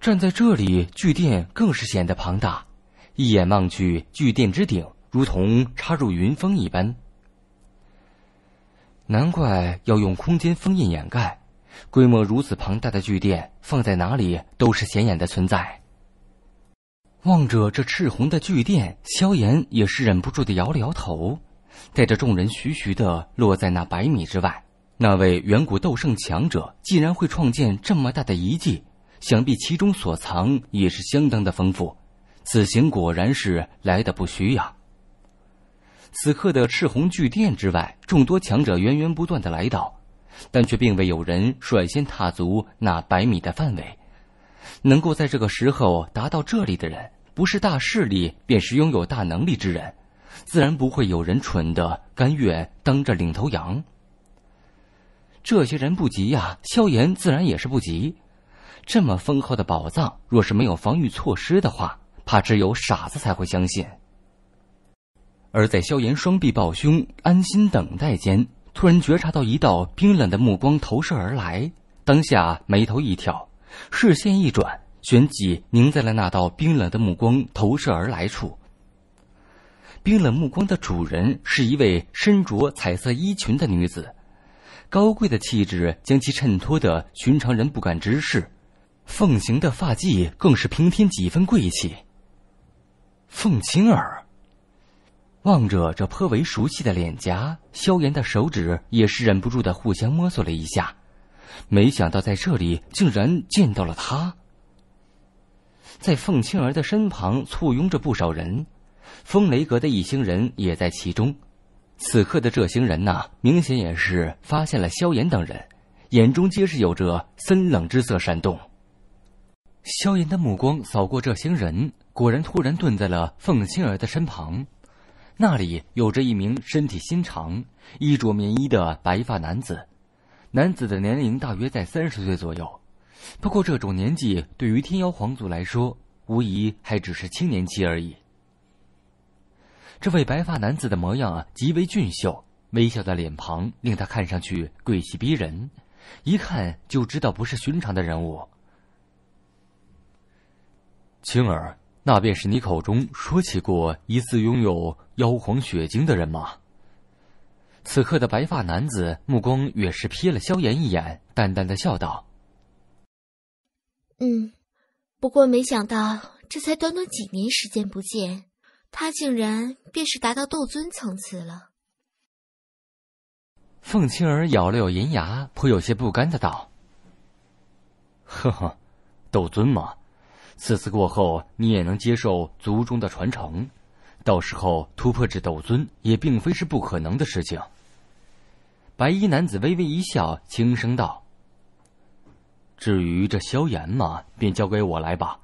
站在这里，巨电更是显得庞大，一眼望去，巨电之顶如同插入云峰一般。难怪要用空间封印掩盖。规模如此庞大的巨殿，放在哪里都是显眼的存在。望着这赤红的巨殿，萧炎也是忍不住的摇了摇头，带着众人徐徐的落在那百米之外。那位远古斗圣强者竟然会创建这么大的遗迹，想必其中所藏也是相当的丰富。此行果然是来的不虚呀。此刻的赤红巨殿之外，众多强者源源不断的来到。但却并未有人率先踏足那百米的范围，能够在这个时候达到这里的人，不是大势力，便是拥有大能力之人，自然不会有人蠢的甘愿当这领头羊。这些人不急呀，萧炎自然也是不急。这么丰厚的宝藏，若是没有防御措施的话，怕只有傻子才会相信。而在萧炎双臂抱胸，安心等待间。突然觉察到一道冰冷的目光投射而来，当下眉头一挑，视线一转，旋即凝在了那道冰冷的目光投射而来处。冰冷目光的主人是一位身着彩色衣裙的女子，高贵的气质将其衬托的寻常人不敢直视，凤形的发髻更是平添几分贵气。凤青儿。望着这颇为熟悉的脸颊，萧炎的手指也是忍不住的互相摸索了一下。没想到在这里竟然见到了他。在凤青儿的身旁簇拥着不少人，风雷阁的一行人也在其中。此刻的这行人呐，明显也是发现了萧炎等人，眼中皆是有着森冷之色闪动。萧炎的目光扫过这行人，果然突然顿在了凤青儿的身旁。那里有着一名身体纤长、衣着棉衣的白发男子，男子的年龄大约在三十岁左右，不过这种年纪对于天妖皇族来说，无疑还只是青年期而已。这位白发男子的模样极为俊秀，微笑的脸庞令他看上去贵气逼人，一看就知道不是寻常的人物。青儿。那便是你口中说起过疑似拥有妖皇血晶的人吗？此刻的白发男子目光也是瞥了萧炎一眼，淡淡的笑道：“嗯，不过没想到这才短短几年时间不见，他竟然便是达到斗尊层次了。”凤青儿咬了咬银牙，颇有些不甘的道：“呵呵，斗尊吗？”此次过后，你也能接受族中的传承，到时候突破至斗尊也并非是不可能的事情。白衣男子微微一笑，轻声道：“至于这萧炎嘛，便交给我来吧。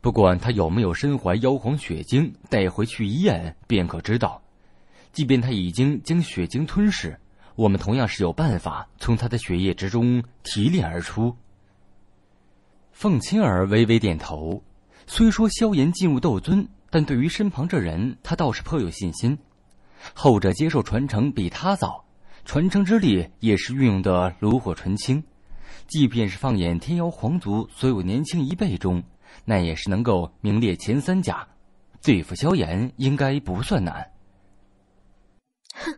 不管他有没有身怀妖皇血晶，带回去一验便可知道。即便他已经将血晶吞噬，我们同样是有办法从他的血液之中提炼而出。”凤青儿微微点头，虽说萧炎进入斗尊，但对于身旁这人，他倒是颇有信心。后者接受传承比他早，传承之力也是运用的炉火纯青。即便是放眼天妖皇族所有年轻一辈中，那也是能够名列前三甲。对付萧炎，应该不算难。哼，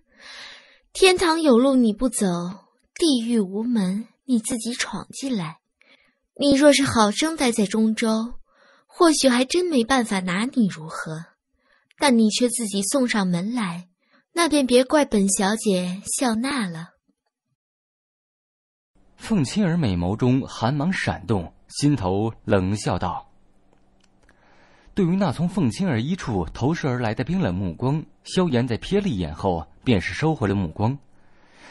天堂有路你不走，地狱无门你自己闯进来。你若是好生待在中州，或许还真没办法拿你如何。但你却自己送上门来，那便别怪本小姐笑纳了。凤青儿美眸中寒芒闪动，心头冷笑道：“对于那从凤青儿一处投射而来的冰冷目光，萧炎在瞥了一眼后，便是收回了目光。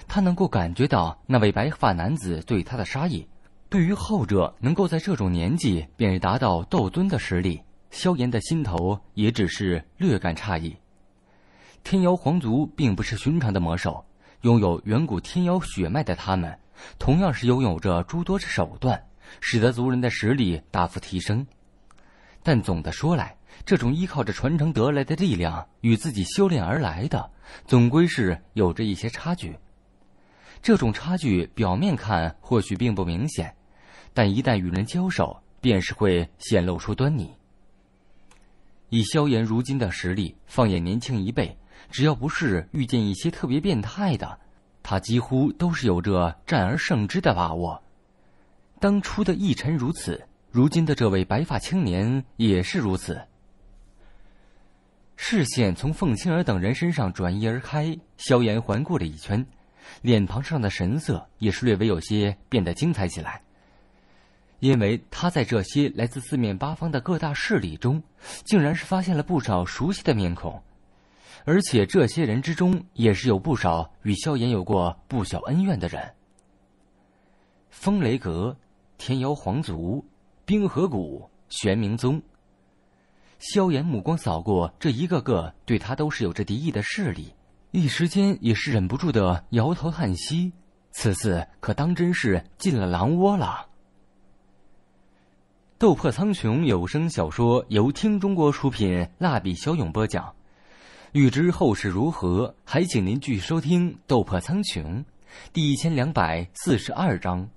他能够感觉到那位白发男子对他的杀意。”对于后者能够在这种年纪便达到斗尊的实力，萧炎的心头也只是略感诧异。天妖皇族并不是寻常的魔兽，拥有远古天妖血脉的他们，同样是拥有着诸多手段，使得族人的实力大幅提升。但总的说来，这种依靠着传承得来的力量与自己修炼而来的，总归是有着一些差距。这种差距表面看或许并不明显。但一旦与人交手，便是会显露出端倪。以萧炎如今的实力，放眼年轻一辈，只要不是遇见一些特别变态的，他几乎都是有着战而胜之的把握。当初的逸尘如此，如今的这位白发青年也是如此。视线从凤青儿等人身上转移而开，萧炎环顾了一圈，脸庞上的神色也是略微有些变得精彩起来。因为他在这些来自四面八方的各大势力中，竟然是发现了不少熟悉的面孔，而且这些人之中也是有不少与萧炎有过不小恩怨的人。风雷阁、天妖皇族、冰河谷、玄冥宗。萧炎目光扫过这一个个对他都是有着敌意的势力，一时间也是忍不住的摇头叹息：“此次可当真是进了狼窝了。”《斗破苍穹》有声小说由听中国出品，蜡笔小勇播讲。欲知后事如何，还请您继续收听《斗破苍穹》第一千两百四十二章。